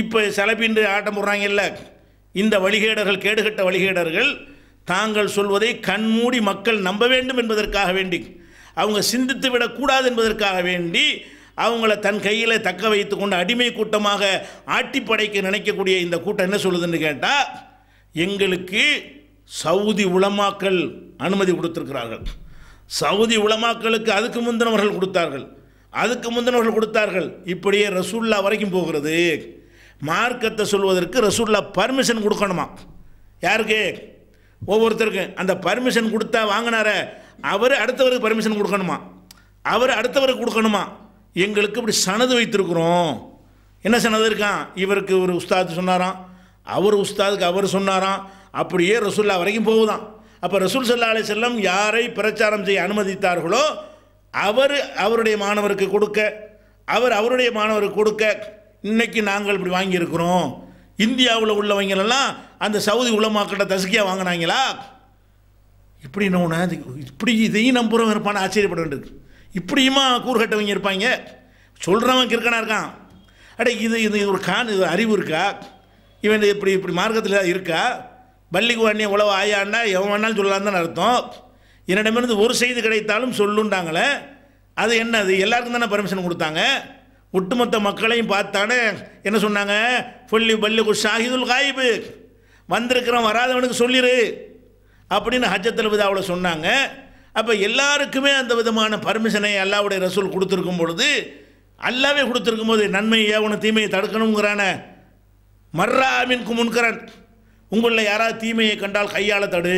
இப்போ செலப்பின்றி ஆட்டம் போடுறாங்க இல்லை இந்த வழிகேடர்கள் கேடுகட்ட வழிகேடர்கள் தாங்கள் சொல்வதை கண்மூடி மக்கள் நம்ப வேண்டும் என்பதற்காக வேண்டி அவங்க சிந்தித்து விடக்கூடாது என்பதற்காக வேண்டி அவங்கள தன் கையில் தக்க வைத்து கொண்டு அடிமை கூட்டமாக ஆட்டிப்படைக்க நினைக்கக்கூடிய இந்த கூட்டம் என்ன சொல்லுதுன்னு கேட்டால் எங்களுக்கு சவுதி உளமாக்கல் அனுமதி கொடுத்துருக்கிறார்கள் சவுதி உளமாக்கலுக்கு அதுக்கு முந்தினவர்கள் கொடுத்தார்கள் அதுக்கு முந்தினவர்கள் கொடுத்தார்கள் இப்படியே ரசூல்லா வரைக்கும் போகிறது மார்க்கத்தை சொல்வதற்கு ரசூல்லா பர்மிஷன் கொடுக்கணுமா யாருக்கு ஒவ்வொருத்தருக்கும் அந்த பர்மிஷன் கொடுத்தா வாங்கினார அவர் அடுத்தவருக்கு பர்மிஷன் கொடுக்கணுமா அவர் அடுத்தவருக்கு கொடுக்கணுமா எங்களுக்கு இப்படி சனது வைத்திருக்கிறோம் என்ன சனது இருக்கான் இவருக்கு ஒரு உஸ்தாது சொன்னாராம் அவர் உஸ்தாதுக்கு அவர் சொன்னாராம் அப்படியே ரசூல்லா வரைக்கும் போகுதான் அப்போ ரசூல் சல்லா அலி செல்லம் யாரை பிரச்சாரம் செய்ய அனுமதித்தார்களோ அவர் அவருடைய மாணவருக்கு கொடுக்க அவர் அவருடைய மாணவருக்கு கொடுக்க இன்றைக்கி நாங்கள் இப்படி வாங்கியிருக்கிறோம் இந்தியாவில் உள்ளவங்களெல்லாம் அந்த சவுதி உலமாக்கிட்ட தசுக்கியாக வாங்கினாங்களா இப்படி நோனா இப்படி இதையும் நம்புறவங்க இருப்பான்னு ஆச்சரியப்பட வேண்டியது இப்படியுமா கூறுகட்டவங்க இருப்பாங்க சொல்கிறவன் கிறுக்கனா இருக்கான் அடே இது இது ஒரு கான் இது அறிவு இருக்கா இவன் இப்படி இப்படி மார்க்கத்தில் இருக்கா பள்ளிக்கு உடனே உழவு ஆயாண்டா எவன் வேணாலும் சொல்லலான்னு தான் அர்த்தம் என்னிடமிருந்து ஒரு செய்தி கிடைத்தாலும் சொல்லுண்டாங்களே அது என்ன அது எல்லாருக்கும் தானே பர்மிஷன் கொடுத்தாங்க ஒட்டுமொத்த மக்களையும் பார்த்தானே என்ன சொன்னாங்க சொல்லி பல்லு ஷாஹிதுல் காயிபு வந்திருக்கிறோம் வராதவனுக்கு சொல்லிடு அப்படின்னு ஹஜ்ஜத்தில் விதாவில் சொன்னாங்க அப்போ எல்லாருக்குமே அந்த விதமான பர்மிஷனை அல்லாவுடைய ரசூல் கொடுத்துருக்கும் பொழுது அல்லாவே கொடுத்துருக்கும் போது நன்மை ஏவன தீமையை தடுக்கணுங்கிறான மர்ரா அமீன் குமுன்கரன் உங்களில் யாராவது தீமையை கண்டால் கையாள தடு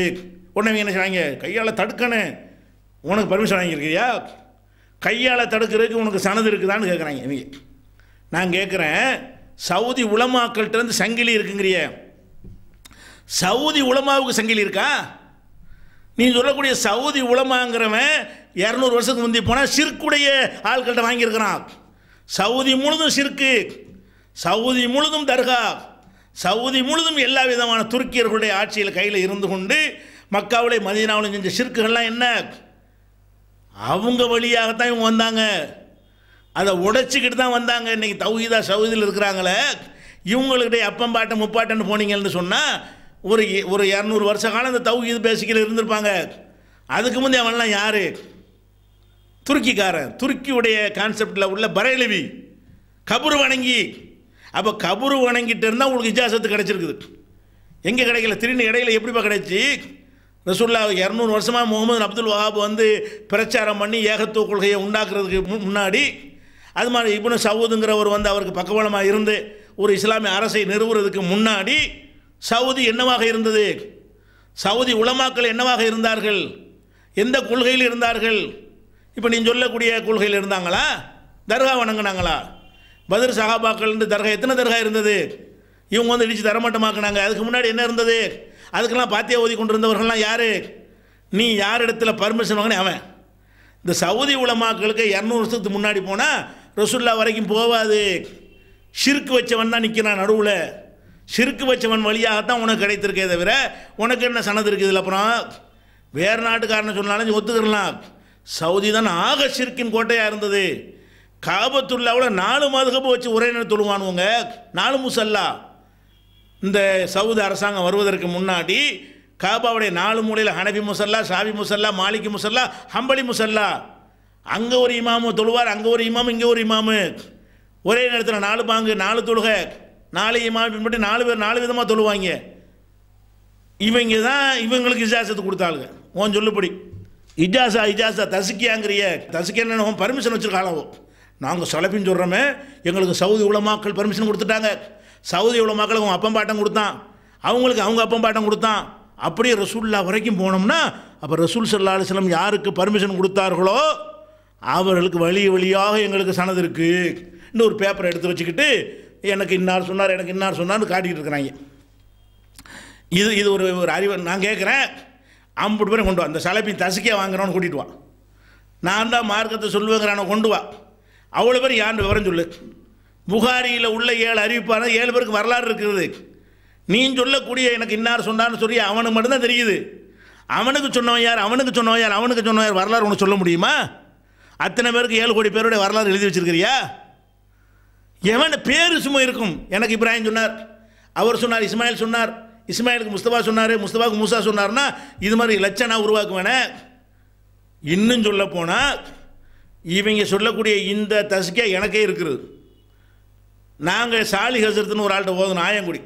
உடனே என்ன செய்வாங்க கையால் தடுக்கணும் உனக்கு பர்மிஷன் வாங்கியிருக்கிறியா கையால் தடுக்கிறதுக்கு உனக்கு சனது இருக்குதான்னு கேட்குறாங்க இவங்க நான் கேட்குறேன் சவுதி உலமாக்கள்கிட்டருந்து சங்கிலி இருக்குங்கிறிய சவுதி உலமாவுக்கு சங்கிலி இருக்கா நீ சொல்லக்கூடிய சவுதி உலமாங்கிறவன் இரநூறு வருஷத்துக்கு முந்தி போனால் சிற்குடைய ஆட்கள்கிட்ட வாங்கியிருக்கிறான் சவுதி முழுதும் சிற்கு சவுதி முழுதும் தர்கா சவுதி முழுதும் எல்லா விதமான துருக்கியர்களுடைய ஆட்சியில் கையில் இருந்து கொண்டு மக்காவுடைய மதினாவில் செஞ்ச சிற்குகள்லாம் என்ன அவங்க வழியாகத்தான் இவங்க வந்தாங்க அதை உடைச்சிக்கிட்டு தான் வந்தாங்க இன்றைக்கி தௌஹீதா சவுதியில் இருக்கிறாங்களே இவங்களுக்கிட்டே அப்பம் பாட்டை முப்பாட்டன்னு போனீங்கன்னு சொன்னால் ஒரு ஒரு இரநூறு வருஷ காலம் இந்த தௌஹீது பேசிக்கல இருந்திருப்பாங்க அதுக்கு முந்தைய அவன்லாம் யார் துருக்கிக்காரன் துருக்கியுடைய கான்செப்டில் உள்ள பரைலவி கபூர் வணங்கி அப்போ கபுரு வணங்கிட்டு இருந்தால் உங்களுக்கு இஜாசத்து கிடச்சிருக்குது எங்கே கிடைக்கல திருநி இடையில எப்படிப்பா கிடைச்சி ரசுல்லா இரநூறு வருஷமாக முகமது அப்துல் வஹாப் வந்து பிரச்சாரம் பண்ணி ஏகத்துவ கொள்கையை உண்டாக்குறதுக்கு முன்னாடி அது மாதிரி இப்னு சவுதுங்கிறவர் வந்து அவருக்கு பக்கபலமாக இருந்து ஒரு இஸ்லாமிய அரசை நிறுவுறதுக்கு முன்னாடி சவுதி என்னவாக இருந்தது சவுதி உலமாக்கள் என்னவாக இருந்தார்கள் எந்த கொள்கையில் இருந்தார்கள் இப்போ நீ சொல்லக்கூடிய கொள்கையில் இருந்தாங்களா தர்கா வணங்கினாங்களா பதில் சகாபாக்கள் தர்கா எத்தனை தர்கா இருந்தது இவங்க வந்து இடித்து தரமட்டமாக்குனாங்க அதுக்கு முன்னாடி என்ன இருந்தது அதுக்கெல்லாம் பாத்தியா ஓதி கொண்டிருந்தவர்கள்லாம் யார் நீ யார் இடத்துல பர்மிஷன் வாங்கினே அவன் இந்த சவுதி உலமாக்களுக்கு இரநூறு வருஷத்துக்கு முன்னாடி போனால் ரசுல்லா வரைக்கும் போவாது ஷிர்க்கு வச்சவன் தான் நிற்கிறான் நடுவில் ஷிர்க்கு வச்சவன் வழியாகத்தான் உனக்கு கிடைத்திருக்கே தவிர உனக்கு என்ன சனது இருக்குது இதில் அப்புறம் வேறு நாட்டுக்காரனை சொன்னாலும் ஒத்துக்கிறலாம் சவுதி தான் ஆக சிறுக்கின் கோட்டையாக இருந்தது காபத்துள்ளாவில் நாலு மதுகப்பு வச்சு உரையினர் தொழுவானுவங்க நாலு முசல்லா இந்த சவுதி அரசாங்கம் வருவதற்கு முன்னாடி காபாவுடைய நாலு மூலையில் ஹனபி முசல்லா ஷாபி முசல்லா மாலிகி முசல்லா ஹம்பளி முசல்லா அங்கே ஒரு இமாமு தொழுவார் அங்கே ஒரு இமாம் இங்கே ஒரு இமாமு ஒரே நேரத்தில் நாலு பாங்கு நாலு தொழுகை நாலு இமாம் பின்பற்றி நாலு பேர் நாலு விதமாக தொழுவாங்க இவங்க தான் இவங்களுக்கு இஜாசத்து கொடுத்தாளுங்க உன் சொல்லுபடி இஜாசா இஜாசா தசுக்கியாங்கிறிய தசுக்கியன்னு பர்மிஷன் வச்சுருக்காளவோ நாங்கள் சொலப்பின்னு சொல்கிறோமே எங்களுக்கு சவுதி உலமாக்கள் பர்மிஷன் கொடுத்துட்டாங்க சவுதி இவ்வளோ மக்களுக்கு அப்பம் பாட்டம் கொடுத்தான் அவங்களுக்கு அவங்க அப்பம் பாட்டம் கொடுத்தான் அப்படியே ரசூல்லா வரைக்கும் போனோம்னா அப்போ ரசூல் சல்லா அலுவலம் யாருக்கு பர்மிஷன் கொடுத்தார்களோ அவர்களுக்கு வழி வழியாக எங்களுக்கு சனது இருக்குது இன்னும் ஒரு பேப்பரை எடுத்து வச்சுக்கிட்டு எனக்கு இன்னார் சொன்னார் எனக்கு இன்னார் சொன்னார்னு காட்டிகிட்டு இருக்கிறாங்க இது இது ஒரு ஒரு அறிவு நான் கேட்குறேன் ஐம்பது பேரும் கொண்டு வா அந்த சலப்பி தசுக்கியாக வாங்குறவனு கூட்டிகிட்டு வா நான் தான் மார்க்கத்தை சொல்லுவேங்கிறான கொண்டு வா அவ்வளோ பேர் யாருன்னு விவரம் சொல்லு புகாரியில் உள்ள ஏழு அறிவிப்பான ஏழு பேருக்கு வரலாறு இருக்கிறது நீ சொல்லக்கூடிய எனக்கு இன்னார் சொன்னான்னு சொல்லி அவனுக்கு மட்டும்தான் தெரியுது அவனுக்கு சொன்னவன் யார் அவனுக்கு சொன்னவன் யார் அவனுக்கு சொன்னவன் யார் வரலாறு ஒன்று சொல்ல முடியுமா அத்தனை பேருக்கு ஏழு கோடி பேருடைய வரலாறு எழுதி வச்சிருக்கிறியா எவன் பேர் சும்மா இருக்கும் எனக்கு இப்ராஹிம் சொன்னார் அவர் சொன்னார் இஸ்மாயில் சொன்னார் இஸ்மாயிலுக்கு முஸ்தபா சொன்னார் முஸ்தபாவுக்கு மூசா சொன்னார்னா இது மாதிரி லட்சணா உருவாக்குவேனே இன்னும் சொல்ல போனால் இவங்க சொல்லக்கூடிய இந்த தசிக்க எனக்கே இருக்கிறது நாங்கள் சாலி ஹசரத்துன்னு ஒரு ஆள்கிட்ட ஓதணும் ஆயங்குடி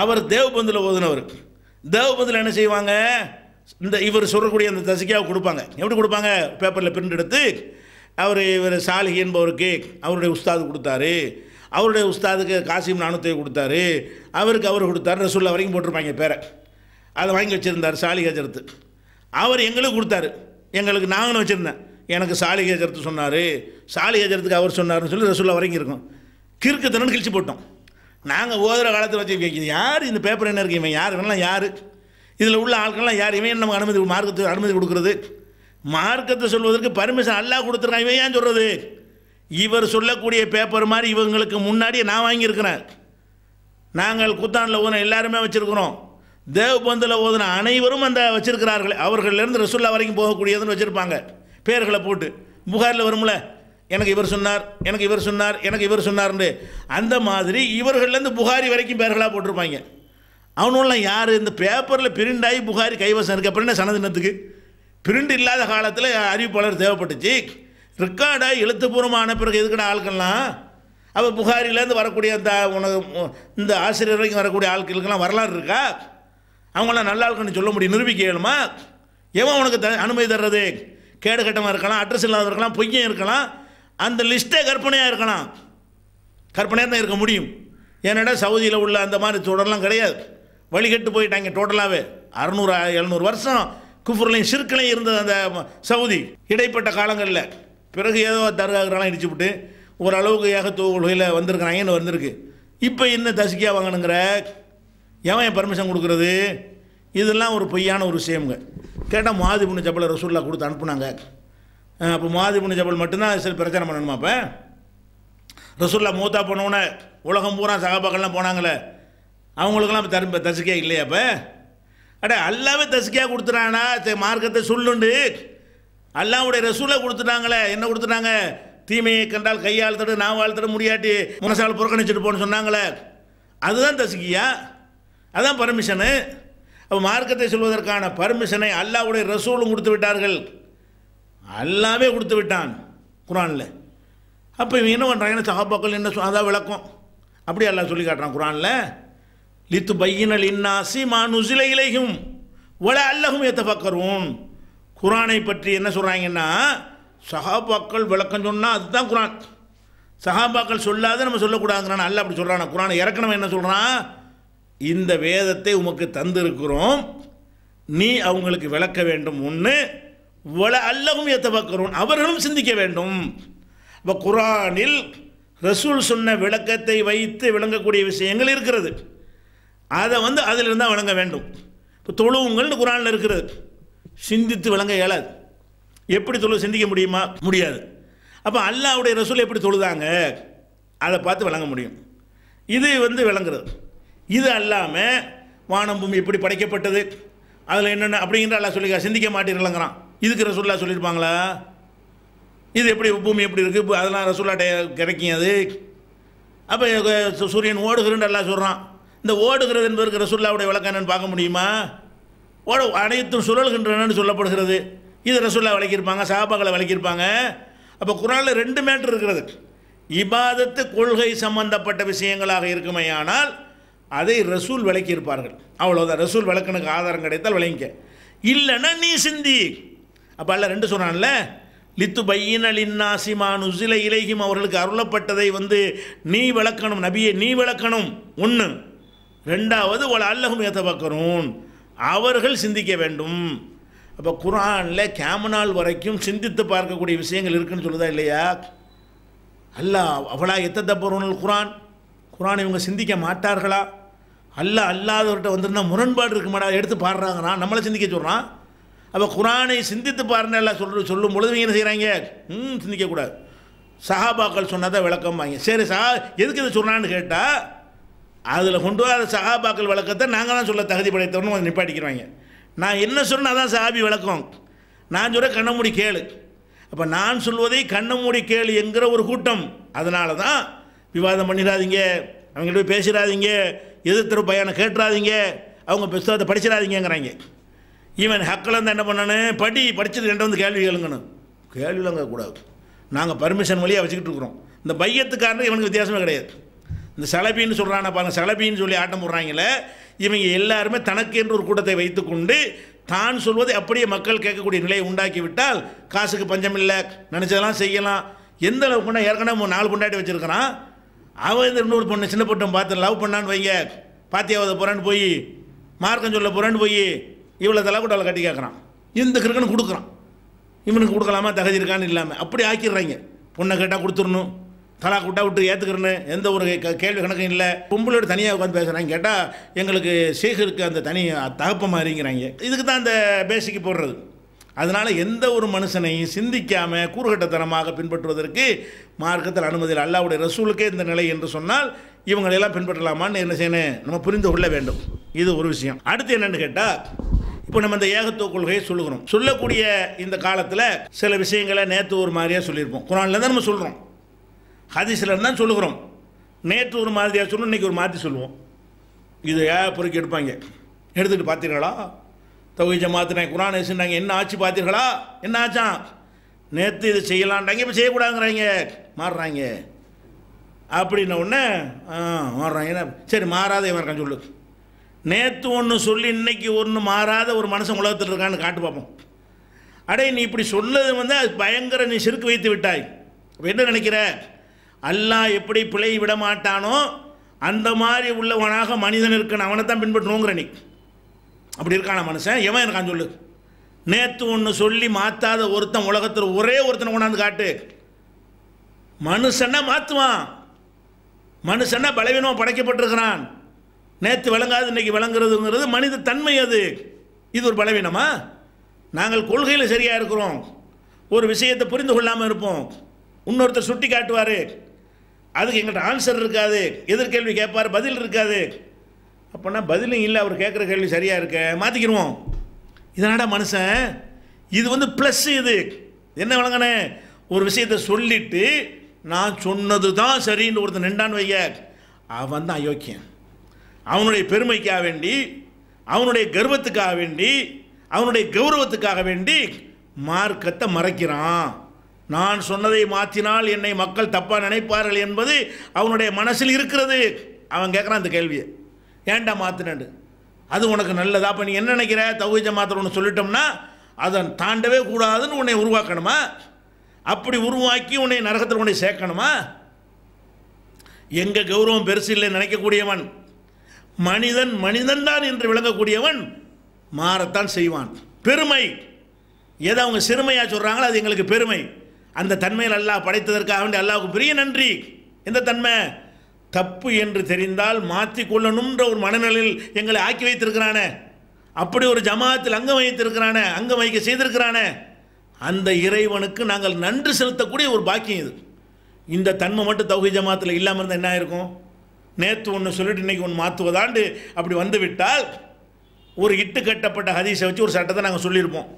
அவர் தேவபந்தில் ஓதுனவர் தேவபந்தில் என்ன செய்வாங்க இந்த இவர் சொல்லக்கூடிய அந்த தசிக்காவை கொடுப்பாங்க எப்படி கொடுப்பாங்க பேப்பரில் பிரிண்ட் எடுத்து அவர் இவர் சாலி என்பவருக்கு அவருடைய உஸ்தாது கொடுத்தாரு அவருடைய உஸ்தாதுக்கு காசிம் நானூத்தை கொடுத்தாரு அவருக்கு அவர் கொடுத்தாரு ரசூல்லா வரைக்கும் போட்டிருப்பாங்க பேரை அதை வாங்கி வச்சுருந்தார் ஹஜரத்து அவர் எங்களுக்கு கொடுத்தாரு எங்களுக்கு நாங்களும் வச்சுருந்தேன் எனக்கு ஹஜரத்து சொன்னார் ஹஜரத்துக்கு அவர் சொன்னார்னு சொல்லி ரசூல்லா வரைக்கும் இருக்கும் கிறுக்கு தினம் கிழிச்சு போட்டோம் நாங்கள் ஓதுகிற காலத்தில் வச்சு யார் இந்த பேப்பர் என்ன இருக்கு இவன் யார் இவனெல்லாம் யார் இதில் உள்ள ஆட்கள்லாம் யார் இவன் நமக்கு அனுமதி மார்க்கத்துக்கு அனுமதி கொடுக்குறது மார்க்கத்தை சொல்வதற்கு பர்மிஷன் அல்லா கொடுத்துருக்கான் இவன் ஏன் சொல்கிறது இவர் சொல்லக்கூடிய பேப்பர் மாதிரி இவங்களுக்கு முன்னாடியே நான் வாங்கியிருக்கிறேன் நாங்கள் குத்தானில் ஓதுன எல்லாருமே வச்சுருக்கிறோம் தேவ்பந்தில் பந்தில் ஓதுன அனைவரும் அந்த வச்சுருக்கிறார்கள் அவர்கள்லேருந்து ரசுல்லா வரைக்கும் போகக்கூடியதுன்னு வச்சுருப்பாங்க பேர்களை போட்டு புகாரில் வரும்ல எனக்கு இவர் சொன்னார் எனக்கு இவர் சொன்னார் எனக்கு இவர் சொன்னார்னு அந்த மாதிரி இவர்கள்லேருந்து புகாரி வரைக்கும் பேர்களாக போட்டிருப்பாங்க அவனுலாம் யார் இந்த பேப்பரில் பிரிண்ட் ஆகி புகாரி கைவசம் இருக்குது அப்புறம் என்ன சனதினத்துக்கு பிரிண்ட் இல்லாத காலத்தில் அறிவிப்பாளர் தேவைப்பட்டுச்சு ரெக்கார்டாக எழுத்துப்பூர்வமான பிறகு எதுக்கட ஆட்கள்லாம் அப்போ புகாரிலேருந்து வரக்கூடிய அந்த உனக்கு இந்த ஆசிரியர் வரைக்கும் வரக்கூடிய ஆட்களுக்கெல்லாம் வரலாறு இருக்கா அவங்களாம் நல்ல இருக்குன்னு சொல்ல முடியும் நிரூபிக்க இயலுமா எவன் உனக்கு த அனுமதி தர்றது கேடு கட்டமாக இருக்கலாம் அட்ரஸ் இல்லாத இருக்கலாம் பொய்யும் இருக்கலாம் அந்த லிஸ்ட்டே கற்பனையாக இருக்கலாம் கற்பனையாக தான் இருக்க முடியும் ஏன்னாடா சவுதியில் உள்ள அந்த மாதிரி தொடர்லாம் கிடையாது வழிகட்டு போயிட்டாங்க டோட்டலாகவே அறநூறு எழுநூறு வருஷம் குஃபுர்லையும் சிற்கலையும் இருந்தது அந்த சவுதி இடைப்பட்ட காலங்களில் பிறகு ஏதோ தர்காக்கெல்லாம் இடிச்சு விட்டு ஓரளவுக்கு ஏகத்துவ கொள்கையில் வந்திருக்கிறாங்கன்னு வந்திருக்கு இப்போ என்ன தசிக்கியாக வாங்கணுங்கிற எவன் பர்மிஷன் கொடுக்குறது இதெல்லாம் ஒரு பொய்யான ஒரு விஷயம்ங்க கேட்டால் மாதிரி புண்ணு ஜப்பல ரசூல்லா கொடுத்து அனுப்புனாங்க அப்போ மாதிபுன் ஜபல் மட்டும்தான் சரி பிரச்சனை பண்ணணுமா அப்போ ரசூல்லா மூத்தா போனவுடனே உலகம் பூரா சகாபாக்கள்லாம் போனாங்களே அவங்களுக்கெல்லாம் தரும் தசிக்கையாக இல்லையா அப்போ அடே அல்லாவே தசிக்கையாக கொடுத்துட்டானா மார்க்கத்தை சொல்லுண்டு அல்லாவுடைய ரசூலை கொடுத்துட்டாங்களே என்ன கொடுத்துட்டாங்க தீமையை கண்டால் கையால் தடு நாவால் தடு முடியாட்டி முனசால் புறக்கணிச்சுட்டு போன்னு சொன்னாங்களே அதுதான் தசிக்கியா அதுதான் பர்மிஷனு அப்போ மார்க்கத்தை சொல்வதற்கான பர்மிஷனை அல்லாவுடைய ரசூலும் கொடுத்து விட்டார்கள் எல்லாமே கொடுத்து விட்டான் குரானில் அப்போ இவங்க என்ன பண்ணுறாங்கன்னா சகாபாக்கள் என்ன அதான் விளக்கம் அப்படி எல்லாம் சொல்லி காட்டுறான் குரானில் லித்து பையினல் இன்னாசி மானுசில இலையும் ஒல அல்லகும் எத்தபக்கரும் குரானை பற்றி என்ன சொல்கிறாங்கன்னா சகாபாக்கள் விளக்கம் சொன்னால் அதுதான் குரான் சகாபாக்கள் சொல்லாத நம்ம சொல்லக்கூடாதுங்கிறான் அல்ல அப்படி சொல்கிறான் குரானை இறக்கணும் என்ன சொல்கிறான் இந்த வேதத்தை உமக்கு தந்திருக்கிறோம் நீ அவங்களுக்கு விளக்க வேண்டும் ஒன்று வள அல்லவும் எத்தபக்கரும் அவர்களும் சிந்திக்க வேண்டும் இப்போ குரானில் ரசூல் சொன்ன விளக்கத்தை வைத்து விளங்கக்கூடிய விஷயங்கள் இருக்கிறது அதை வந்து அதிலிருந்து தான் விளங்க வேண்டும் இப்போ தொழுவுங்கள்னு குரானில் இருக்கிறது சிந்தித்து விளங்க இயலாது எப்படி தொழு சிந்திக்க முடியுமா முடியாது அப்போ அல்லாவுடைய ரசூல் எப்படி தொழுதாங்க அதை பார்த்து விளங்க முடியும் இது வந்து விளங்குறது இது அல்லாமல் வானம் பூமி எப்படி படைக்கப்பட்டது அதில் என்னென்ன அப்படிங்கிற எல்லாம் சொல்லி சிந்திக்க விளங்குறான் இதுக்கு ரசுல்லா சொல்லியிருப்பாங்களா இது எப்படி பூமி எப்படி இருக்குது அதெல்லாம் ரசுல்லாட்ட கிடைக்கும் அது அப்போ சூரியன் ஓடுகிறன்னு எல்லாம் சொல்கிறான் இந்த ஓடுகிறது என்பதற்கு ரசுல்லாவுடைய விளக்கம் என்னன்னு பார்க்க முடியுமா ஓட அனைத்தும் சுழல்கின்றனன்னு சொல்லப்படுகிறது இது ரசுல்லா விளக்கியிருப்பாங்க சாபாக்களை விளக்கியிருப்பாங்க அப்போ குரானில் ரெண்டு மேட்ரு இருக்கிறது இபாதத்து கொள்கை சம்பந்தப்பட்ட விஷயங்களாக இருக்குமே ஆனால் அதை ரசூல் விளக்கியிருப்பார்கள் அவ்வளோதான் ரசூல் விளக்கனுக்கு ஆதாரம் கிடைத்தால் விளங்கிக்க இல்லைன்னா நீ சிந்தி அப்போ அல்ல ரெண்டு சொன்னான்ல லித்து பையினலின்னாசி மானுசில இலகியும் அவர்களுக்கு அருளப்பட்டதை வந்து நீ விளக்கணும் நபியை நீ விளக்கணும் ஒன்று ரெண்டாவது உல அல்லகும் பார்க்கணும் அவர்கள் சிந்திக்க வேண்டும் அப்போ குரானில் கேமனால் வரைக்கும் சிந்தித்து பார்க்கக்கூடிய விஷயங்கள் இருக்குன்னு சொல்லுதா இல்லையா அல்ல அவளா எத்தப்பொருள் குரான் குரான் இவங்க சிந்திக்க மாட்டார்களா அல்ல அல்லாதவர்கிட்ட வந்திருந்தால் முரண்பாடு இருக்குமாடா எடுத்து பாடுறாங்கண்ணா நம்மளை சிந்திக்க சொல்கிறான் அப்போ குரானை சிந்தித்து பாருங்கள் சொல்ற சொல்லும் பொழுது என்ன செய்கிறாங்க ம் சிந்திக்கக்கூடாது சஹாபாக்கள் சொன்னதான் விளக்கம் வாங்க சரி சா எதுக்கு இதை சொன்னான்னு கேட்டால் அதில் கொண்டு வர சஹாபாக்கள் விளக்கத்தை நாங்கள் தான் சொல்ல தகுதி படைத்தவனும் அதை நிப்பாட்டிக்கிறாங்க நான் என்ன சொன்னால் தான் சஹாபி விளக்கம் நான் சொல்ல கண்ணை மூடி கேளு அப்போ நான் சொல்வதை கண்ணை மூடி கேளு என்கிற ஒரு கூட்டம் அதனால தான் விவாதம் பண்ணிடாதீங்க அவங்கள்ட்ட போய் பேசிடாதீங்க எதிர்த்து பையனை கேட்டுறாதீங்க அவங்க புஸ்தகத்தை படிச்சிடாதீங்கிறாங்க இவன் ஹக்கில் இருந்தால் என்ன பண்ணானு படி படித்தது என்கிட்ட வந்து கேள்வி கேள்வி இல்லைங்க கூடாது நாங்கள் பர்மிஷன் வழியாக வச்சுக்கிட்டு இருக்கிறோம் இந்த பையத்துக்காரனுக்கு இவனுக்கு வித்தியாசமே கிடையாது இந்த செலபின்னு சொல்கிறான பாருங்கள் செலபின்னு சொல்லி ஆட்டம் போடுறாங்களே இவங்க எல்லாருமே தனக்கு என்று ஒரு கூட்டத்தை வைத்துக்கொண்டு தான் சொல்வதை அப்படியே மக்கள் கேட்கக்கூடிய நிலையை உண்டாக்கி விட்டால் காசுக்கு பஞ்சமில்லை நினச்சதெல்லாம் செய்யலாம் எந்த அளவு ஏற்கனவே நாலு கொண்டாட்டி வச்சுருக்கிறான் அவன் இந்த இன்னொரு பொண்ணு சின்ன பொட்டம் பார்த்து லவ் பண்ணான்னு வைங்க பாத்தியாவது போகிறான்னு போய் மார்க்கம் சொல்ல போகிறான்னு போய் இவ்வளோ தலை கூட கட்டி கேட்குறான் இந்த கிருக்கனு கொடுக்குறான் இவனுக்கு கொடுக்கலாமா தகுதி இருக்கான்னு இல்லாமல் அப்படி ஆக்கிடுறாங்க பொண்ணை கேட்டால் கொடுத்துடணும் தலா கூட்டா விட்டு ஏற்றுக்கிறேன்னு எந்த ஒரு க கேள்வி கணக்கும் இல்லை பொம்பளோட தனியாக உட்காந்து பேசுகிறாங்க கேட்டால் எங்களுக்கு சேகருக்கு அந்த தனி தகப்ப மாதிரிங்கிறாங்க இதுக்கு தான் அந்த பேசிக்கு போடுறது அதனால் எந்த ஒரு மனுஷனையும் சிந்திக்காமல் கூறுகட்டத்தனமாக பின்பற்றுவதற்கு மார்க்கத்தில் அனுமதியில் அல்லாவுடைய ரசூலுக்கே இந்த நிலை என்று சொன்னால் இவங்களையெல்லாம் பின்பற்றலாமான்னு என்ன செய்யணும் நம்ம புரிந்து கொள்ள வேண்டும் இது ஒரு விஷயம் அடுத்து என்னென்னு கேட்டால் இப்போ நம்ம இந்த ஏகத்துவ கொள்கையை சொல்லுகிறோம் சொல்லக்கூடிய இந்த காலத்தில் சில விஷயங்களை நேற்று ஒரு மாதிரியாக சொல்லியிருப்போம் குரானில் தான் நம்ம சொல்கிறோம் ஹதீஸில் தான் சொல்லுகிறோம் நேற்று ஒரு மாதிரியாக சொல்லணும் இன்றைக்கி ஒரு மாதிரி சொல்லுவோம் இது ஏ பொறுக்கி எடுப்பாங்க எடுத்துகிட்டு பார்த்தீர்களா தொகை ஜமாத்தினை குரான் வச்சுருந்தாங்க என்ன ஆச்சு பார்த்தீர்களா என்ன ஆச்சா நேற்று இது செய்யலான்றாங்க இப்போ செய்யக்கூடாதுங்கிறாங்க மாறுறாங்க அப்படின்ன உடனே ஆ மாறுறாங்க சரி மாறாத இவன் இருக்கான் சொல்லு நேற்று ஒன்று சொல்லி இன்னைக்கு ஒன்று மாறாத ஒரு மனுஷன் உலகத்தில் இருக்கான்னு காட்டு பார்ப்போம் அடே நீ இப்படி சொன்னது வந்து அது பயங்கர நீ சிறுக்கு வைத்து விட்டாய் என்ன நினைக்கிற அல்லா எப்படி பிழை விட மாட்டானோ அந்த மாதிரி உள்ளவனாக மனிதன் இருக்கணும் அவனை தான் பின்பற்றணுங்கிற நீ அப்படி இருக்கான மனுஷன் எவன் இருக்கான் சொல்லு நேற்று ஒன்று சொல்லி மாற்றாத ஒருத்தன் உலகத்தில் ஒரே ஒருத்தனை கொண்டாந்து காட்டு மனுஷன்னா மாற்றுவான் மனுஷன்னா பலவீனம் படைக்கப்பட்டிருக்கிறான் நேற்று விளங்காது இன்றைக்கி விளங்குறதுங்கிறது மனித தன்மை அது இது ஒரு பலவீனமா நாங்கள் கொள்கையில் சரியாக இருக்கிறோம் ஒரு விஷயத்தை புரிந்து கொள்ளாமல் இருப்போம் இன்னொருத்தர் சுட்டி காட்டுவார் அதுக்கு எங்கள்கிட்ட ஆன்சர் இருக்காது எதிர்கேள்வி கேட்பார் பதில் இருக்காது அப்போனா பதிலும் இல்லை அவர் கேட்குற கேள்வி சரியாக இருக்க மாற்றிக்கிடுவோம் இதனாடா மனுஷன் இது வந்து ப்ளஸ் இது என்ன விளங்கண்ணே ஒரு விஷயத்தை சொல்லிவிட்டு நான் சொன்னது தான் சரின்னு ஒருத்தர் நின்றான்னு வைய அவன் தான் அயோக்கியன் அவனுடைய பெருமைக்காக வேண்டி அவனுடைய கர்வத்துக்காக வேண்டி அவனுடைய கௌரவத்துக்காக வேண்டி மார்க்கத்தை மறைக்கிறான் நான் சொன்னதை மாற்றினால் என்னை மக்கள் தப்பாக நினைப்பார்கள் என்பது அவனுடைய மனசில் இருக்கிறது அவன் கேட்குறான் அந்த கேள்வியை ஏன்டா மாற்றினண்டு அது உனக்கு நல்லதா இப்போ நீ என்ன நினைக்கிற தகுதி மாத்திரம் ஒன்று சொல்லிட்டோம்னா அதன் தாண்டவே கூடாதுன்னு உன்னை உருவாக்கணுமா அப்படி உருவாக்கி உன்னை நரகத்தில் உன்னை சேர்க்கணுமா எங்கள் கௌரவம் பெருசு இல்லை நினைக்கக்கூடியவன் மனிதன் மனிதன்தான் என்று விளங்கக்கூடியவன் மாறத்தான் செய்வான் பெருமை எதை அவங்க சிறுமையாக சொல்கிறாங்களோ அது எங்களுக்கு பெருமை அந்த தன்மையில் அல்லாஹ் படைத்ததற்காக வேண்டிய அல்லாவுக்கு பெரிய நன்றி எந்த தன்மை தப்பு என்று தெரிந்தால் மாற்றி கொள்ளணுன்ற ஒரு மனநிலையில் எங்களை ஆக்கி வைத்திருக்கிறானே அப்படி ஒரு ஜமாத்தில் அங்கம் வைத்திருக்கிறானே அங்கம் வைக்க செய்திருக்கிறானே அந்த இறைவனுக்கு நாங்கள் நன்றி செலுத்தக்கூடிய ஒரு பாக்கியம் இது இந்த தன்மை மட்டும் தௌகை ஜமாத்தில் இல்லாமல் இருந்தால் என்ன ஆயிருக்கும் நேற்று ஒன்று சொல்லிட்டு இன்றைக்கி ஒன்று மாற்றுவதாண்டு அப்படி வந்துவிட்டால் ஒரு இட்டு கட்டப்பட்ட ஹதீஸை வச்சு ஒரு சட்டத்தை நாங்கள் சொல்லியிருப்போம்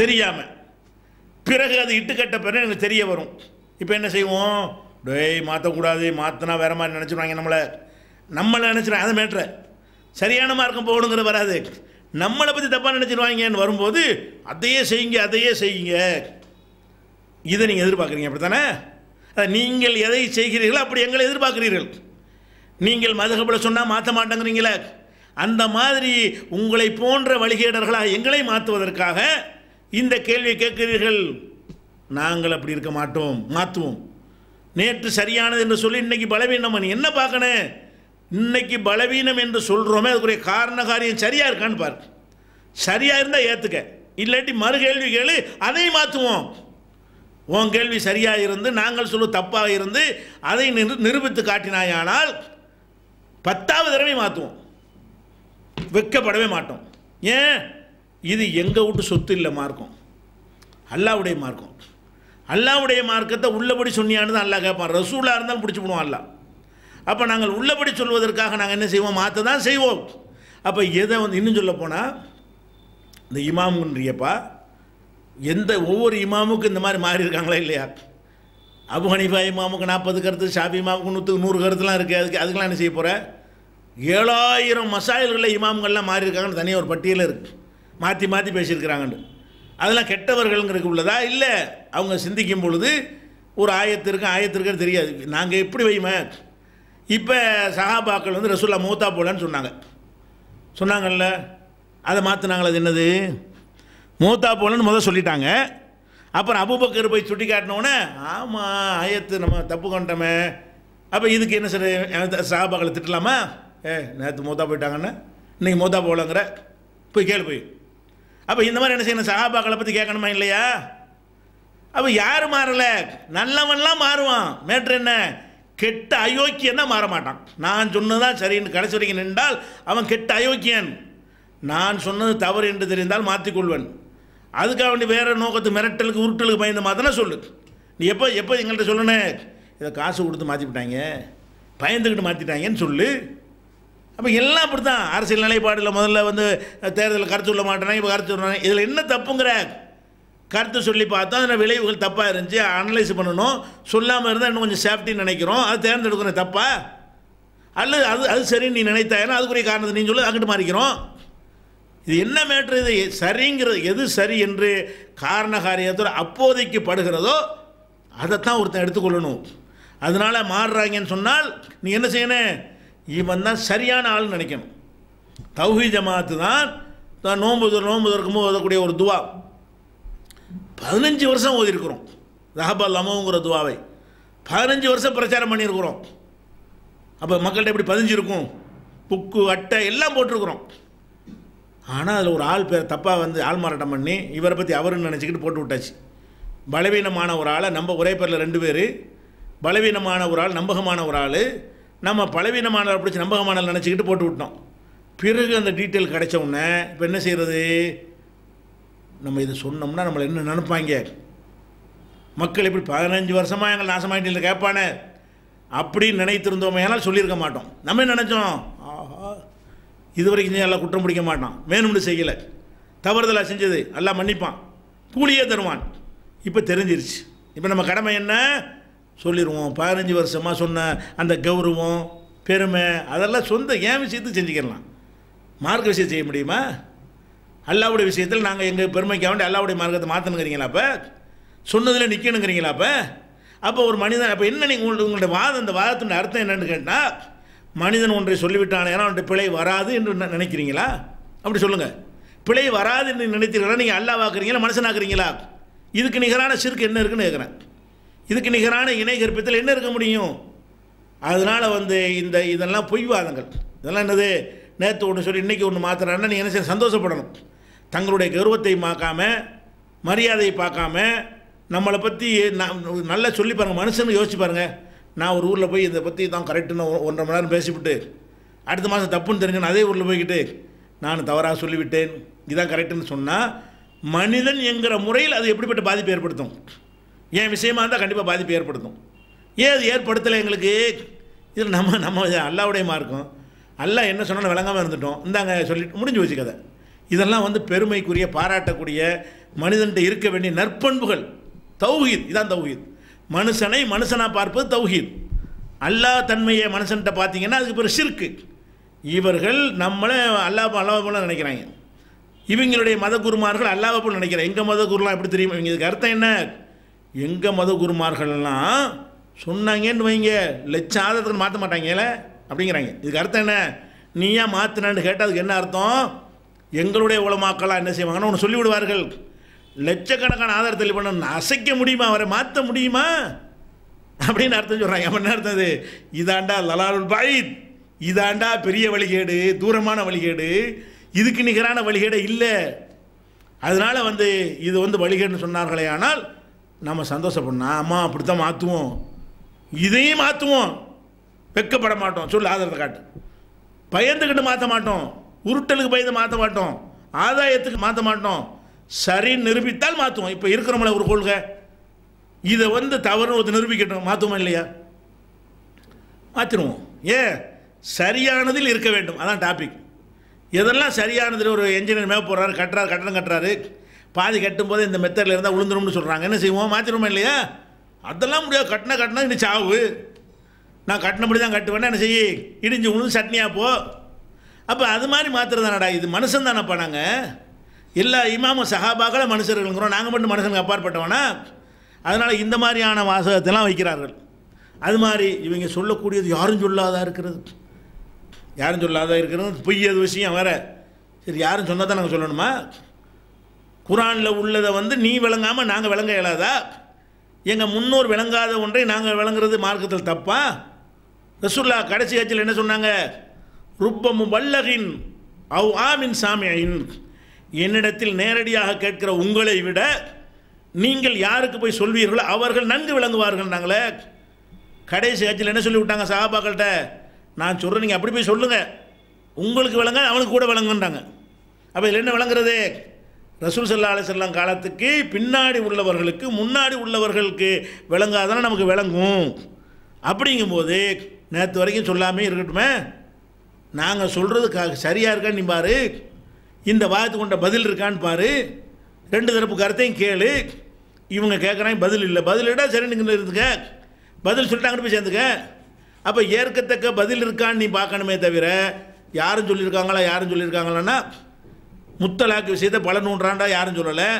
தெரியாமல் பிறகு அது இட்டு கட்ட பிறகு எனக்கு தெரிய வரும் இப்போ என்ன செய்வோம் டேய் மாற்றக்கூடாது மாற்றினா வேறு மாதிரி நினச்சிடுவாங்க நம்மளை நம்மளை நினச்சிடுவாங்க அது மேட்ரு சரியான மார்க்கம் போகணுங்கிற வராது நம்மளை பற்றி தப்பாக நினச்சிடுவாங்கன்னு வரும்போது அதையே செய்யுங்க அதையே செய்யுங்க இதை நீங்கள் எதிர்பார்க்குறீங்க அப்படி தானே நீங்கள் எதை செய்கிறீர்களோ அப்படி எங்களை எதிர்பார்க்குறீர்கள் நீங்கள் மதுகபில் சொன்னால் மாற்ற மாட்டேங்கிறீங்களே அந்த மாதிரி உங்களை போன்ற வழிகேடர்களாக எங்களை மாற்றுவதற்காக இந்த கேள்வியை கேட்கிறீர்கள் நாங்கள் அப்படி இருக்க மாட்டோம் மாற்றுவோம் நேற்று சரியானது என்று சொல்லி இன்றைக்கி பலவீனம் என்ன பார்க்கணும் இன்றைக்கி பலவீனம் என்று சொல்கிறோமே அதுக்குரிய காரண காரியம் சரியாக இருக்கான்னு பார் சரியாக இருந்தால் ஏற்றுக்க இல்லாட்டி மறு கேள்வி கேளு அதையும் மாற்றுவோம் உன் கேள்வி சரியாக இருந்து நாங்கள் சொல்லு தப்பாக இருந்து அதை நிரூபித்து காட்டினாயானால் பத்தாவது தடவை மாற்றுவோம் வெக்கப்படவே மாட்டோம் ஏன் இது எங்கள் வீட்டு சொத்து இல்லை மார்க்கம் அல்லாவுடைய மார்க்கம் அல்லாவுடைய மார்க்கத்தை உள்ளபடி சொன்னியான்னு அல்லா கேட்பான் ரசூலாக இருந்தாலும் பிடிச்சி போடுவோம் அல்லா அப்போ நாங்கள் உள்ளபடி சொல்வதற்காக நாங்கள் என்ன செய்வோம் மாற்ற தான் செய்வோம் அப்போ எதை வந்து இன்னும் சொல்ல போனால் இந்த இமாமுன்றியப்பா எந்த ஒவ்வொரு இமாமுக்கும் இந்த மாதிரி மாறி இருக்காங்களா இல்லையா அபு ஹனிஃபா இமாமுக்கு நாற்பது கருத்து ஷாஃபி இமாமுக்கு நூற்றுக்கு நூறு கருத்துலாம் இருக்குது அதுக்கு அதுக்கெலாம் என்ன செய்ய போகிற ஏழாயிரம் மசாயல்களில் இமாம்கள்லாம் மாறி இருக்காங்கன்னு தனியாக ஒரு பட்டியலில் இருக்குது மாற்றி மாற்றி பேசியிருக்கிறாங்கன்னு அதெல்லாம் கெட்டவர்கள்ங்கிறதுக்கு உள்ளதா இல்லை அவங்க சிந்திக்கும் பொழுது ஒரு ஆயத்திற்கு ஆயத்திற்கு தெரியாது நாங்கள் எப்படி வைமே இப்போ சஹாபாக்கள் வந்து ரசூல்லா மூத்தா போலன்னு சொன்னாங்க சொன்னாங்கல்ல அதை மாற்றினாங்களே அது என்னது மூத்தா போலன்னு முதல் சொல்லிட்டாங்க அப்புறம் அபுபக்கர் போய் சுட்டி காட்டினோடனே ஆமாம் ஆயத்து நம்ம தப்பு கொண்டோமே அப்போ இதுக்கு என்ன சார் சாபாக்களை திட்டலாமா ஏ நேற்று மூத்தா போயிட்டாங்கன்னு இன்றைக்கி மூத்தா போகலங்கிற போய் கேளு போய் அப்போ இந்த மாதிரி என்ன செய்யணும் சஹாபாக்களை பற்றி கேட்கணுமா இல்லையா அப்போ யார் மாறலை நல்லவன்லாம் மாறுவான் மேட்ரு என்ன கெட்ட அயோக்கியன் தான் மாற மாட்டான் நான் தான் சரின்னு கடைசி வரைக்கும் நின்றால் அவன் கெட்ட அயோக்கியன் நான் சொன்னது தவறு என்று தெரிந்தால் மாற்றிக்கொள்வன் அதுக்காக வேண்டி வேறு நோக்கத்து மிரட்டலுக்கு உருட்டலுக்கு பயந்த மாதிரி சொல்லு நீ எப்போ எப்போ எங்கள்கிட்ட சொல்லணே இதை காசு கொடுத்து மாற்றிவிட்டாங்க பயந்துக்கிட்டு மாற்றிட்டாங்கன்னு சொல்லு அப்போ எல்லாம் அப்படி தான் அரசியல் நிலைப்பாடில் முதல்ல வந்து தேர்தலில் கருத்து சொல்ல மாட்டேனா இப்போ கருத்து சொல்கிறாங்க இதில் என்ன தப்புங்கிற கருத்து சொல்லி பார்த்தா அதில் விளைவுகள் தப்பாக இருந்துச்சு அனலைஸ் பண்ணணும் சொல்லாமல் இருந்தால் இன்னும் கொஞ்சம் சேஃப்டின்னு நினைக்கிறோம் அது தேர்ந்தெடுக்கணும் தப்பா அல்லது அது அது சரின்னு நீ நினைத்தாயினா அதுக்குரிய காரணத்தை நீ சொல்லு அங்கிட்டு மாறிக்கிறோம் இது என்ன மேட்ரு இது சரிங்கிறது எது சரி என்று காரண அப்போதைக்கு படுகிறதோ அதைத்தான் ஒருத்தன் எடுத்துக்கொள்ளணும் அதனால் மாறுறாங்கன்னு சொன்னால் நீ என்ன செய்யணும் இவன் தான் சரியான ஆள்னு நினைக்கணும் தௌஹி ஜமாத்து தான் தான் நோன்பு நோன்பு திறக்கும்போது ஓதக்கூடிய ஒரு துவா பதினஞ்சு வருஷம் ஓதிருக்கிறோம் ரஹபா லமோங்கிற துவாவை பதினஞ்சு வருஷம் பிரச்சாரம் பண்ணியிருக்கிறோம் அப்போ மக்கள்கிட்ட எப்படி பதிஞ்சிருக்கும் புக்கு அட்டை எல்லாம் போட்டிருக்கிறோம் ஆனால் அதில் ஒரு ஆள் பேர் தப்பாக வந்து ஆள் மாறாட்டம் பண்ணி இவரை பற்றி அவருன்னு நினச்சிக்கிட்டு போட்டு விட்டாச்சு பலவீனமான ஒரு ஆளை நம்ம ஒரே பேரில் ரெண்டு பேர் பலவீனமான ஒரு ஆள் நம்பகமான ஒரு ஆள் நம்ம பலவீனமான பிடிச்சி நம்பகமான நினச்சிக்கிட்டு போட்டு விட்டோம் பிறகு அந்த டீட்டெயில் கிடைச்ச உடனே இப்போ என்ன செய்கிறது நம்ம இதை சொன்னோம்னா நம்மளை என்ன நினப்பாங்க மக்கள் இப்படி பதினஞ்சு வருஷமாக எங்கள் நாசமாயிட்டு இல்லை கேட்பானே அப்படின்னு நினைத்திருந்தோமே ஆனால் சொல்லியிருக்க மாட்டோம் நம்ம நினச்சோம் ஆஹா இதுவரைக்கும் செஞ்சால் எல்லாம் குற்றம் பிடிக்க மாட்டான் வேணும்னு செய்யலை தவறுதலாக செஞ்சது எல்லாம் மன்னிப்பான் கூலியே தருவான் இப்போ தெரிஞ்சிருச்சு இப்போ நம்ம கடமை என்ன சொல்லிடுவோம் பதினஞ்சு வருஷமாக சொன்ன அந்த கௌரவம் பெருமை அதெல்லாம் சொந்த ஏன் விஷயத்துக்கு செஞ்சுக்கலாம் மார்க்க விஷயம் செய்ய முடியுமா அல்லாவுடைய விஷயத்தில் நாங்கள் எங்கள் பெருமைக்காக வேண்டிய அல்லாவுடைய மார்க்கத்தை மாற்றணுங்கிறீங்களா அப்போ சொன்னதில் நிற்கணுங்கிறீங்களா அப்போ அப்போ ஒரு மனிதன் அப்போ என்ன நீங்கள் உங்களுடைய வாதம் அந்த வாதத்துடைய அர்த்தம் என்னென்னு கேட்டால் மனிதன் ஒன்றை சொல்லிவிட்டானே அவன் பிழை வராது என்று நினைக்கிறீங்களா அப்படி சொல்லுங்கள் பிழை வராது என்று நினைத்தீர்களா நீங்கள் அல்லாவாக்குறீங்களா மனுஷனாக்குறீங்களா இதுக்கு நிகரான சிறுக்கு என்ன இருக்குன்னு கேட்குறேன் இதுக்கு நிகரான இணை கற்பித்தல் என்ன இருக்க முடியும் அதனால் வந்து இந்த இதெல்லாம் பொய்வாதங்கள் இதெல்லாம் என்னது நேற்று ஒன்று சொல்லி இன்றைக்கி ஒன்று மாற்றுறான்னா நீங்கள் என்ன செய்ய சந்தோஷப்படணும் தங்களுடைய கௌரவத்தை பார்க்காம மரியாதையை பார்க்காம நம்மளை பற்றி நல்லா சொல்லி பாருங்கள் மனுஷன்னு யோசிச்சு பாருங்கள் நான் ஒரு ஊரில் போய் இதை பற்றி தான் கரெக்டுன்னு ஒன்றரை மணி நேரம் பேசிவிட்டு அடுத்த மாதம் தப்புன்னு தெரிஞ்சுன்னு அதே ஊரில் போய்கிட்டு நான் தவறாக சொல்லிவிட்டேன் இதான் கரெக்டுன்னு சொன்னால் மனிதன் என்கிற முறையில் அது எப்படிப்பட்ட பாதிப்பு ஏற்படுத்தும் என் விஷயமாக இருந்தால் கண்டிப்பாக பாதிப்பு ஏற்படுத்தும் ஏன் அது ஏற்படுத்தலை எங்களுக்கு இதில் நம்ம நம்ம அல்லாவுடைய இருக்கும் அல்லா என்ன சொன்னாலும் விளங்காமல் இருந்துட்டோம் இந்தாங்க சொல்லிட்டு முடிஞ்சு வச்சு கதை இதெல்லாம் வந்து பெருமைக்குரிய பாராட்டக்கூடிய மனிதன்கிட்ட இருக்க வேண்டிய நற்பண்புகள் தௌஹீத் இதான் தௌஹீத் மனுஷனை மனுஷனாக பார்ப்பது தௌஹீத் அல்லா தன்மையை மனுஷன்கிட்ட பார்த்தீங்கன்னா அதுக்கு பிறகு சிற்கு இவர்கள் நம்மளை அல்லா அல்லாவை போல நினைக்கிறாங்க இவங்களுடைய மத குருமார்கள் அல்லாவை போல் நினைக்கிறாங்க எங்கள் மத குருலாம் எப்படி தெரியும் இவங்க இதுக்கு அர்த்தம் என்ன எங்கள் மத குருமார்கள்லாம் சொன்னாங்கன்னு வைங்க லட்ச ஆதாரத்தில் மாற்ற மாட்டாங்கல்ல அப்படிங்கிறாங்க இதுக்கு அர்த்தம் என்ன நீயா மாற்றினான்னு கேட்டால் அதுக்கு என்ன அர்த்தம் எங்களுடைய உலமாக்கெல்லாம் என்ன செய்வாங்கன்னு ஒன்று சொல்லிவிடுவார்கள் லட்சக்கணக்கான ஆதாரத்தில் தள்ளி பண்ணணும் அசைக்க முடியுமா அவரை மாற்ற முடியுமா அப்படின்னு அர்த்தம் சொல்கிறாங்க அவன் என்ன அர்த்தம் இதாண்டா லலாலுல் பாயித் இதாண்டா பெரிய வழிகேடு தூரமான வழிகேடு இதுக்கு நிகரான வழிகேடு இல்லை அதனால் வந்து இது வந்து வழிகேடுன்னு சொன்னார்களே ஆனால் நம்ம சந்தோஷப்படணும் ஆமாம் அப்படி தான் மாற்றுவோம் இதையும் மாற்றுவோம் வெக்கப்பட மாட்டோம் சொல் ஆதாரத்தை காட்டு பயந்துக்கிட்டு மாற்ற மாட்டோம் உருட்டலுக்கு பயந்து மாற்ற மாட்டோம் ஆதாயத்துக்கு மாற்ற மாட்டோம் சரி நிரூபித்தால் மாற்றுவோம் இப்போ இருக்கிறோம்ல ஒரு கொள்கை இதை வந்து தவறு ஒரு நிரூபிக்கட்டும் மாற்றுவோம் இல்லையா மாற்றிடுவோம் ஏன் சரியானதில் இருக்க வேண்டும் அதான் டாபிக் எதெல்லாம் சரியானதில் ஒரு என்ஜினியர் மேப் போடுறாரு கட்டுறாரு கட்டணம் கட்டுறாரு பாதி கட்டும்போது இந்த மெத்தடில் இருந்தால் விழுந்துரும்னு சொல்கிறாங்க என்ன செய்வோம் மாற்றிடுவோமா இல்லையா அதெல்லாம் முடியாது கட்டின கட்டினா இன்னும் சாவு நான் கட்டினபடி தான் கட்டுவேன் என்ன செய்ய இடிஞ்சு விழுந்து சட்னியாக போ அப்போ அது மாதிரி மாத்திரதானடா இது மனுஷன் தானே நாங்கள் எல்லா இமாமும் சஹாபாக்களை மனுஷர்கள்ங்கிறோம் நாங்கள் மட்டும் மனுஷனுக்கு அப்பாற்பட்டவனா அதனால் இந்த மாதிரியான வாசகத்தெல்லாம் வைக்கிறார்கள் அது மாதிரி இவங்க சொல்லக்கூடியது யாரும் சொல்லாதா இருக்கிறது யாரும் சொல்லாதா இருக்கிறது பொய்யது விஷயம் வேறு சரி யாரும் சொன்னால் தான் நாங்கள் சொல்லணுமா குரானில் உள்ளதை வந்து நீ விளங்காமல் நாங்கள் விளங்க இயலாதா எங்கள் முன்னோர் விளங்காத ஒன்றை நாங்கள் விளங்குறது மார்க்கத்தில் தப்பா ரசுல்லா கடைசி கட்சியில் என்ன சொன்னாங்க ருப்பமு வல்லகின் அவ் ஆமின் சாமியின் என்னிடத்தில் நேரடியாக கேட்கிற உங்களை விட நீங்கள் யாருக்கு போய் சொல்வீர்களோ அவர்கள் நன்கு விளங்குவார்கள் நாங்களே கடைசி ஆட்சியில் என்ன சொல்லிவிட்டாங்க சகாபாக்கள்கிட்ட நான் சொல்கிறேன் நீங்கள் அப்படி போய் சொல்லுங்கள் உங்களுக்கு விளங்க அவனுக்கு கூட விளங்குன்றாங்க அப்போ இதில் என்ன விளங்குறது ரசூல் சல்லா அலிசல்லாம் காலத்துக்கு பின்னாடி உள்ளவர்களுக்கு முன்னாடி உள்ளவர்களுக்கு விளங்காதானே நமக்கு விளங்கும் அப்படிங்கும்போது நேற்று வரைக்கும் சொல்லாமே இருக்கட்டுமே நாங்கள் சொல்கிறது க சரியாக இருக்கான்னு நீ பாரு இந்த வாதத்துக்கு கொண்ட பதில் இருக்கான்னு பாரு ரெண்டு தரப்பு கருத்தையும் கேளு இவங்க கேட்குறாங்க பதில் இல்லை பதில் இடம் சரி நீங்கள் இருந்துக்க பதில் சொல்லிட்டாங்கன்னு போய் சேர்ந்துக்க அப்போ ஏற்கத்தக்க பதில் இருக்கான்னு நீ பார்க்கணுமே தவிர யாரும் சொல்லியிருக்காங்களா யாரும் சொல்லியிருக்காங்களான்னா முத்தலாக்கு விஷயத்தை பல நூற்றாண்டா யாரும் சொல்லலை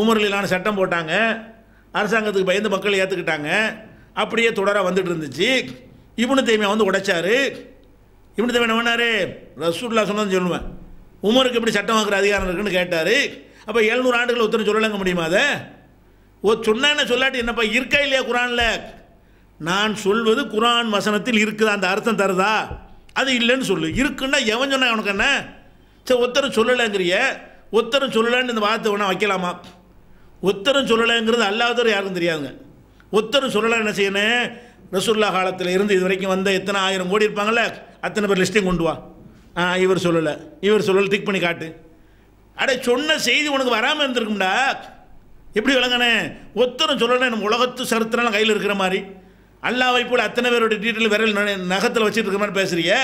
உமர்லான சட்டம் போட்டாங்க அரசாங்கத்துக்கு பயந்து மக்கள் ஏற்றுக்கிட்டாங்க அப்படியே தொடராக வந்துட்டு இருந்துச்சு இவனு தேமையாக வந்து உடைச்சாரு இவனு தைமியா என்ன பண்ணார் ரசூல்லா சொன்னதுன்னு சொல்லுவேன் உமருக்கு எப்படி சட்டம் வாங்குற அதிகாரம் இருக்குன்னு கேட்டார் அப்போ எழுநூறு ஆண்டுகள் ஒருத்தர் சொல்லலங்க முடியுமா அதை ஓ சொன்னான்னு சொல்லாட்டி என்னப்பா இருக்கா இல்லையா குரானில் நான் சொல்வது குரான் வசனத்தில் இருக்குதா அந்த அர்த்தம் தருதா அது இல்லைன்னு சொல்லு இருக்குன்னா எவன் சொன்னா உனக்கு என்ன சரி ஒத்தரும் சொல்லலைங்கிறிய ஒத்தரும் சொல்லலைன்னு இந்த வார்த்தை ஒன்றா வைக்கலாமா ஒத்தரும் சொல்லலைங்கிறது அல்லாதவர் யாருக்கும் தெரியாதுங்க ஒத்தரும் சொல்லலை என்ன செய்யணும் ரசூல்லா காலத்தில் இருந்து இது வரைக்கும் வந்த எத்தனை ஆயிரம் கோடி இருப்பாங்கள்ல அத்தனை பேர் லிஸ்ட்டையும் கொண்டு வா இவர் சொல்லலை இவர் சொல்லலை திக் பண்ணி காட்டு அடே சொன்ன செய்தி உனக்கு வராமல் இருந்திருக்கும்டா எப்படி விளங்கண்ணே ஒத்தனை சொல்லலை நம்ம உலகத்து சருத்தினால கையில் இருக்கிற மாதிரி அல்லாவை போல் அத்தனை பேருடைய டீட்டெயில் விரல் நகத்தில் வச்சுட்டு இருக்கிற மாதிரி பேசுகிறிய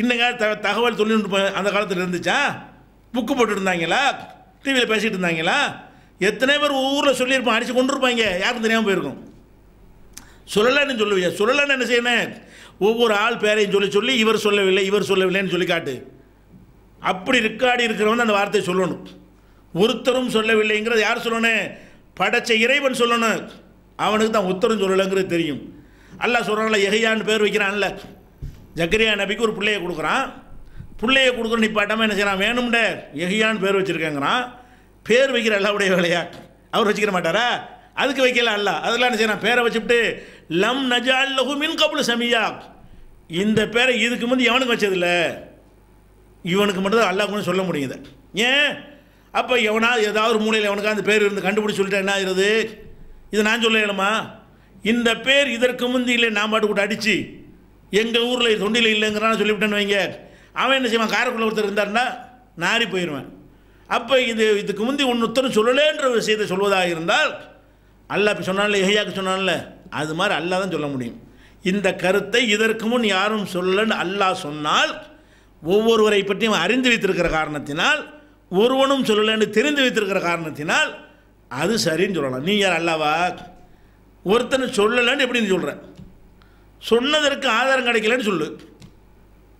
இன்னைக்கு த தகவல் தொழில்நுட்பம் அந்த காலத்தில் இருந்துச்சா புக்கு போட்டுருந்தாங்களா டிவியில் பேசிகிட்டு இருந்தாங்களா எத்தனை பேர் ஊரில் சொல்லியிருப்பான் அடித்து கொண்டு இருப்பாங்க யாருக்கும் தெரியாமல் போயிருக்கும் சொல்லலைன்னு சொல்லுவியா சொல்லலைன்னு என்ன செய்யணும் ஒவ்வொரு ஆள் பேரையும் சொல்லி சொல்லி இவர் சொல்லவில்லை இவர் சொல்லவில்லைன்னு சொல்லி காட்டு அப்படி ரிக்கார்டு இருக்கிறவன் அந்த வார்த்தையை சொல்லணும் ஒருத்தரும் சொல்லவில்லைங்கிறது யார் சொல்லணும் படைச்ச இறைவன் சொல்லணும் அவனுக்கு தான் உத்தரம் சொல்லலைங்கிறது தெரியும் அல்லா சொல்கிறான்ல எகையான்னு பேர் வைக்கிறான்ல ஜக்கரியா நபிக்கு ஒரு பிள்ளையை கொடுக்குறான் பிள்ளையை கொடுக்குற நீ நிப்பாட்டமாக என்ன செய்யறான் வேணும்ட எகையான்னு பேர் வச்சுருக்கேங்கிறான் பேர் வைக்கிற அல்லாவுடைய வேலையா அவர் வச்சுக்கிற மாட்டாரா அதுக்கு வைக்கலாம் அல்ல அதெல்லாம் செய்யலாம் பேரை வச்சுட்டு லம் நஜால் லகு மின் கபுல் சமியா இந்த பேரை இதுக்கு முந்தி எவனுக்கு வச்சதில்ல இவனுக்கு மட்டும்தான் அல்லா கூட சொல்ல முடியுது ஏன் அப்போ எவனா ஏதாவது ஒரு மூலையில் எவனுக்கா அந்த பேர் இருந்து கண்டுபிடிச்சி சொல்லிட்டா என்ன ஆகிறது இது நான் சொல்ல இந்த பேர் இதற்கு முந்தி இல்லை நான் பாட்டு கூட அடித்து எங்கள் ஊரில் தொண்டில் இல்லைங்கிறான் சொல்லிவிட்டேன்னு வைங்க அவன் என்ன செய்வான் காரைக்குள்ள ஒருத்தர் இருந்தார்னா நாரி போயிடுவேன் அப்போ இது இதுக்கு முந்தி ஒன்றுத்தரும் சொல்லலேன்ற விஷயத்தை சொல்வதாக இருந்தால் அல்ல இப்போ சொன்னான்ல எஹையாக்கு சொன்னான்ல அது மாதிரி அல்லா தான் சொல்ல முடியும் இந்த கருத்தை இதற்கு முன் யாரும் சொல்லன்னு அல்லாஹ் சொன்னால் ஒவ்வொருவரை பற்றியும் அறிந்து வைத்திருக்கிற காரணத்தினால் ஒருவனும் சொல்லலைன்னு தெரிந்து வைத்திருக்கிற காரணத்தினால் அது சரின்னு சொல்லலாம் நீ யார் அல்லவா ஒருத்தனை சொல்லலைன்னு எப்படி நீ சொல்கிற சொன்னதற்கு ஆதாரம் கிடைக்கலன்னு சொல்லு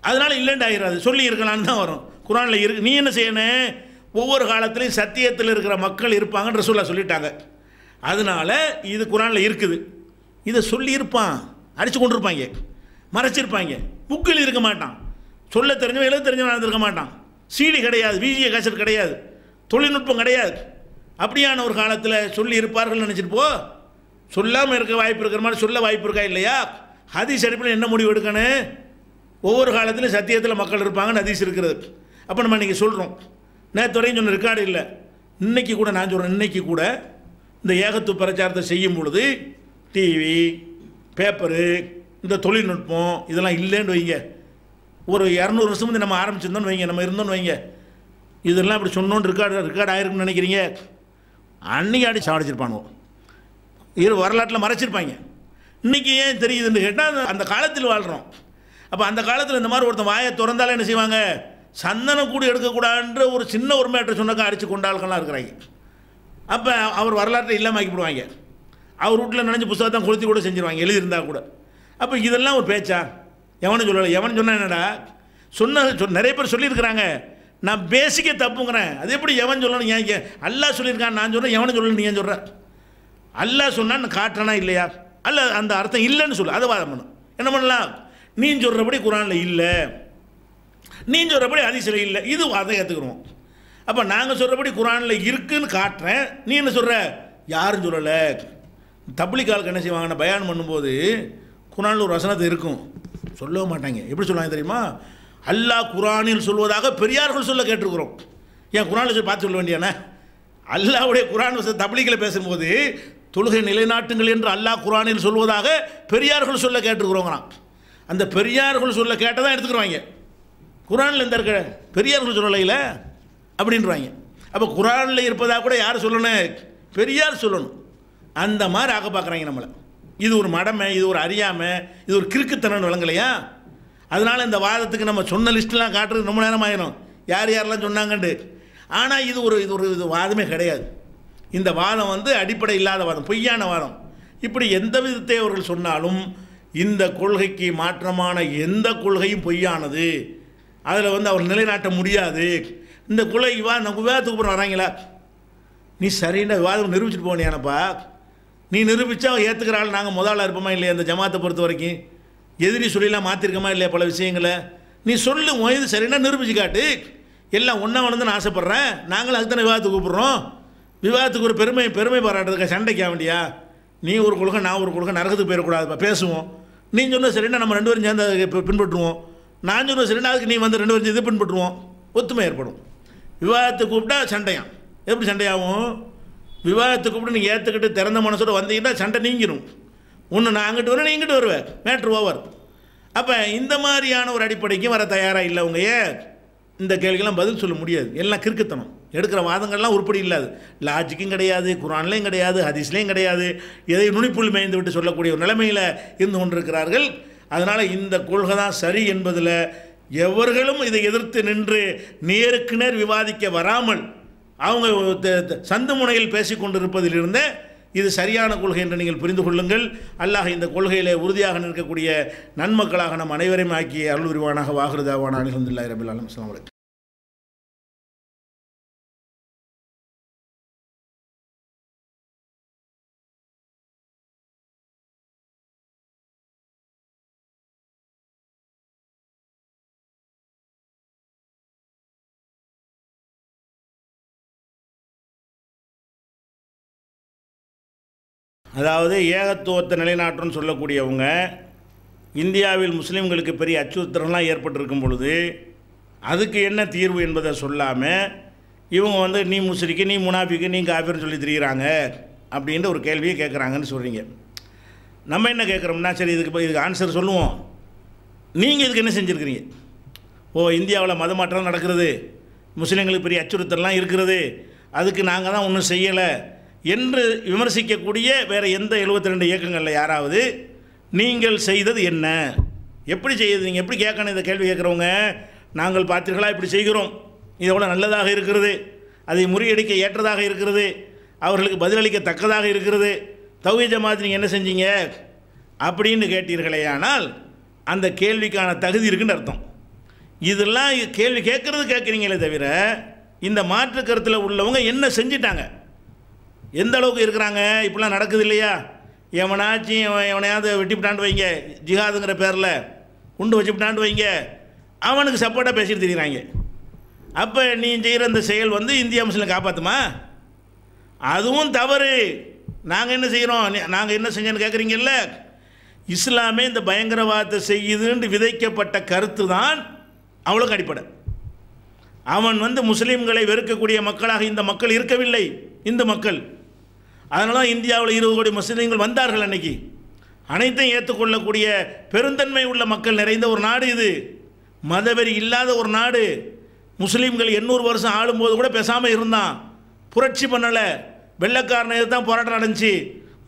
அதனால் இல்லைன்னு ஆகிறாது சொல்லி இருக்கலான்னு தான் வரும் குரானில் இரு நீ என்ன செய்யணும் ஒவ்வொரு காலத்துலேயும் சத்தியத்தில் இருக்கிற மக்கள் இருப்பாங்கன்ற சொல்ல சொல்லிட்டாங்க அதனால் இது குரானில் இருக்குது இதை சொல்லியிருப்பான் அடித்து கொண்டிருப்பாங்க மறைச்சிருப்பாங்க புக்கில் இருக்க மாட்டான் சொல்ல தெரிஞ்சவன் எழுத தெரிஞ்சவன் இருந்திருக்க மாட்டான் சீடி கிடையாது வீஜிய காசட் கிடையாது தொழில்நுட்பம் கிடையாது அப்படியான ஒரு காலத்தில் சொல்லி இருப்பார்கள் நினச்சிருப்போ சொல்லாமல் இருக்க வாய்ப்பு இருக்கிற மாதிரி சொல்ல வாய்ப்பு இருக்கா இல்லையா ஹதீஸ் அடிப்பில் என்ன முடிவு எடுக்கணும் ஒவ்வொரு காலத்திலும் சத்தியத்தில் மக்கள் இருப்பாங்கன்னு ஹதீஸ் இருக்கிறது அப்போ நம்ம இன்றைக்கி சொல்கிறோம் நேற்று வரையும் சொன்ன ரெக்கார்டு இல்லை இன்றைக்கி கூட நான் சொல்கிறேன் இன்றைக்கி கூட இந்த ஏகத்துவ பிரச்சாரத்தை செய்யும் பொழுது டிவி பேப்பரு இந்த தொழில்நுட்பம் இதெல்லாம் இல்லைன்னு வைங்க ஒரு இரநூறு வருஷம் வந்து நம்ம ஆரம்பிச்சிருந்தோம்னு வைங்க நம்ம இருந்தோம்னு வைங்க இதெல்லாம் இப்படி சொன்னோன்னு ரெக்கார்டு ரெக்கார்டு ஆயிருக்குன்னு நினைக்கிறீங்க அன்றைக்கி ஆடி சாடிச்சிருப்பானுவோ இரு வரலாற்றில் மறைச்சிருப்பாங்க இன்றைக்கி ஏன் தெரியுதுன்னு கேட்டால் அந்த காலத்தில் வாழ்கிறோம் அப்போ அந்த காலத்தில் இந்த மாதிரி ஒருத்தன் வாயை திறந்தாலே என்ன செய்வாங்க சந்தனம் கூட எடுக்கக்கூடாதுன்ற ஒரு சின்ன ஒரு மேட்டர் சொன்னாக்க அடித்து கொண்டாள்கள்லாம் இருக்கிறாங்க அப்போ அவர் வரலாற்றை இல்லாமல் ஆக்கிவிடுவாங்க அவர் வீட்டில் நினைஞ்ச தான் கொளுத்தி கூட செஞ்சுருவாங்க எழுதியிருந்தால் கூட அப்போ இதெல்லாம் ஒரு பேச்சா எவனும் சொல்லலை எவன் சொன்னா என்னடா சொன்ன நிறைய பேர் சொல்லியிருக்கிறாங்க நான் பேசிக்கே தப்புங்கிறேன் அது எப்படி எவன் சொல்லணும் ஏன் அல்லா சொல்லியிருக்கான் நான் சொல்கிறேன் எவனும் சொல்லணும் ஏன் சொல்கிறேன் அல்லா சொன்னான்னு காட்டுறனா இல்லையா அல்ல அந்த அர்த்தம் இல்லைன்னு சொல்லு அதை வாதம் பண்ணும் என்ன பண்ணலாம் நீ சொல்கிறபடி குரானில் இல்லை நீ சொல்கிறபடி அதிசயம் இல்லை இது அதை ஏற்றுக்கிறோம் அப்போ நாங்கள் சொல்கிறபடி குரானில் இருக்குதுன்னு காட்டுறேன் நீ என்ன சொல்கிற யாரும் சொல்லலை தப்ளிக்கால் என்ன செய்வாங்கன்னு பயான் பண்ணும்போது குரானில் ஒரு வசனத்தை இருக்கும் சொல்லவே மாட்டாங்க எப்படி சொல்லுவாங்க தெரியுமா அல்லாஹ் குரானில் சொல்வதாக பெரியார்கள் சொல்ல கேட்டிருக்கிறோம் ஏன் குரானில் சொல்லி பார்த்து சொல்ல வேண்டியானே அல்லாவுடைய குரான் வச தப்ளிக்கில் பேசும்போது தொழுகை நிலைநாட்டுங்கள் என்று அல்லாஹ் குரானில் சொல்வதாக பெரியார்கள் சொல்ல கேட்டிருக்கிறோங்கிறான் அந்த பெரியார்கள் சொல்ல கேட்டதான் எடுத்துக்கிறவாங்க குரானில் இந்த இருக்க பெரியார்கள் சொல்லலையில் அப்படின்றாங்க அப்போ குரானில் இருப்பதாக கூட யார் சொல்லணும் பெரியார் சொல்லணும் அந்த மாதிரி ஆக பார்க்குறாங்க நம்மளை இது ஒரு மடமை இது ஒரு அறியாமை இது ஒரு கிறுக்குத்தனம் விளங்கலையா அதனால் இந்த வாதத்துக்கு நம்ம சொன்ன லிஸ்ட்லாம் காட்டுறது ரொம்ப நேரம் ஆயிரும் யார் யாரெல்லாம் சொன்னாங்கண்டு ஆனால் இது ஒரு இது ஒரு இது வாதமே கிடையாது இந்த வாதம் வந்து அடிப்படை இல்லாத வாதம் பொய்யான வாதம் இப்படி எந்த விதத்தை அவர்கள் சொன்னாலும் இந்த கொள்கைக்கு மாற்றமான எந்த கொள்கையும் பொய்யானது அதில் வந்து அவர் நிலைநாட்ட முடியாது இந்த குலை வா நம்ம விவாதத்துக்கு போகிற வராங்களா நீ சரின்னா விவாதம் நிரூபிச்சுட்டு போனியானப்பா நீ நிரூபித்தா ஏற்றுக்கிற ஆள் நாங்கள் முதலாளாக இருப்போமா இல்லையா இந்த ஜமாத்தை பொறுத்த வரைக்கும் எதிரி சொல்லிலாம் மாற்றிருக்கோமா இல்லையா பல விஷயங்களை நீ சொல்லு இது சரின்னா நிரூபிச்சு காட்டு எல்லாம் ஒன்றா வளர்ந்து நான் ஆசைப்பட்றேன் நாங்களும் அதுக்கு தானே விவாதத்துக்கு கூப்பிட்றோம் விவாதத்துக்கு ஒரு பெருமை பெருமை பாராட்டுறதுக்கா சண்டைக்கு வேண்டியா நீ ஒரு கொள்கை நான் ஒரு கொள்கை நரகத்துக்கு போயிடக்கூடாதுப்பா பேசுவோம் நீ சொன்ன சரின்னா நம்ம ரெண்டு பேரும் சேர்ந்து பின்பற்றுவோம் நான் சொன்ன சரின்னா அதுக்கு நீ வந்து ரெண்டு பேரும் இது பின்பற்றுவோம் ஒத்துமை ஏற்படும் விவாதத்தை கூப்பிட்டா சண்டையாம் எப்படி சண்டையாகும் விவாதத்தை கூப்பிட்டு நீங்கள் ஏற்றுக்கிட்டு திறந்த மனசோடு வந்தீங்கன்னா சண்டை நீங்கிடும் ஒன்று நான் அங்கிட்டு வருவேன் நீங்கிட்டு வருவேன் மேட்ரு ஓவர் அப்போ இந்த மாதிரியான ஒரு அடிப்படைக்கும் வர தயாராக இல்லை அவங்க இந்த கேள்விக்கெல்லாம் பதில் சொல்ல முடியாது எல்லாம் கிறுக்குத்தனம் எடுக்கிற வாதங்கள்லாம் உருப்படி இல்லாது லாஜிக்கும் கிடையாது குரான்லேயும் கிடையாது ஹதீஸ்லேயும் கிடையாது எதை நுனிப்புள் மேய்ந்து விட்டு சொல்லக்கூடிய ஒரு நிலைமையில் இருந்து கொண்டிருக்கிறார்கள் அதனால் இந்த கொள்கை தான் சரி என்பதில் எவர்களும் இதை எதிர்த்து நின்று நேருக்கு நேர் விவாதிக்க வராமல் அவங்க சந்து முனையில் பேசிக்கொண்டிருப்பதிலிருந்தே இது சரியான கொள்கை என்று நீங்கள் புரிந்து கொள்ளுங்கள் அல்லாஹ் இந்த கொள்கையில் உறுதியாக நிற்கக்கூடிய நன்மக்களாக நம் அனைவரையும் ஆக்கி அருள் உருவானாக வாகிருதாவான அலமதுல்லாய் ரபில் அலம் அதாவது ஏகத்துவத்தை நிலைநாட்டம்னு சொல்லக்கூடியவங்க இந்தியாவில் முஸ்லீம்களுக்கு பெரிய அச்சுறுத்தலாம் ஏற்பட்டிருக்கும் பொழுது அதுக்கு என்ன தீர்வு என்பதை சொல்லாமல் இவங்க வந்து நீ முஸ்லிக்கு நீ முனாஃபிக்கு நீ காஃபின்னு சொல்லி திரிகிறாங்க அப்படின்ற ஒரு கேள்வியை கேட்குறாங்கன்னு சொல்கிறீங்க நம்ம என்ன கேட்குறோம்னா சரி இதுக்கு இதுக்கு ஆன்சர் சொல்லுவோம் நீங்கள் இதுக்கு என்ன செஞ்சுருக்கிறீங்க ஓ இந்தியாவில் மாற்றம் நடக்கிறது முஸ்லீம்களுக்கு பெரிய அச்சுறுத்தல்லாம் இருக்கிறது அதுக்கு நாங்கள் தான் ஒன்றும் செய்யலை என்று விமர்சிக்கக்கூடிய வேறு எந்த எழுபத்தி ரெண்டு இயக்கங்களில் யாராவது நீங்கள் செய்தது என்ன எப்படி செய்யுது நீங்கள் எப்படி கேட்கணும் இந்த கேள்வி கேட்குறவங்க நாங்கள் பார்த்தீர்களா இப்படி செய்கிறோம் இது எவ்வளோ நல்லதாக இருக்கிறது அதை முறியடிக்க ஏற்றதாக இருக்கிறது அவர்களுக்கு பதிலளிக்கத்தக்கதாக இருக்கிறது தௌஹி ஜமாத் நீங்கள் என்ன செஞ்சீங்க அப்படின்னு கேட்டீர்களே ஆனால் அந்த கேள்விக்கான தகுதி இருக்குன்னு அர்த்தம் இதெல்லாம் கேள்வி கேட்குறது கேட்குறீங்களே தவிர இந்த மாற்று கருத்தில் உள்ளவங்க என்ன செஞ்சிட்டாங்க எந்த அளவுக்கு இருக்கிறாங்க இப்படிலாம் நடக்குது இல்லையா எவனாச்சும் எவனையாவது வெட்டிவிட்டாண்டு வைங்க ஜிஹாதுங்கிற பேரில் குண்டு வச்சுவிட்டாண்டு வைங்க அவனுக்கு சப்போர்ட்டாக பேசிட்டு தெரியுறாங்க அப்போ நீ செய்கிற இந்த செயல் வந்து இந்திய முஸ்லீம் காப்பாற்றுமா அதுவும் தவறு நாங்கள் என்ன செய்கிறோம் நாங்கள் என்ன செஞ்சோன்னு கேட்குறீங்கல்ல இஸ்லாமே இந்த பயங்கரவாதத்தை செய்யுதுன்னு விதைக்கப்பட்ட கருத்து தான் அவளுக்கு அடிப்படை அவன் வந்து முஸ்லீம்களை வெறுக்கக்கூடிய மக்களாக இந்த மக்கள் இருக்கவில்லை இந்து மக்கள் அதனால தான் இந்தியாவில் இருபது கோடி முஸ்லீம்கள் வந்தார்கள் அன்னைக்கு அனைத்தையும் ஏற்றுக்கொள்ளக்கூடிய பெருந்தன்மை உள்ள மக்கள் நிறைந்த ஒரு நாடு இது மதவெறி இல்லாத ஒரு நாடு முஸ்லீம்கள் எண்ணூறு வருஷம் ஆளும்போது கூட பேசாமல் இருந்தான் புரட்சி பண்ணலை வெள்ளக்காரனை தான் போராட்டம் நடந்துச்சு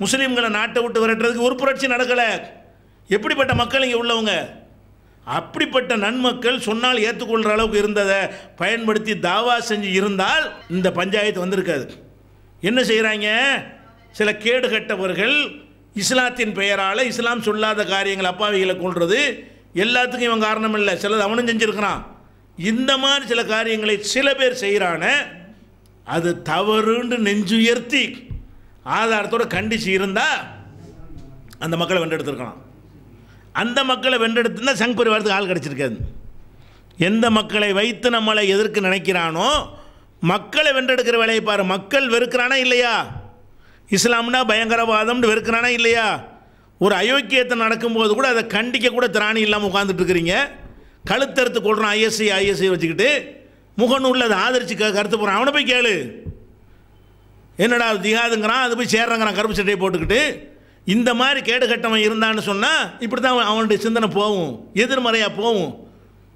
முஸ்லீம்களை நாட்டை விட்டு விரட்டுறதுக்கு ஒரு புரட்சி நடக்கலை எப்படிப்பட்ட மக்கள் இங்கே உள்ளவங்க அப்படிப்பட்ட நன்மக்கள் சொன்னால் ஏற்றுக்கொள்கிற அளவுக்கு இருந்ததை பயன்படுத்தி தாவா செஞ்சு இருந்தால் இந்த பஞ்சாயத்து வந்திருக்காது என்ன செய்கிறாங்க சில கேடு கட்டவர்கள் இஸ்லாத்தின் பெயரால் இஸ்லாம் சொல்லாத காரியங்கள் அப்பாவிகளை கொள்வது எல்லாத்துக்கும் இவன் காரணம் இல்லை சிலது அவனும் செஞ்சுருக்கிறான் இந்த மாதிரி சில காரியங்களை சில பேர் செய்கிறான அது தவறுன்னு நெஞ்சுயர்த்தி ஆதாரத்தோடு கண்டிச்சு இருந்தால் அந்த மக்களை வென்றெடுத்துருக்கலாம் அந்த மக்களை வென்றெடுத்துன்னா சங் பரிவாரத்துக்கு ஆள் கிடச்சிருக்காது எந்த மக்களை வைத்து நம்மளை எதிர்க்க நினைக்கிறானோ மக்களை வென்றெடுக்கிற வேலையை பாரு மக்கள் வெறுக்கிறானா இல்லையா இஸ்லாம்னா பயங்கரவாதம்னு வெறுக்கிறானா இல்லையா ஒரு அயோக்கியத்தை நடக்கும்போது கூட அதை கண்டிக்க கூட திராணி இல்லாமல் உட்காந்துட்டுருக்குறீங்க கழுத்தறுத்து கொள்கிறான் ஐஎஸ்ஐ ஐஎஸ்ஐ வச்சுக்கிட்டு முகநூலில் அதை ஆதரித்து க கருத்து போகிறான் அவனை போய் கேளு என்னடா அது திகாதுங்கிறான் அது போய் சேர்றங்கிறான் கருப்பு சட்டையை போட்டுக்கிட்டு இந்த மாதிரி கேடு கட்டவன் இருந்தான்னு சொன்னால் இப்படி தான் அவனுடைய சிந்தனை போகும் எதிர்மறையாக போகும்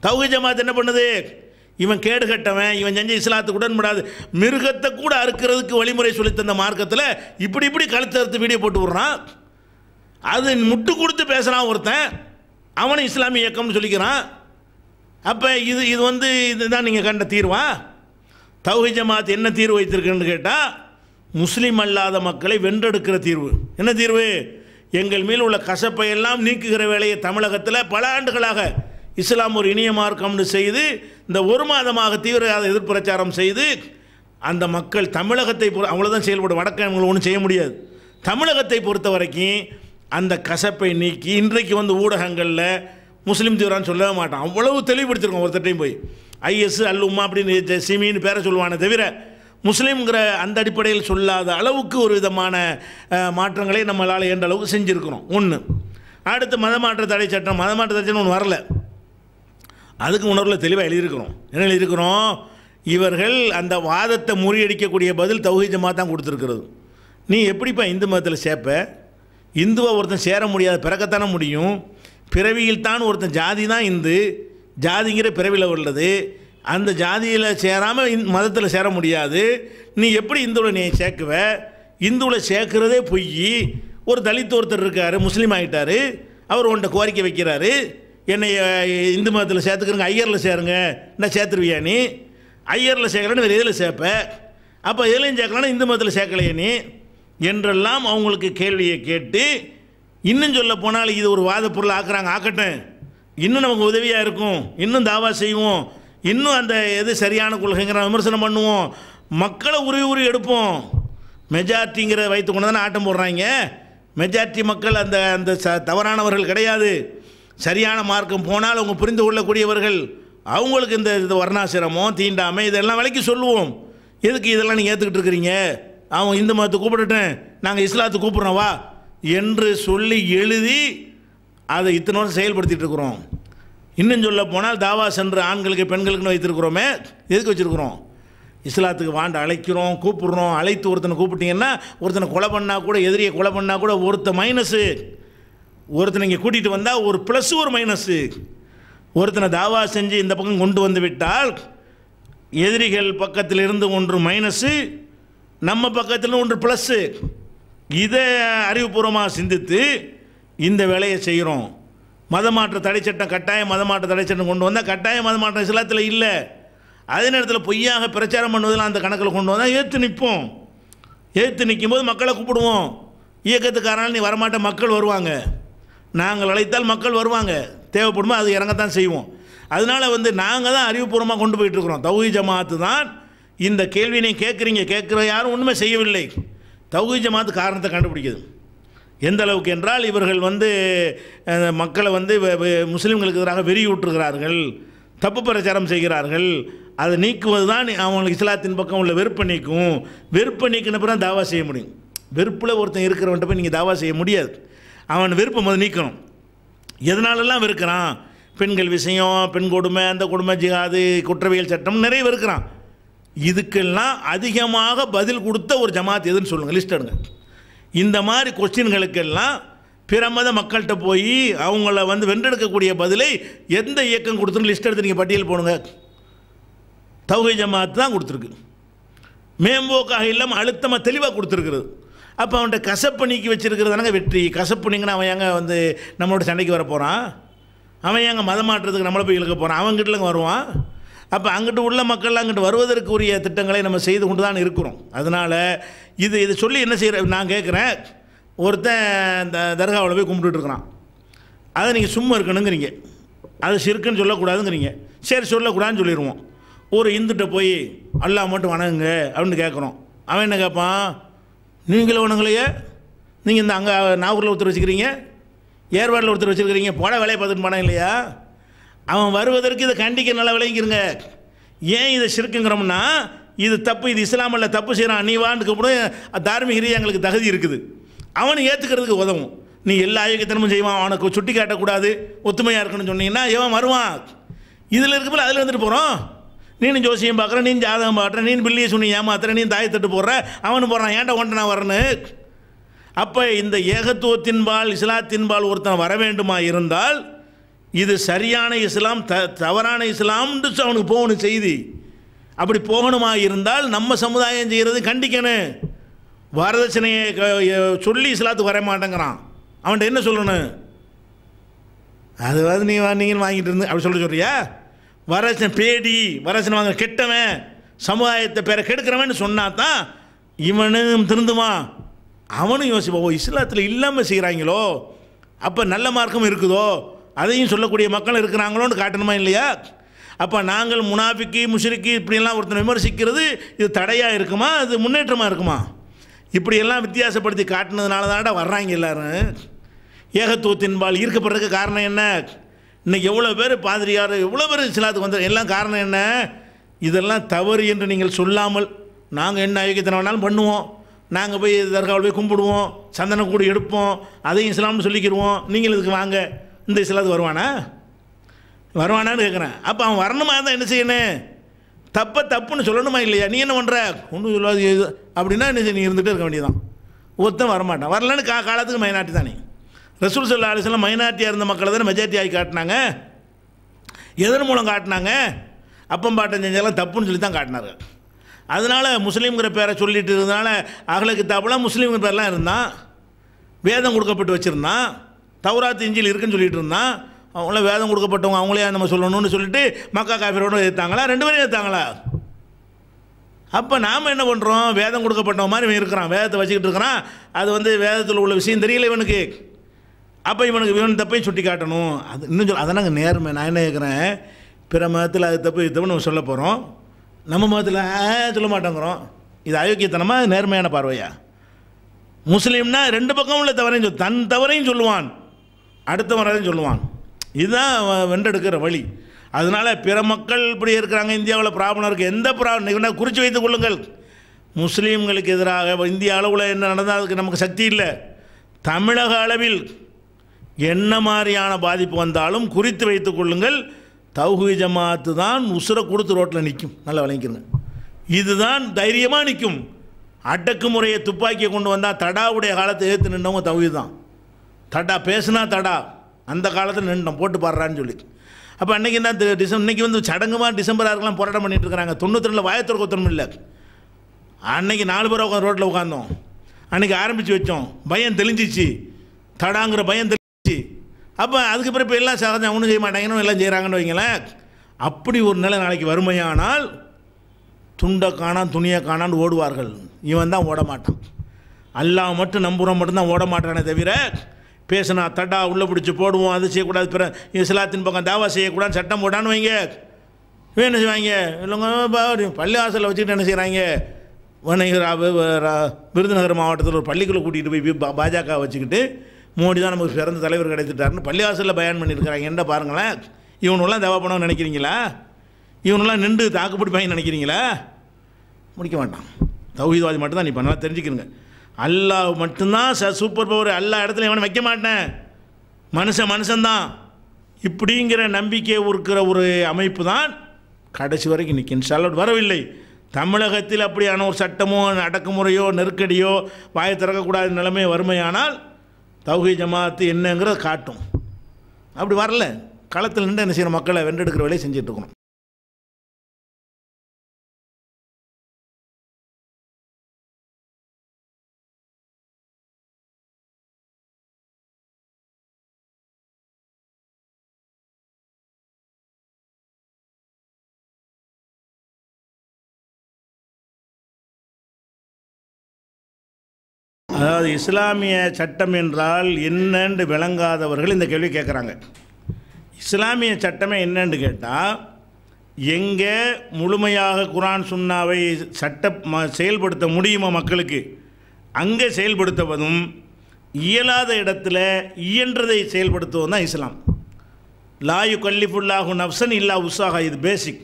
தௌஹி ஜமாத் என்ன பண்ணுது இவன் கேடு கட்டவன் இவன் செஞ்ச இஸ்லாத்துக்கு உடன்படாது மிருகத்தை கூட அறுக்கிறதுக்கு வழிமுறை சொல்லித்தந்த மார்க்கத்தில் இப்படி இப்படி கழுத்து அறுத்து வீடியோ போட்டு விட்றான் அது முட்டு கொடுத்து பேசுகிறான் ஒருத்தன் அவனும் இஸ்லாமிய இயக்கம்னு சொல்லிக்கிறான் அப்போ இது இது வந்து இதுதான் நீங்கள் கண்ட தீர்வா தௌஹி ஜமாத் என்ன தீர்வு வைத்திருக்குன்னு கேட்டால் முஸ்லீம் அல்லாத மக்களை வென்றெடுக்கிற தீர்வு என்ன தீர்வு எங்கள் மேல் உள்ள கசப்பை எல்லாம் நீக்குகிற வேலையை தமிழகத்தில் பல ஆண்டுகளாக இஸ்லாம் ஒரு இனிய மார்க்கம்னு செய்து இந்த ஒரு மாதமாக தீவிரவாத எதிர்ப்பிரச்சாரம் செய்து அந்த மக்கள் தமிழகத்தை பொறு அவ்வளோதான் செயல்படும் வடக்க அவங்களை ஒன்றும் செய்ய முடியாது தமிழகத்தை பொறுத்த வரைக்கும் அந்த கசப்பை நீக்கி இன்றைக்கு வந்து ஊடகங்களில் முஸ்லீம் தீவிரான்னு சொல்லவே மாட்டான் அவ்வளவு தெளிவுபடுத்திருக்கோம் ஒருத்தட்டையும் போய் ஐஎஸ் அல் உமா அப்படின்னு சிமின்னு பேரை சொல்லுவானே தவிர முஸ்லீம்ங்கிற அந்த அடிப்படையில் சொல்லாத அளவுக்கு ஒரு விதமான மாற்றங்களை நம்மளால் என்ற அளவுக்கு செஞ்சுருக்கிறோம் ஒன்று அடுத்து மதமாற்ற தடை சட்டம் மதமாற்ற தடை சட்டம் ஒன்று வரல அதுக்கு உணர்வில் தெளிவாக எழுதியிருக்கிறோம் என்ன எழுதியிருக்கிறோம் இவர்கள் அந்த வாதத்தை முறியடிக்கக்கூடிய பதில் தௌஹி தான் கொடுத்துருக்கிறது நீ எப்படிப்பா இந்து மதத்தில் சேர்ப்ப இந்துவை ஒருத்தன் சேர முடியாது பிறக்கத்தானே முடியும் பிறவியில் தான் ஒருத்தன் ஜாதி தான் இந்து ஜாதிங்கிற பிறவியில் உள்ளது அந்த ஜாதியில் சேராமல் இந் மதத்தில் சேர முடியாது நீ எப்படி இந்துவில் நீ சேர்க்குவ இந்துவில் சேர்க்குறதே பொய் ஒரு தலித்து ஒருத்தர் இருக்கார் முஸ்லீம் ஆகிட்டார் அவர் உன்ட்ட கோரிக்கை வைக்கிறாரு என்னை இந்து மதத்தில் சேர்த்துக்கிறங்க ஐயரில் சேருங்க என்ன சேர்த்துருவியா நீ ஐயரில் சேர்க்கலன்னு வேறு எதில் சேர்ப்ப அப்போ எதுலையும் சேர்க்கலன்னா இந்து மதத்தில் சேர்க்கலையே நீ என்றெல்லாம் அவங்களுக்கு கேள்வியை கேட்டு இன்னும் சொல்ல போனால் இது ஒரு வாத பொருள் ஆக்குறாங்க ஆக்கட்டும் இன்னும் நமக்கு உதவியாக இருக்கும் இன்னும் தாவா செய்வோம் இன்னும் அந்த எது சரியான கொள்கைங்கிற விமர்சனம் பண்ணுவோம் மக்களை உருவி உருவி எடுப்போம் மெஜாரிட்டிங்கிற வைத்து கொண்டு தானே ஆட்டம் போடுறாங்க மெஜாரிட்டி மக்கள் அந்த அந்த ச தவறானவர்கள் கிடையாது சரியான மார்க்கம் போனால் அவங்க புரிந்து கொள்ளக்கூடியவர்கள் அவங்களுக்கு இந்த இது வர்ணாசிரமம் தீண்டாமை இதெல்லாம் விலைக்கு சொல்லுவோம் எதுக்கு இதெல்லாம் நீங்கள் ஏற்றுக்கிட்டு இருக்கிறீங்க அவன் இந்து மதத்தை கூப்பிட்டுட்டேன் நாங்கள் இஸ்லாத்தை கூப்பிட்றோம் வா என்று சொல்லி எழுதி அதை இத்தனை வருஷம் செயல்படுத்திகிட்டு இருக்கிறோம் இன்னும் சொல்ல போனால் தாவா சென்று ஆண்களுக்கு பெண்களுக்குன்னு வைத்திருக்கிறோமே எதுக்கு வச்சுருக்குறோம் இஸ்லாத்துக்கு வாண்ட அழைக்கிறோம் கூப்பிட்றோம் அழைத்து ஒருத்தனை கூப்பிட்டிங்கன்னா ஒருத்தனை கொலை பண்ணால் கூட எதிரியை கொலை பண்ணால் கூட ஒருத்த மைனஸு ஒருத்தனை இங்கே கூட்டிகிட்டு வந்தால் ஒரு ப்ளஸ் ஒரு மைனஸு ஒருத்தனை தாவா செஞ்சு இந்த பக்கம் கொண்டு வந்து விட்டால் எதிரிகள் பக்கத்தில் இருந்து ஒன்று மைனஸு நம்ம பக்கத்தில் ஒன்று ப்ளஸ்ஸு இதை அறிவுபூர்வமாக சிந்தித்து இந்த வேலையை செய்கிறோம் மதமாற்ற தடை சட்டம் கட்டாய மதமாற்ற தடை சட்டம் கொண்டு வந்தால் கட்டாய மதமாற்றம் சிலத்தில் இல்லை அதே நேரத்தில் பொய்யாக பிரச்சாரம் பண்ணுவதெல்லாம் அந்த கணக்கில் கொண்டு வந்தால் ஏற்று நிற்போம் ஏற்று நிற்கும்போது மக்களை கூப்பிடுவோம் இயக்கத்துக்காரனால் நீ வரமாட்ட மக்கள் வருவாங்க நாங்கள் அழைத்தால் மக்கள் வருவாங்க தேவைப்படுமோ அது இறங்கத்தான் செய்வோம் அதனால் வந்து நாங்கள் தான் அறிவுபூர்வமாக கொண்டு போயிட்டுருக்குறோம் தௌஹி ஜமாத்து தான் இந்த கேள்வி நீங்கள் கேட்குறீங்க கேட்குற யாரும் ஒன்றுமே செய்யவில்லை தௌஹி ஜமாத்து காரணத்தை கண்டுபிடிக்குது எந்த அளவுக்கு என்றால் இவர்கள் வந்து மக்களை வந்து முஸ்லீம்களுக்கு எதிராக வெறி விட்டுருக்கிறார்கள் தப்பு பிரச்சாரம் செய்கிறார்கள் அதை நீக்குவது தான் அவங்களுக்கு இஸ்லாத்தின் பக்கம் உள்ள வெறுப்பை நீக்கும் வெறுப்பை நீக்கின பிறகு தாவா செய்ய முடியும் வெறுப்பில் ஒருத்தன் இருக்கிறவன்ட்ட போய் நீங்கள் தாவா செய்ய முடியாது அவன் விருப்பம் அது நீக்கணும் எதனாலெல்லாம் வெறுக்கிறான் பெண்கள் விஷயம் பெண் கொடுமை அந்த கொடுமை ஜிகாது குற்றவியல் சட்டம் நிறைய வெறுக்கிறான் இதுக்கெல்லாம் அதிகமாக பதில் கொடுத்த ஒரு ஜமாத் எதுன்னு சொல்லுங்கள் லிஸ்ட் எடுங்க இந்த மாதிரி கொஸ்டின்களுக்கெல்லாம் பிற மத மக்கள்கிட்ட போய் அவங்கள வந்து வென்றெடுக்கக்கூடிய பதிலை எந்த இயக்கம் கொடுத்துன்னு லிஸ்ட் எடுத்து நீங்கள் பட்டியல் போடுங்க தௌகை ஜமாத் தான் கொடுத்துருக்கு மேம்போக்காக இல்லாமல் அழுத்தமாக தெளிவாக கொடுத்துருக்குறது அப்போ அவன்கிட்ட கசப்பு நீக்கி தானங்க வெற்றி கசப்பு நீங்கன்னா அவன் ஏங்க வந்து நம்மளோட சண்டைக்கு வர போகிறான் அவன் ஏங்க மதம் மாற்றுறதுக்கு நம்மளை போய் இழுக்க போகிறான் அவங்ககிட்டலங்க வருவான் அப்போ அங்கிட்டு உள்ள மக்கள்லாம் அங்கிட்டு வருவதற்கு உரிய திட்டங்களை நம்ம செய்து கொண்டு தான் இருக்கிறோம் அதனால் இது இது சொல்லி என்ன செய்கிற நான் கேட்குறேன் ஒருத்தன் இந்த தர்காவில் போய் கும்பிட்டுட்ருக்குறான் அதை நீங்கள் சும்மா இருக்கணுங்கிறீங்க அது சிறுக்குன்னு சொல்லக்கூடாதுங்கிறீங்க சரி சொல்லக்கூடாதுன்னு சொல்லிடுவோம் ஒரு இந்துட்ட போய் அல்லா மட்டும் வணங்குங்க அப்படின்னு கேட்குறோம் அவன் என்ன கேட்பான் நீங்களும் ஒன்றுங்களையே நீங்கள் இந்த அங்கே நாகூரில் ஒருத்தர் வச்சுக்கிறீங்க ஏற்பாடில் ஒருத்தர் வச்சுருக்கிறீங்க போட வேலையை பார்த்துட்டு போனேன் இல்லையா அவன் வருவதற்கு இதை கண்டிக்க நல்ல விளங்கிக்கிறங்க ஏன் இதை சிறுக்குங்கிறோம்னா இது தப்பு இது இஸ்லாமில் தப்பு செய்கிறான் நீ வான்னு கூப்பிடும் தார்மீக ரீதியாக எங்களுக்கு தகுதி இருக்குது அவனை ஏற்றுக்கிறதுக்கு உதவும் நீ எல்லா ஐயக்கத்தனமும் செய்வான் அவனுக்கு சுட்டி காட்டக்கூடாது ஒத்துமையாக இருக்கணும்னு சொன்னீங்கன்னா இவன் வருவான் இதில் இருக்கப்போ அதில் வந்துட்டு போகிறோம் நீ ஜோசியம் பார்க்குற நீ ஜாதகம் பார்க்குற நீ பில்லியை சுனி ஏமாத்துற நீ தட்டு போடுற அவனு போடுறான் ஏன்டா ஒன்றை நான் வரணு அப்போ இந்த ஏகத்துவத்தின்பால் இஸ்லாத்தின்பால் ஒருத்தன் வர வேண்டுமா இருந்தால் இது சரியான இஸ்லாம் த தவறான இஸ்லாம்னு அவனுக்கு போகணும் செய்தி அப்படி போகணுமா இருந்தால் நம்ம சமுதாயம் செய்கிறது கண்டிக்கணும் வரதட்சணையை சொல்லி இஸ்லாத்துக்கு வர மாட்டேங்கிறான் அவன்கிட்ட என்ன சொல்லணும் அது வந்து நீ வந்தீங்கன்னு வாங்கிட்டு இருந்து அப்படி சொல்ல சொல்றியா வரசன் பேடி வரசன் வாங்க கெட்டவன் சமுதாயத்தை பேரை கெடுக்கிறவன் சொன்னா தான் இவனும் திருந்துவான் அவனும் யோசிப்பா ஓ இஸ்லாத்தில் இல்லாமல் செய்கிறாங்களோ அப்போ நல்ல மார்க்கம் இருக்குதோ அதையும் சொல்லக்கூடிய மக்கள் இருக்கிறாங்களோன்னு காட்டணுமா இல்லையா அப்போ நாங்கள் முனாஃபிக்கு முஷிரிக்கு இப்படியெல்லாம் ஒருத்தனை விமர்சிக்கிறது இது தடையாக இருக்குமா இது முன்னேற்றமாக இருக்குமா இப்படியெல்லாம் வித்தியாசப்படுத்தி காட்டினதுனால தான்டா வர்றாங்க எல்லோரும் ஏகத்துவத்தின்பால் ஈர்க்கப்படுறதுக்கு காரணம் என்ன இன்றைக்கி எவ்வளோ பேர் பாதிரியார் எவ்வளோ பேர் சிலாத்துக்கு வந்து எல்லாம் காரணம் என்ன இதெல்லாம் தவறு என்று நீங்கள் சொல்லாமல் நாங்கள் என்ன அயோக்கியத்தனை வேணாலும் பண்ணுவோம் நாங்கள் போய் தர்காவில் போய் கும்பிடுவோம் சந்தனக்கூடு எடுப்போம் அதையும் இஸ்லாம்னு சொல்லிக்கிடுவோம் நீங்கள் இதுக்கு வாங்க இந்த இஸ்லாத்து வருவானா வருவானான்னு கேட்குறேன் அப்போ அவன் வரணுமா தான் என்ன செய்யணும் தப்பை தப்புன்னு சொல்லணுமா இல்லையா நீ என்ன பண்ணுற ஒன்றும் சொல்லாது அப்படின்னா என்ன நீ இருந்துகிட்டே இருக்க வேண்டியதான் ஒருத்தன் வரமாட்டான் வரலன்னு கா காலத்துக்கு மயநாட்டி தானே ரசூல் சல்லா அலிஸ்லாம் மைனாரிட்டியாக இருந்த மக்களை தானே மெஜாரிட்டி ஆகி காட்டினாங்க எதன் மூலம் காட்டினாங்க அப்பம் பாட்டம் செஞ்செல்லாம் தப்புன்னு சொல்லி தான் காட்டினாரு அதனால் முஸ்லீம்கிற பேரை சொல்லிட்டு இருந்தனால அகலுக்கு தாப்புலாம் முஸ்லீம்கிற பேரெலாம் இருந்தான் வேதம் கொடுக்கப்பட்டு வச்சுருந்தான் தௌராத் இஞ்சில் இருக்குன்னு சொல்லிட்டு இருந்தான் அவங்களாம் வேதம் கொடுக்கப்பட்டவங்க அவங்களே நம்ம சொல்லணும்னு சொல்லிட்டு மக்கா காஃபிரோடு ஏற்றாங்களா ரெண்டு பேரும் ஏற்றாங்களா அப்போ நாம் என்ன பண்ணுறோம் வேதம் கொடுக்கப்பட்டவங்க மாதிரி இவன் இருக்கிறான் வேதத்தை வச்சுக்கிட்டு இருக்கிறான் அது வந்து வேதத்தில் உள்ள விஷயம் தெரியல இவனுக்கு அப்போ இவனுக்கு இவன் தப்பையும் சுட்டி காட்டணும் அது இன்னும் சொல்ல அதை நாங்கள் நேர்மை நான் என்ன கேட்குறேன் பிற மதத்தில் அது தப்பு இது தப்பு நம்ம சொல்ல போகிறோம் நம்ம மதத்தில் சொல்ல மாட்டேங்கிறோம் இது அயோக்கியத்தனமாக நேர்மையான பார்வையா முஸ்லீம்னா ரெண்டு பக்கம் உள்ள தவறையும் சொல் தன் தவறையும் சொல்லுவான் அடுத்த அதையும் சொல்லுவான் இதுதான் வென்றெடுக்கிற வழி அதனால் பிற மக்கள் இப்படி இருக்கிறாங்க இந்தியாவில் ப்ராப்ளம் இருக்குது எந்த ப்ராப்ளம் குறித்து வைத்துக் கொள்ளுங்கள் முஸ்லீம்களுக்கு எதிராக இந்திய அளவில் என்ன நடந்தால் அதுக்கு நமக்கு சக்தி இல்லை தமிழக அளவில் என்ன மாதிரியான பாதிப்பு வந்தாலும் குறித்து வைத்துக் கொள்ளுங்கள் தௌஹி ஜமாத்து தான் உசுரை கொடுத்து ரோட்டில் நிற்கும் நல்லா விளங்கிக்கிறங்க இதுதான் தைரியமாக நிற்கும் அடக்கு முறையை துப்பாக்கியை கொண்டு வந்தால் தடாவுடைய காலத்தை ஏற்று நின்றவங்க தௌஹி தான் தடா பேசுனா தடா அந்த காலத்தில் நின்றோம் போட்டு பாடுறான்னு சொல்லி அப்போ அன்றைக்கி தான் டிசம்பர் இன்றைக்கி வந்து சடங்குமா டிசம்பர் ஆறுக்கெல்லாம் போராட்டம் பண்ணிகிட்டு இருக்கிறாங்க தொண்ணூற்றி ரெண்டில் வாயத்திற்கு இல்லை அன்னைக்கு நாலு பேர் உட்காந்து ரோட்டில் உட்காந்தோம் அன்றைக்கி ஆரம்பித்து வச்சோம் பயம் தெளிஞ்சிச்சு தடாங்கிற பயம் சரி அப்போ அதுக்கு இப்போ எல்லாம் சகஜம் ஒன்றும் செய்ய மாட்டாங்கன்னு எல்லாம் செய்கிறாங்கன்னு வைங்களேன் அப்படி ஒரு நிலை நாளைக்கு வறுமையானால் துண்டை காணான் துணியை காணான்னு ஓடுவார்கள் இவன் தான் ஓட மாட்டான் அல்லாஹ் மட்டும் நம்புறோம் மட்டும்தான் ஓட மாட்டானே தவிர பேசினா தட்டா உள்ளே பிடிச்சி போடுவோம் அது செய்யக்கூடாது பிற இஸ்லாத்தின் பக்கம் தாவா செய்யக்கூடாதுன்னு சட்டம் போட்டான்னு வைங்க என்ன செய்வாங்க இல்லைங்க பள்ளி வாசலில் வச்சுக்கிட்டு என்ன செய்கிறாங்க விருதுநகர் மாவட்டத்தில் ஒரு பள்ளிக்குள்ளே கூட்டிகிட்டு போய் பாஜக வச்சுக்கிட்டு மோடி தான் நமக்கு சிறந்த தலைவர் கிடைத்துட்டாருன்னு பள்ளிவாசலில் பயன் பண்ணியிருக்கிறாங்க என்ன பாருங்களேன் இவனெல்லாம் தேவை பண்ணணும்னு நினைக்கிறீங்களா இவனெல்லாம் நின்று தாக்குப்பிடிப்பாங்க நினைக்கிறீங்களா முடிக்க மாட்டான் தௌஹீத்வாதி மட்டும்தான் நீ பண்ணலாம் தெரிஞ்சுக்கிறங்க அல்லாஹ் மட்டும்தான் ச சூப்பர் பவர் எல்லா இடத்துலையும் எவனும் வைக்க மாட்டேன் மனுஷன் மனுஷன்தான் இப்படிங்கிற நம்பிக்கையை இருக்கிற ஒரு அமைப்பு தான் கடைசி வரைக்கும் நிற்கின்ற சாலோட் வரவில்லை தமிழகத்தில் அப்படியான ஒரு சட்டமோ அடக்குமுறையோ நெருக்கடியோ வாயை திறக்கக்கூடாத நிலைமை வறுமையானால் தௌஹி ஜமாத்து என்னங்கிறத காட்டும் அப்படி வரல களத்தில் நின்று என்ன செய்யணும் மக்களை வென்றெடுக்கிற வேலையை இருக்கணும் அதாவது இஸ்லாமிய சட்டம் என்றால் என்னென்று விளங்காதவர்கள் இந்த கேள்வி கேட்குறாங்க இஸ்லாமிய சட்டமே என்னன்னு கேட்டால் எங்கே முழுமையாக குரான் சுண்ணாவை சட்ட ம செயல்படுத்த முடியுமோ மக்களுக்கு அங்கே செயல்படுத்துவதும் இயலாத இடத்துல இயன்றதை செயல்படுத்துவதும் தான் இஸ்லாம் லாயு கல்லிஃபுல்லாகும் நப்சன் இல்லா உஸ்ஸாக இது பேசிக்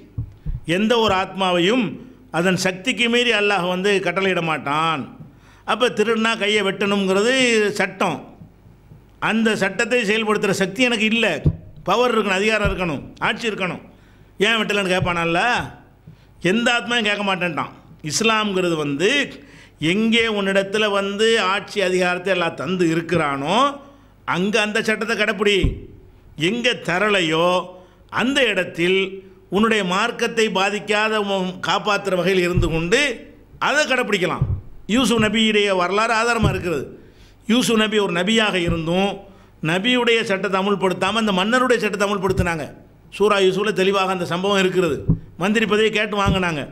எந்த ஒரு ஆத்மாவையும் அதன் சக்திக்கு மீறி அல்லாஹ் வந்து கட்டளையிட மாட்டான் அப்போ திருடுனா கையை வெட்டணுங்கிறது சட்டம் அந்த சட்டத்தை செயல்படுத்துகிற சக்தி எனக்கு இல்லை பவர் இருக்கணும் அதிகாரம் இருக்கணும் ஆட்சி இருக்கணும் ஏன் வெட்டலன்னு கேட்பானால எந்த ஆத்மாவும் கேட்க மாட்டேன்ட்டான் இஸ்லாம்ங்கிறது வந்து எங்கே உன்னிடத்தில் வந்து ஆட்சி அதிகாரத்தை எல்லாம் தந்து இருக்கிறானோ அங்கே அந்த சட்டத்தை கடைப்பிடி எங்கே தரலையோ அந்த இடத்தில் உன்னுடைய மார்க்கத்தை பாதிக்காத காப்பாற்றுற வகையில் இருந்து கொண்டு அதை கடைப்பிடிக்கலாம் யூசு நபியுடைய வரலாறு ஆதாரமாக இருக்கிறது யூசு நபி ஒரு நபியாக இருந்தும் நபியுடைய சட்டத்தை அமுல்படுத்தாமல் அந்த மன்னருடைய சட்டத்தை அமுல்படுத்தினாங்க சூரா யூசுவில் தெளிவாக அந்த சம்பவம் இருக்கிறது மந்திரி பதவியை கேட்டு வாங்கினாங்க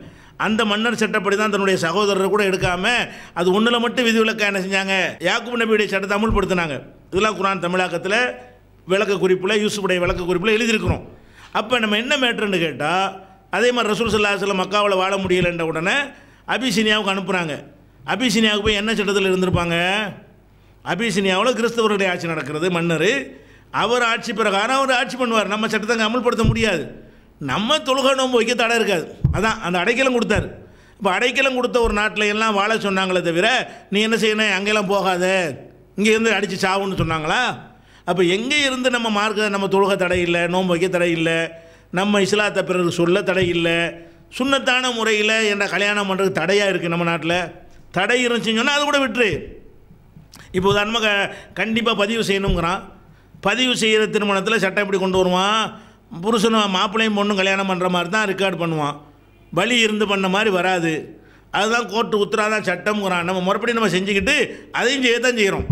அந்த மன்னர் சட்டப்படி தான் தன்னுடைய சகோதரரை கூட எடுக்காமல் அது ஒன்றில் மட்டும் விதிவிலக்காக என்ன செஞ்சாங்க யாக்குப் நபியுடைய சட்டத்தை அமுல்படுத்தினாங்க இதெல்லாம் குரான் தமிழாக்கத்தில் விளக்க குறிப்பில் யூசுஃபுடைய விளக்க குறிப்பில் எழுதியிருக்கிறோம் அப்போ நம்ம என்ன மேட்ருன்னு கேட்டால் அதே மாதிரி ரசூல் சல்லாஹ் மக்காவில் வாழ முடியலைன்ற உடனே அபிசினியாவுக்கு அனுப்புகிறாங்க அபிசினியாவுக்கு போய் என்ன சட்டத்தில் இருந்திருப்பாங்க அபிசினியாவில் கிறிஸ்தவருடைய ஆட்சி நடக்கிறது மன்னர் அவர் ஆட்சி பிரகாரம் அவர் ஆட்சி பண்ணுவார் நம்ம சட்டத்தை அங்கே அமல்படுத்த முடியாது நம்ம தொழுகை நோம்பு வைக்க தடை இருக்காது அதான் அந்த அடைக்கலம் கொடுத்தாரு இப்போ அடைக்கலம் கொடுத்த ஒரு நாட்டில் எல்லாம் வாழ சொன்னாங்களே தவிர நீ என்ன செய்யணும் அங்கெல்லாம் போகாத இங்கேருந்து அடித்து சாவுன்னு சொன்னாங்களா அப்போ எங்கே இருந்து நம்ம மார்க்க நம்ம தொழுகை தடை இல்லை நோன்பு வைக்க தடை இல்லை நம்ம இஸ்லாத்தை பிறகு சொல்ல தடை இல்லை சுண்ணத்தான முறையில் என்ன கல்யாணம் பண்ணுறதுக்கு தடையாக இருக்குது நம்ம நாட்டில் தடை இருந்துச்சுன்னு சொன்னால் அது கூட விட்டுரு இப்போ உதாரணமாக கண்டிப்பாக பதிவு செய்யணுங்கிறான் பதிவு செய்கிற திருமணத்தில் சட்டம் எப்படி கொண்டு வருவான் புருஷனும் மாப்பிள்ளையும் பொண்ணும் கல்யாணம் பண்ணுற மாதிரி தான் ரெக்கார்டு பண்ணுவான் வழி இருந்து பண்ண மாதிரி வராது அதுதான் கோர்ட்டு உத்தராதான் சட்டம்ங்கிறான் நம்ம முறைப்படி நம்ம செஞ்சுக்கிட்டு அதையும் செய்ய தான் செய்கிறோம்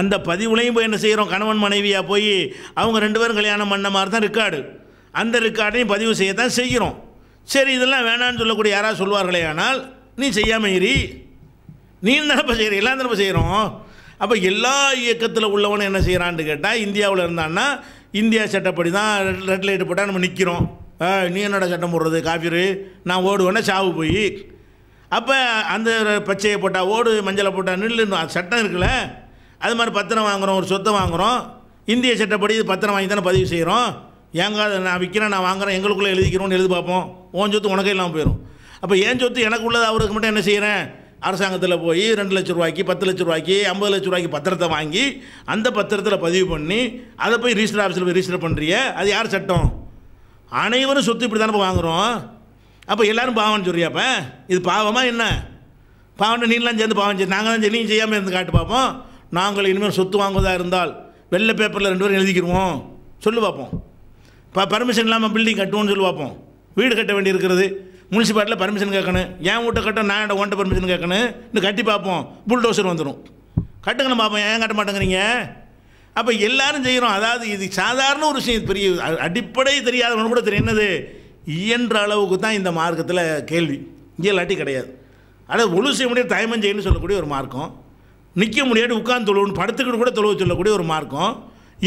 அந்த பதிவுலையும் போய் என்ன செய்கிறோம் கணவன் மனைவியாக போய் அவங்க ரெண்டு பேரும் கல்யாணம் பண்ண மாதிரி தான் ரெக்கார்டு அந்த ரெக்கார்டையும் பதிவு செய்ய தான் செய்கிறோம் சரி இதெல்லாம் வேணான்னு சொல்லக்கூடிய யாராவது சொல்வார்களே ஆனால் நீ செய்யாமல் நீ தானப்பா செய்கிற எல்லாம் தானப்பா செய்கிறோம் அப்போ எல்லா இயக்கத்தில் உள்ளவனும் என்ன செய்கிறான்னு கேட்டால் இந்தியாவில் இருந்தான்னா இந்தியா சட்டப்படி தான் ரெட் லைட்டு போட்டால் நம்ம நிற்கிறோம் நீ என்னோட சட்டம் போடுறது காஃபிரு நான் ஓடுவேன்னா சாவு போய் அப்போ அந்த பச்சையை போட்டால் ஓடு மஞ்சளை போட்டால் அது சட்டம் இருக்குல்ல அது மாதிரி பத்திரம் வாங்குகிறோம் ஒரு சொத்தை வாங்குகிறோம் இந்திய சட்டப்படி இது பத்திரம் வாங்கி தானே பதிவு செய்கிறோம் ஏங்க நான் விற்கிறேன் நான் வாங்குறேன் எங்களுக்குள்ளே எழுதிக்கிறோன்னு எழுதி பார்ப்போம் ஓன் சொத்து உனக்கே இல்லாமல் போயிடும் அப்போ ஏன் சொத்து எனக்கு உள்ளது அவருக்கு மட்டும் என்ன செய்கிறேன் அரசாங்கத்தில் போய் ரெண்டு லட்ச ரூபாய்க்கு பத்து லட்ச ரூபாய்க்கு ஐம்பது லட்ச ரூபாய்க்கு பத்திரத்தை வாங்கி அந்த பத்திரத்தில் பதிவு பண்ணி அதை போய் ரிஜிஸ்டர் ஆஃபீஸில் போய் ரிஜிஸ்டர் பண்ணுறிய அது யார் சட்டம் அனைவரும் சொத்து இப்படி தானே வாங்குகிறோம் அப்போ எல்லோரும் பாவம்னு சொல்றியாப்ப இது பாவமாக என்ன பாவம்னு நீலாம் சேர்ந்து பாவம் செய்ய நாங்கள் தான் சரி நீங்கள் செய்யாமல் இருந்து காட்டு பார்ப்போம் நாங்கள் இனிமேல் சொத்து வாங்குவதாக இருந்தால் வெள்ளை பேப்பரில் ரெண்டு பேரும் எழுதிக்கிடுவோம் சொல்லு பார்ப்போம் இப்போ பர்மிஷன் இல்லாமல் பில்டிங் கட்டுவோம்னு சொல்லி பார்ப்போம் வீடு கட்ட வேண்டியிருக்கிறது முனிசிபாலிட்டியில் பர்மிஷன் கேட்கணும் ஏன் வீட்டை கட்ட நான் என் ஓன்ட்ட பர்மிஷன் கேட்கணும் இன்னும் கட்டி பார்ப்போம் புல்டோசர் வந்துடும் கட்டுக்கணும் பார்ப்போம் ஏன் கட்ட மாட்டேங்கிறீங்க அப்போ எல்லாரும் செய்கிறோம் அதாவது இது சாதாரண ஒரு விஷயம் பெரிய அடிப்படை தெரியாதவனு கூட தெரியும் என்னது இயன்ற அளவுக்கு தான் இந்த மார்க்கத்தில் கேள்வி இங்கே இல்லாட்டி கிடையாது அதாவது ஒழு செய்ய முடியாது தயமம் செய்யணும்னு சொல்லக்கூடிய ஒரு மார்க்கம் நிற்க முடியாது உட்கார்ந்து தொழுவுன்னு படுத்துக்கிட்டு கூட தொழுவு சொல்லக்கூடிய ஒரு மார்க்கம்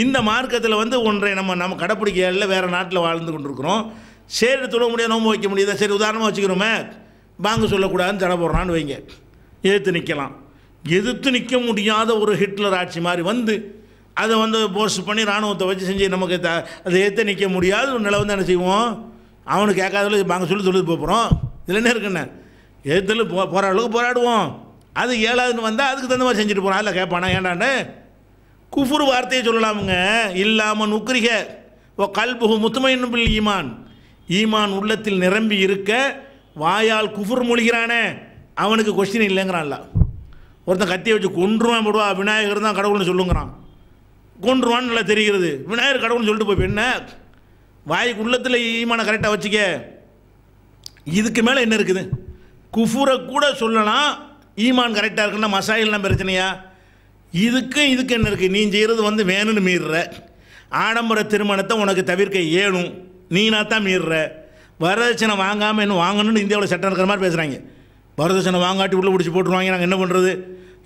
இந்த மார்க்கத்தில் வந்து ஒன்றை நம்ம நம்ம கடைப்பிடிக்க இல்லை வேறு நாட்டில் வாழ்ந்து கொண்டிருக்கிறோம் சரி தொழ முடியாது நோம்பு வைக்க முடியாத சரி உதாரணமாக வச்சுக்கிறோமே பாங்கு சொல்லக்கூடாதுன்னு தடை போடுறான்னு வைங்க எதிர்த்து நிற்கலாம் எதிர்த்து நிற்க முடியாத ஒரு ஹிட்லர் ஆட்சி மாதிரி வந்து அதை வந்து போஸ்ட் பண்ணி இராணுவத்தை வச்சு செஞ்சு நமக்கு த அதை ஏற்ற நிற்க முடியாத ஒரு நிலை வந்து என்ன செய்வோம் அவனு கேட்காதவள பாங்க சொல்லி தொழுது போகிறோம் இதில் என்ன இருக்குண்ணே எதிர்த்து போ போகிற அளவுக்கு போராடுவோம் அது ஏழாவதுன்னு வந்தால் அதுக்கு தகுந்த மாதிரி செஞ்சுட்டு போகிறான் அதில் கேட்பானா ஏண்டாண்டு குஃபுர் வார்த்தையை சொல்லலாமுங்க இல்லாமல் நுக்ரிக ஓ கல்புகு முத்துமையின் பில் ஈமான் ஈமான் உள்ளத்தில் நிரம்பி இருக்க வாயால் குஃபுர் மொழிகிறானே அவனுக்கு கொஸ்டின் இல்லைங்கிறான்ல ஒருத்தன் கத்தியை வச்சு கொன்றுவான் போடுவா விநாயகர் தான் கடவுள்னு சொல்லுங்கிறான் கொன்றுவான்னு நல்லா தெரிகிறது விநாயகர் கடவுள்னு சொல்லிட்டு போய் என்ன வாய்க்கு உள்ளத்தில் ஈமான கரெக்டாக வச்சுக்க இதுக்கு மேலே என்ன இருக்குது குஃபுரை கூட சொல்லலாம் ஈமான் கரெக்டாக இருக்குன்னா மசாயில்லாம் பிரச்சனையா இதுக்கும் இதுக்கு என்ன இருக்குது நீ செய்கிறது வந்து வேணும்னு மீறுற ஆடம்பர திருமணத்தை உனக்கு தவிர்க்க ஏணும் நீனா தான் மீறுற வரதட்சணை வாங்காமல் இன்னும் வாங்கணும்னு இந்தியாவில் சட்டம் இருக்கிற மாதிரி பேசுகிறாங்க வரதட்சணை வாங்காட்டி உள்ளே பிடிச்சி போட்டுருவாங்க நாங்கள் என்ன பண்ணுறது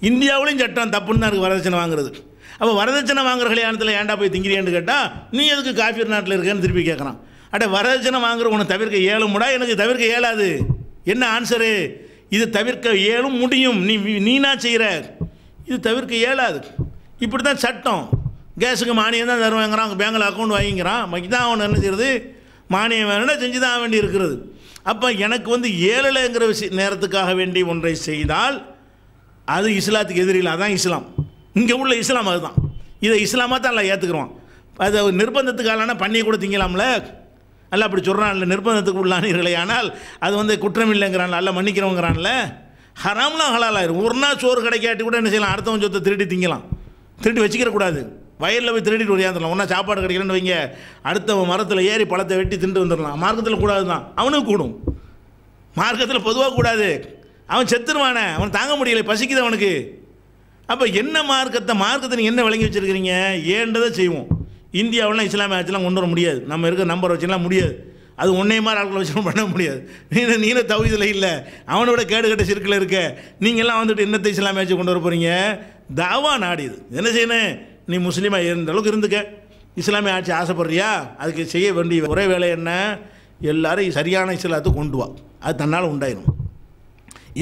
இந்தியாவிலையும் சட்டம் தப்புன்னு தான் இருக்குது வரதட்சணை வாங்குறது அப்போ வரதட்சணை வாங்குற கல்யாணத்தில் ஏன்டா போய் திங்கிறியான்னு கேட்டால் நீ எதுக்கு காஃபி நாட்டில் இருக்கேன்னு திருப்பி கேட்குறான் அட வரதட்சணை வாங்குற உன்னை தவிர்க்க முடா எனக்கு தவிர்க்க இயலாது என்ன ஆன்சரு இது தவிர்க்க இயலும் முடியும் நீ நீனா செய்கிற இது தவிர்க்க இயலாது இப்படி தான் சட்டம் கேஸுக்கு மானியம் தான் தருவாங்கிறான் அவங்க பேங்கில் அக்கௌண்ட் வாங்கிக்கிறான் தான் அவன் என்ன செய்யறது மானியம் வேணும்னா செஞ்சு தான் வேண்டி இருக்கிறது அப்போ எனக்கு வந்து ஏழலைங்கிற விஷய நேரத்துக்காக வேண்டி ஒன்றை செய்தால் அது இஸ்லாத்துக்கு எதிரில் அதான் இஸ்லாம் இங்கே உள்ள இஸ்லாம் அதுதான் இதை இஸ்லாமாக தான் எல்லாம் ஏற்றுக்குருவான் அது நிர்பந்தத்துக்கு ஆளான பண்ணி கூட திங்கலாம்ல நல்லா அப்படி சொல்கிறான் இல்லை நிர்பந்தத்துக்கு உள்ளானீர்களே ஆனால் அது வந்து குற்றம் இல்லைங்கிறான் நல்லா மன்னிக்கிறவங்கிறான்ல ஹராம்லாம் ஹலாலாயிரும் ஒரு நாள் சோறு கிடைக்காட்டி கூட என்ன செய்யலாம் அடுத்தவன் சொத்தை திருடி திங்கலாம் திருட்டி வச்சுக்கிறக்கூடாது வயலில் போய் திருடிட்டு ஒடியாந்துடலாம் ஒன்றா சாப்பாடு கிடைக்கலன்னு வைங்க அடுத்த மரத்தில் ஏறி பழத்தை வெட்டி திண்டு வந்துடலாம் மார்க்கத்தில் கூடாது தான் அவனுக்கு கூடும் மார்க்கத்தில் பொதுவாக கூடாது அவன் செத்துருவானே அவன் தாங்க முடியல பசிக்குது அவனுக்கு அப்போ என்ன மார்க்கத்தை மார்க்கத்தை நீங்கள் என்ன விளங்கி வச்சுருக்கிறீங்க ஏன்றதை செய்வோம் இந்தியாவிலாம் இஸ்லாமிய ஆட்சிலாம் கொண்டு வர முடியாது நம்ம இருக்கிற நம்பர் வச்சுலாம் முடியாது அது ஒன்றே மாதிரி ஆட்களை வச்சு பண்ண முடியாது நீன நீன தகுதியில் இல்லை அவனோட கேடு கட்ட சிற்கில் இருக்க நீங்கள்லாம் வந்துட்டு என்னத்தை இஸ்லாமிய ஆட்சி கொண்டு வர போகிறீங்க தாவா நாடி இது என்ன செய்யணும் நீ முஸ்லீமாக இருந்த அளவுக்கு இருந்துக்க இஸ்லாமிய ஆட்சி ஆசைப்படுறியா அதுக்கு செய்ய வேண்டிய ஒரே வேலை என்ன எல்லாரும் சரியான இஸ்லாத்தை கொண்டு வா அது தன்னால் உண்டாயிடும்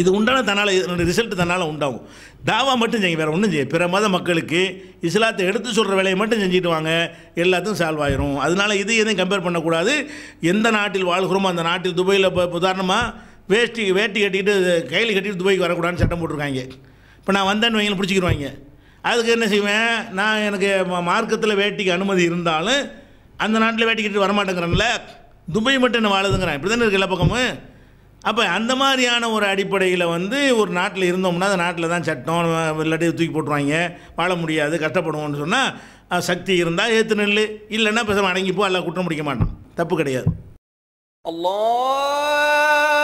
இது உண்டான தன்னால் ரிசல்ட் தன்னால் உண்டாகும் தாவா மட்டும் செய்ய வேறு ஒன்றும் செய்ய பிற மத மக்களுக்கு இஸ்லாத்தை எடுத்து சொல்கிற வேலையை மட்டும் செஞ்சுட்டு வாங்க எல்லாத்தையும் சால்வ் ஆயிரும் அதனால் இது எதையும் கம்பேர் பண்ணக்கூடாது எந்த நாட்டில் வாழ்கிறோமோ அந்த நாட்டில் துபாயில் இப்போ உதாரணமாக வேஷ்டி வேட்டி கட்டிக்கிட்டு கையில் கட்டிட்டு துபாய்க்கு வரக்கூடாதுன்னு சட்டம் போட்டிருக்காங்க இப்போ நான் வந்தேன்னு வைங்க பிடிச்சிக்கிடுவாங்க அதுக்கு என்ன செய்வேன் நான் எனக்கு மார்க்கத்தில் வேட்டிக்கு அனுமதி இருந்தாலும் அந்த நாட்டில் வேட்டிக்கிட்டு வரமாட்டேங்கிறேன்ல துபை மட்டும் என்ன வாழுதுங்கிறேன் இப்படி தானே இருக்குது எல்லா பக்கமும் அப்போ அந்த மாதிரியான ஒரு அடிப்படையில் வந்து ஒரு நாட்டில் இருந்தோம்னா அந்த நாட்டில் தான் சட்டம் இல்லாட்டி தூக்கி போட்டுருவாங்க வாழ முடியாது கஷ்டப்படுவோம்னு சொன்னால் சக்தி இருந்தால் ஏற்று நெல் இல்லைன்னா பேசாமல் அடங்கிப்போ எல்லாம் குற்றம் முடிக்க மாட்டோம் தப்பு கிடையாது அல்லா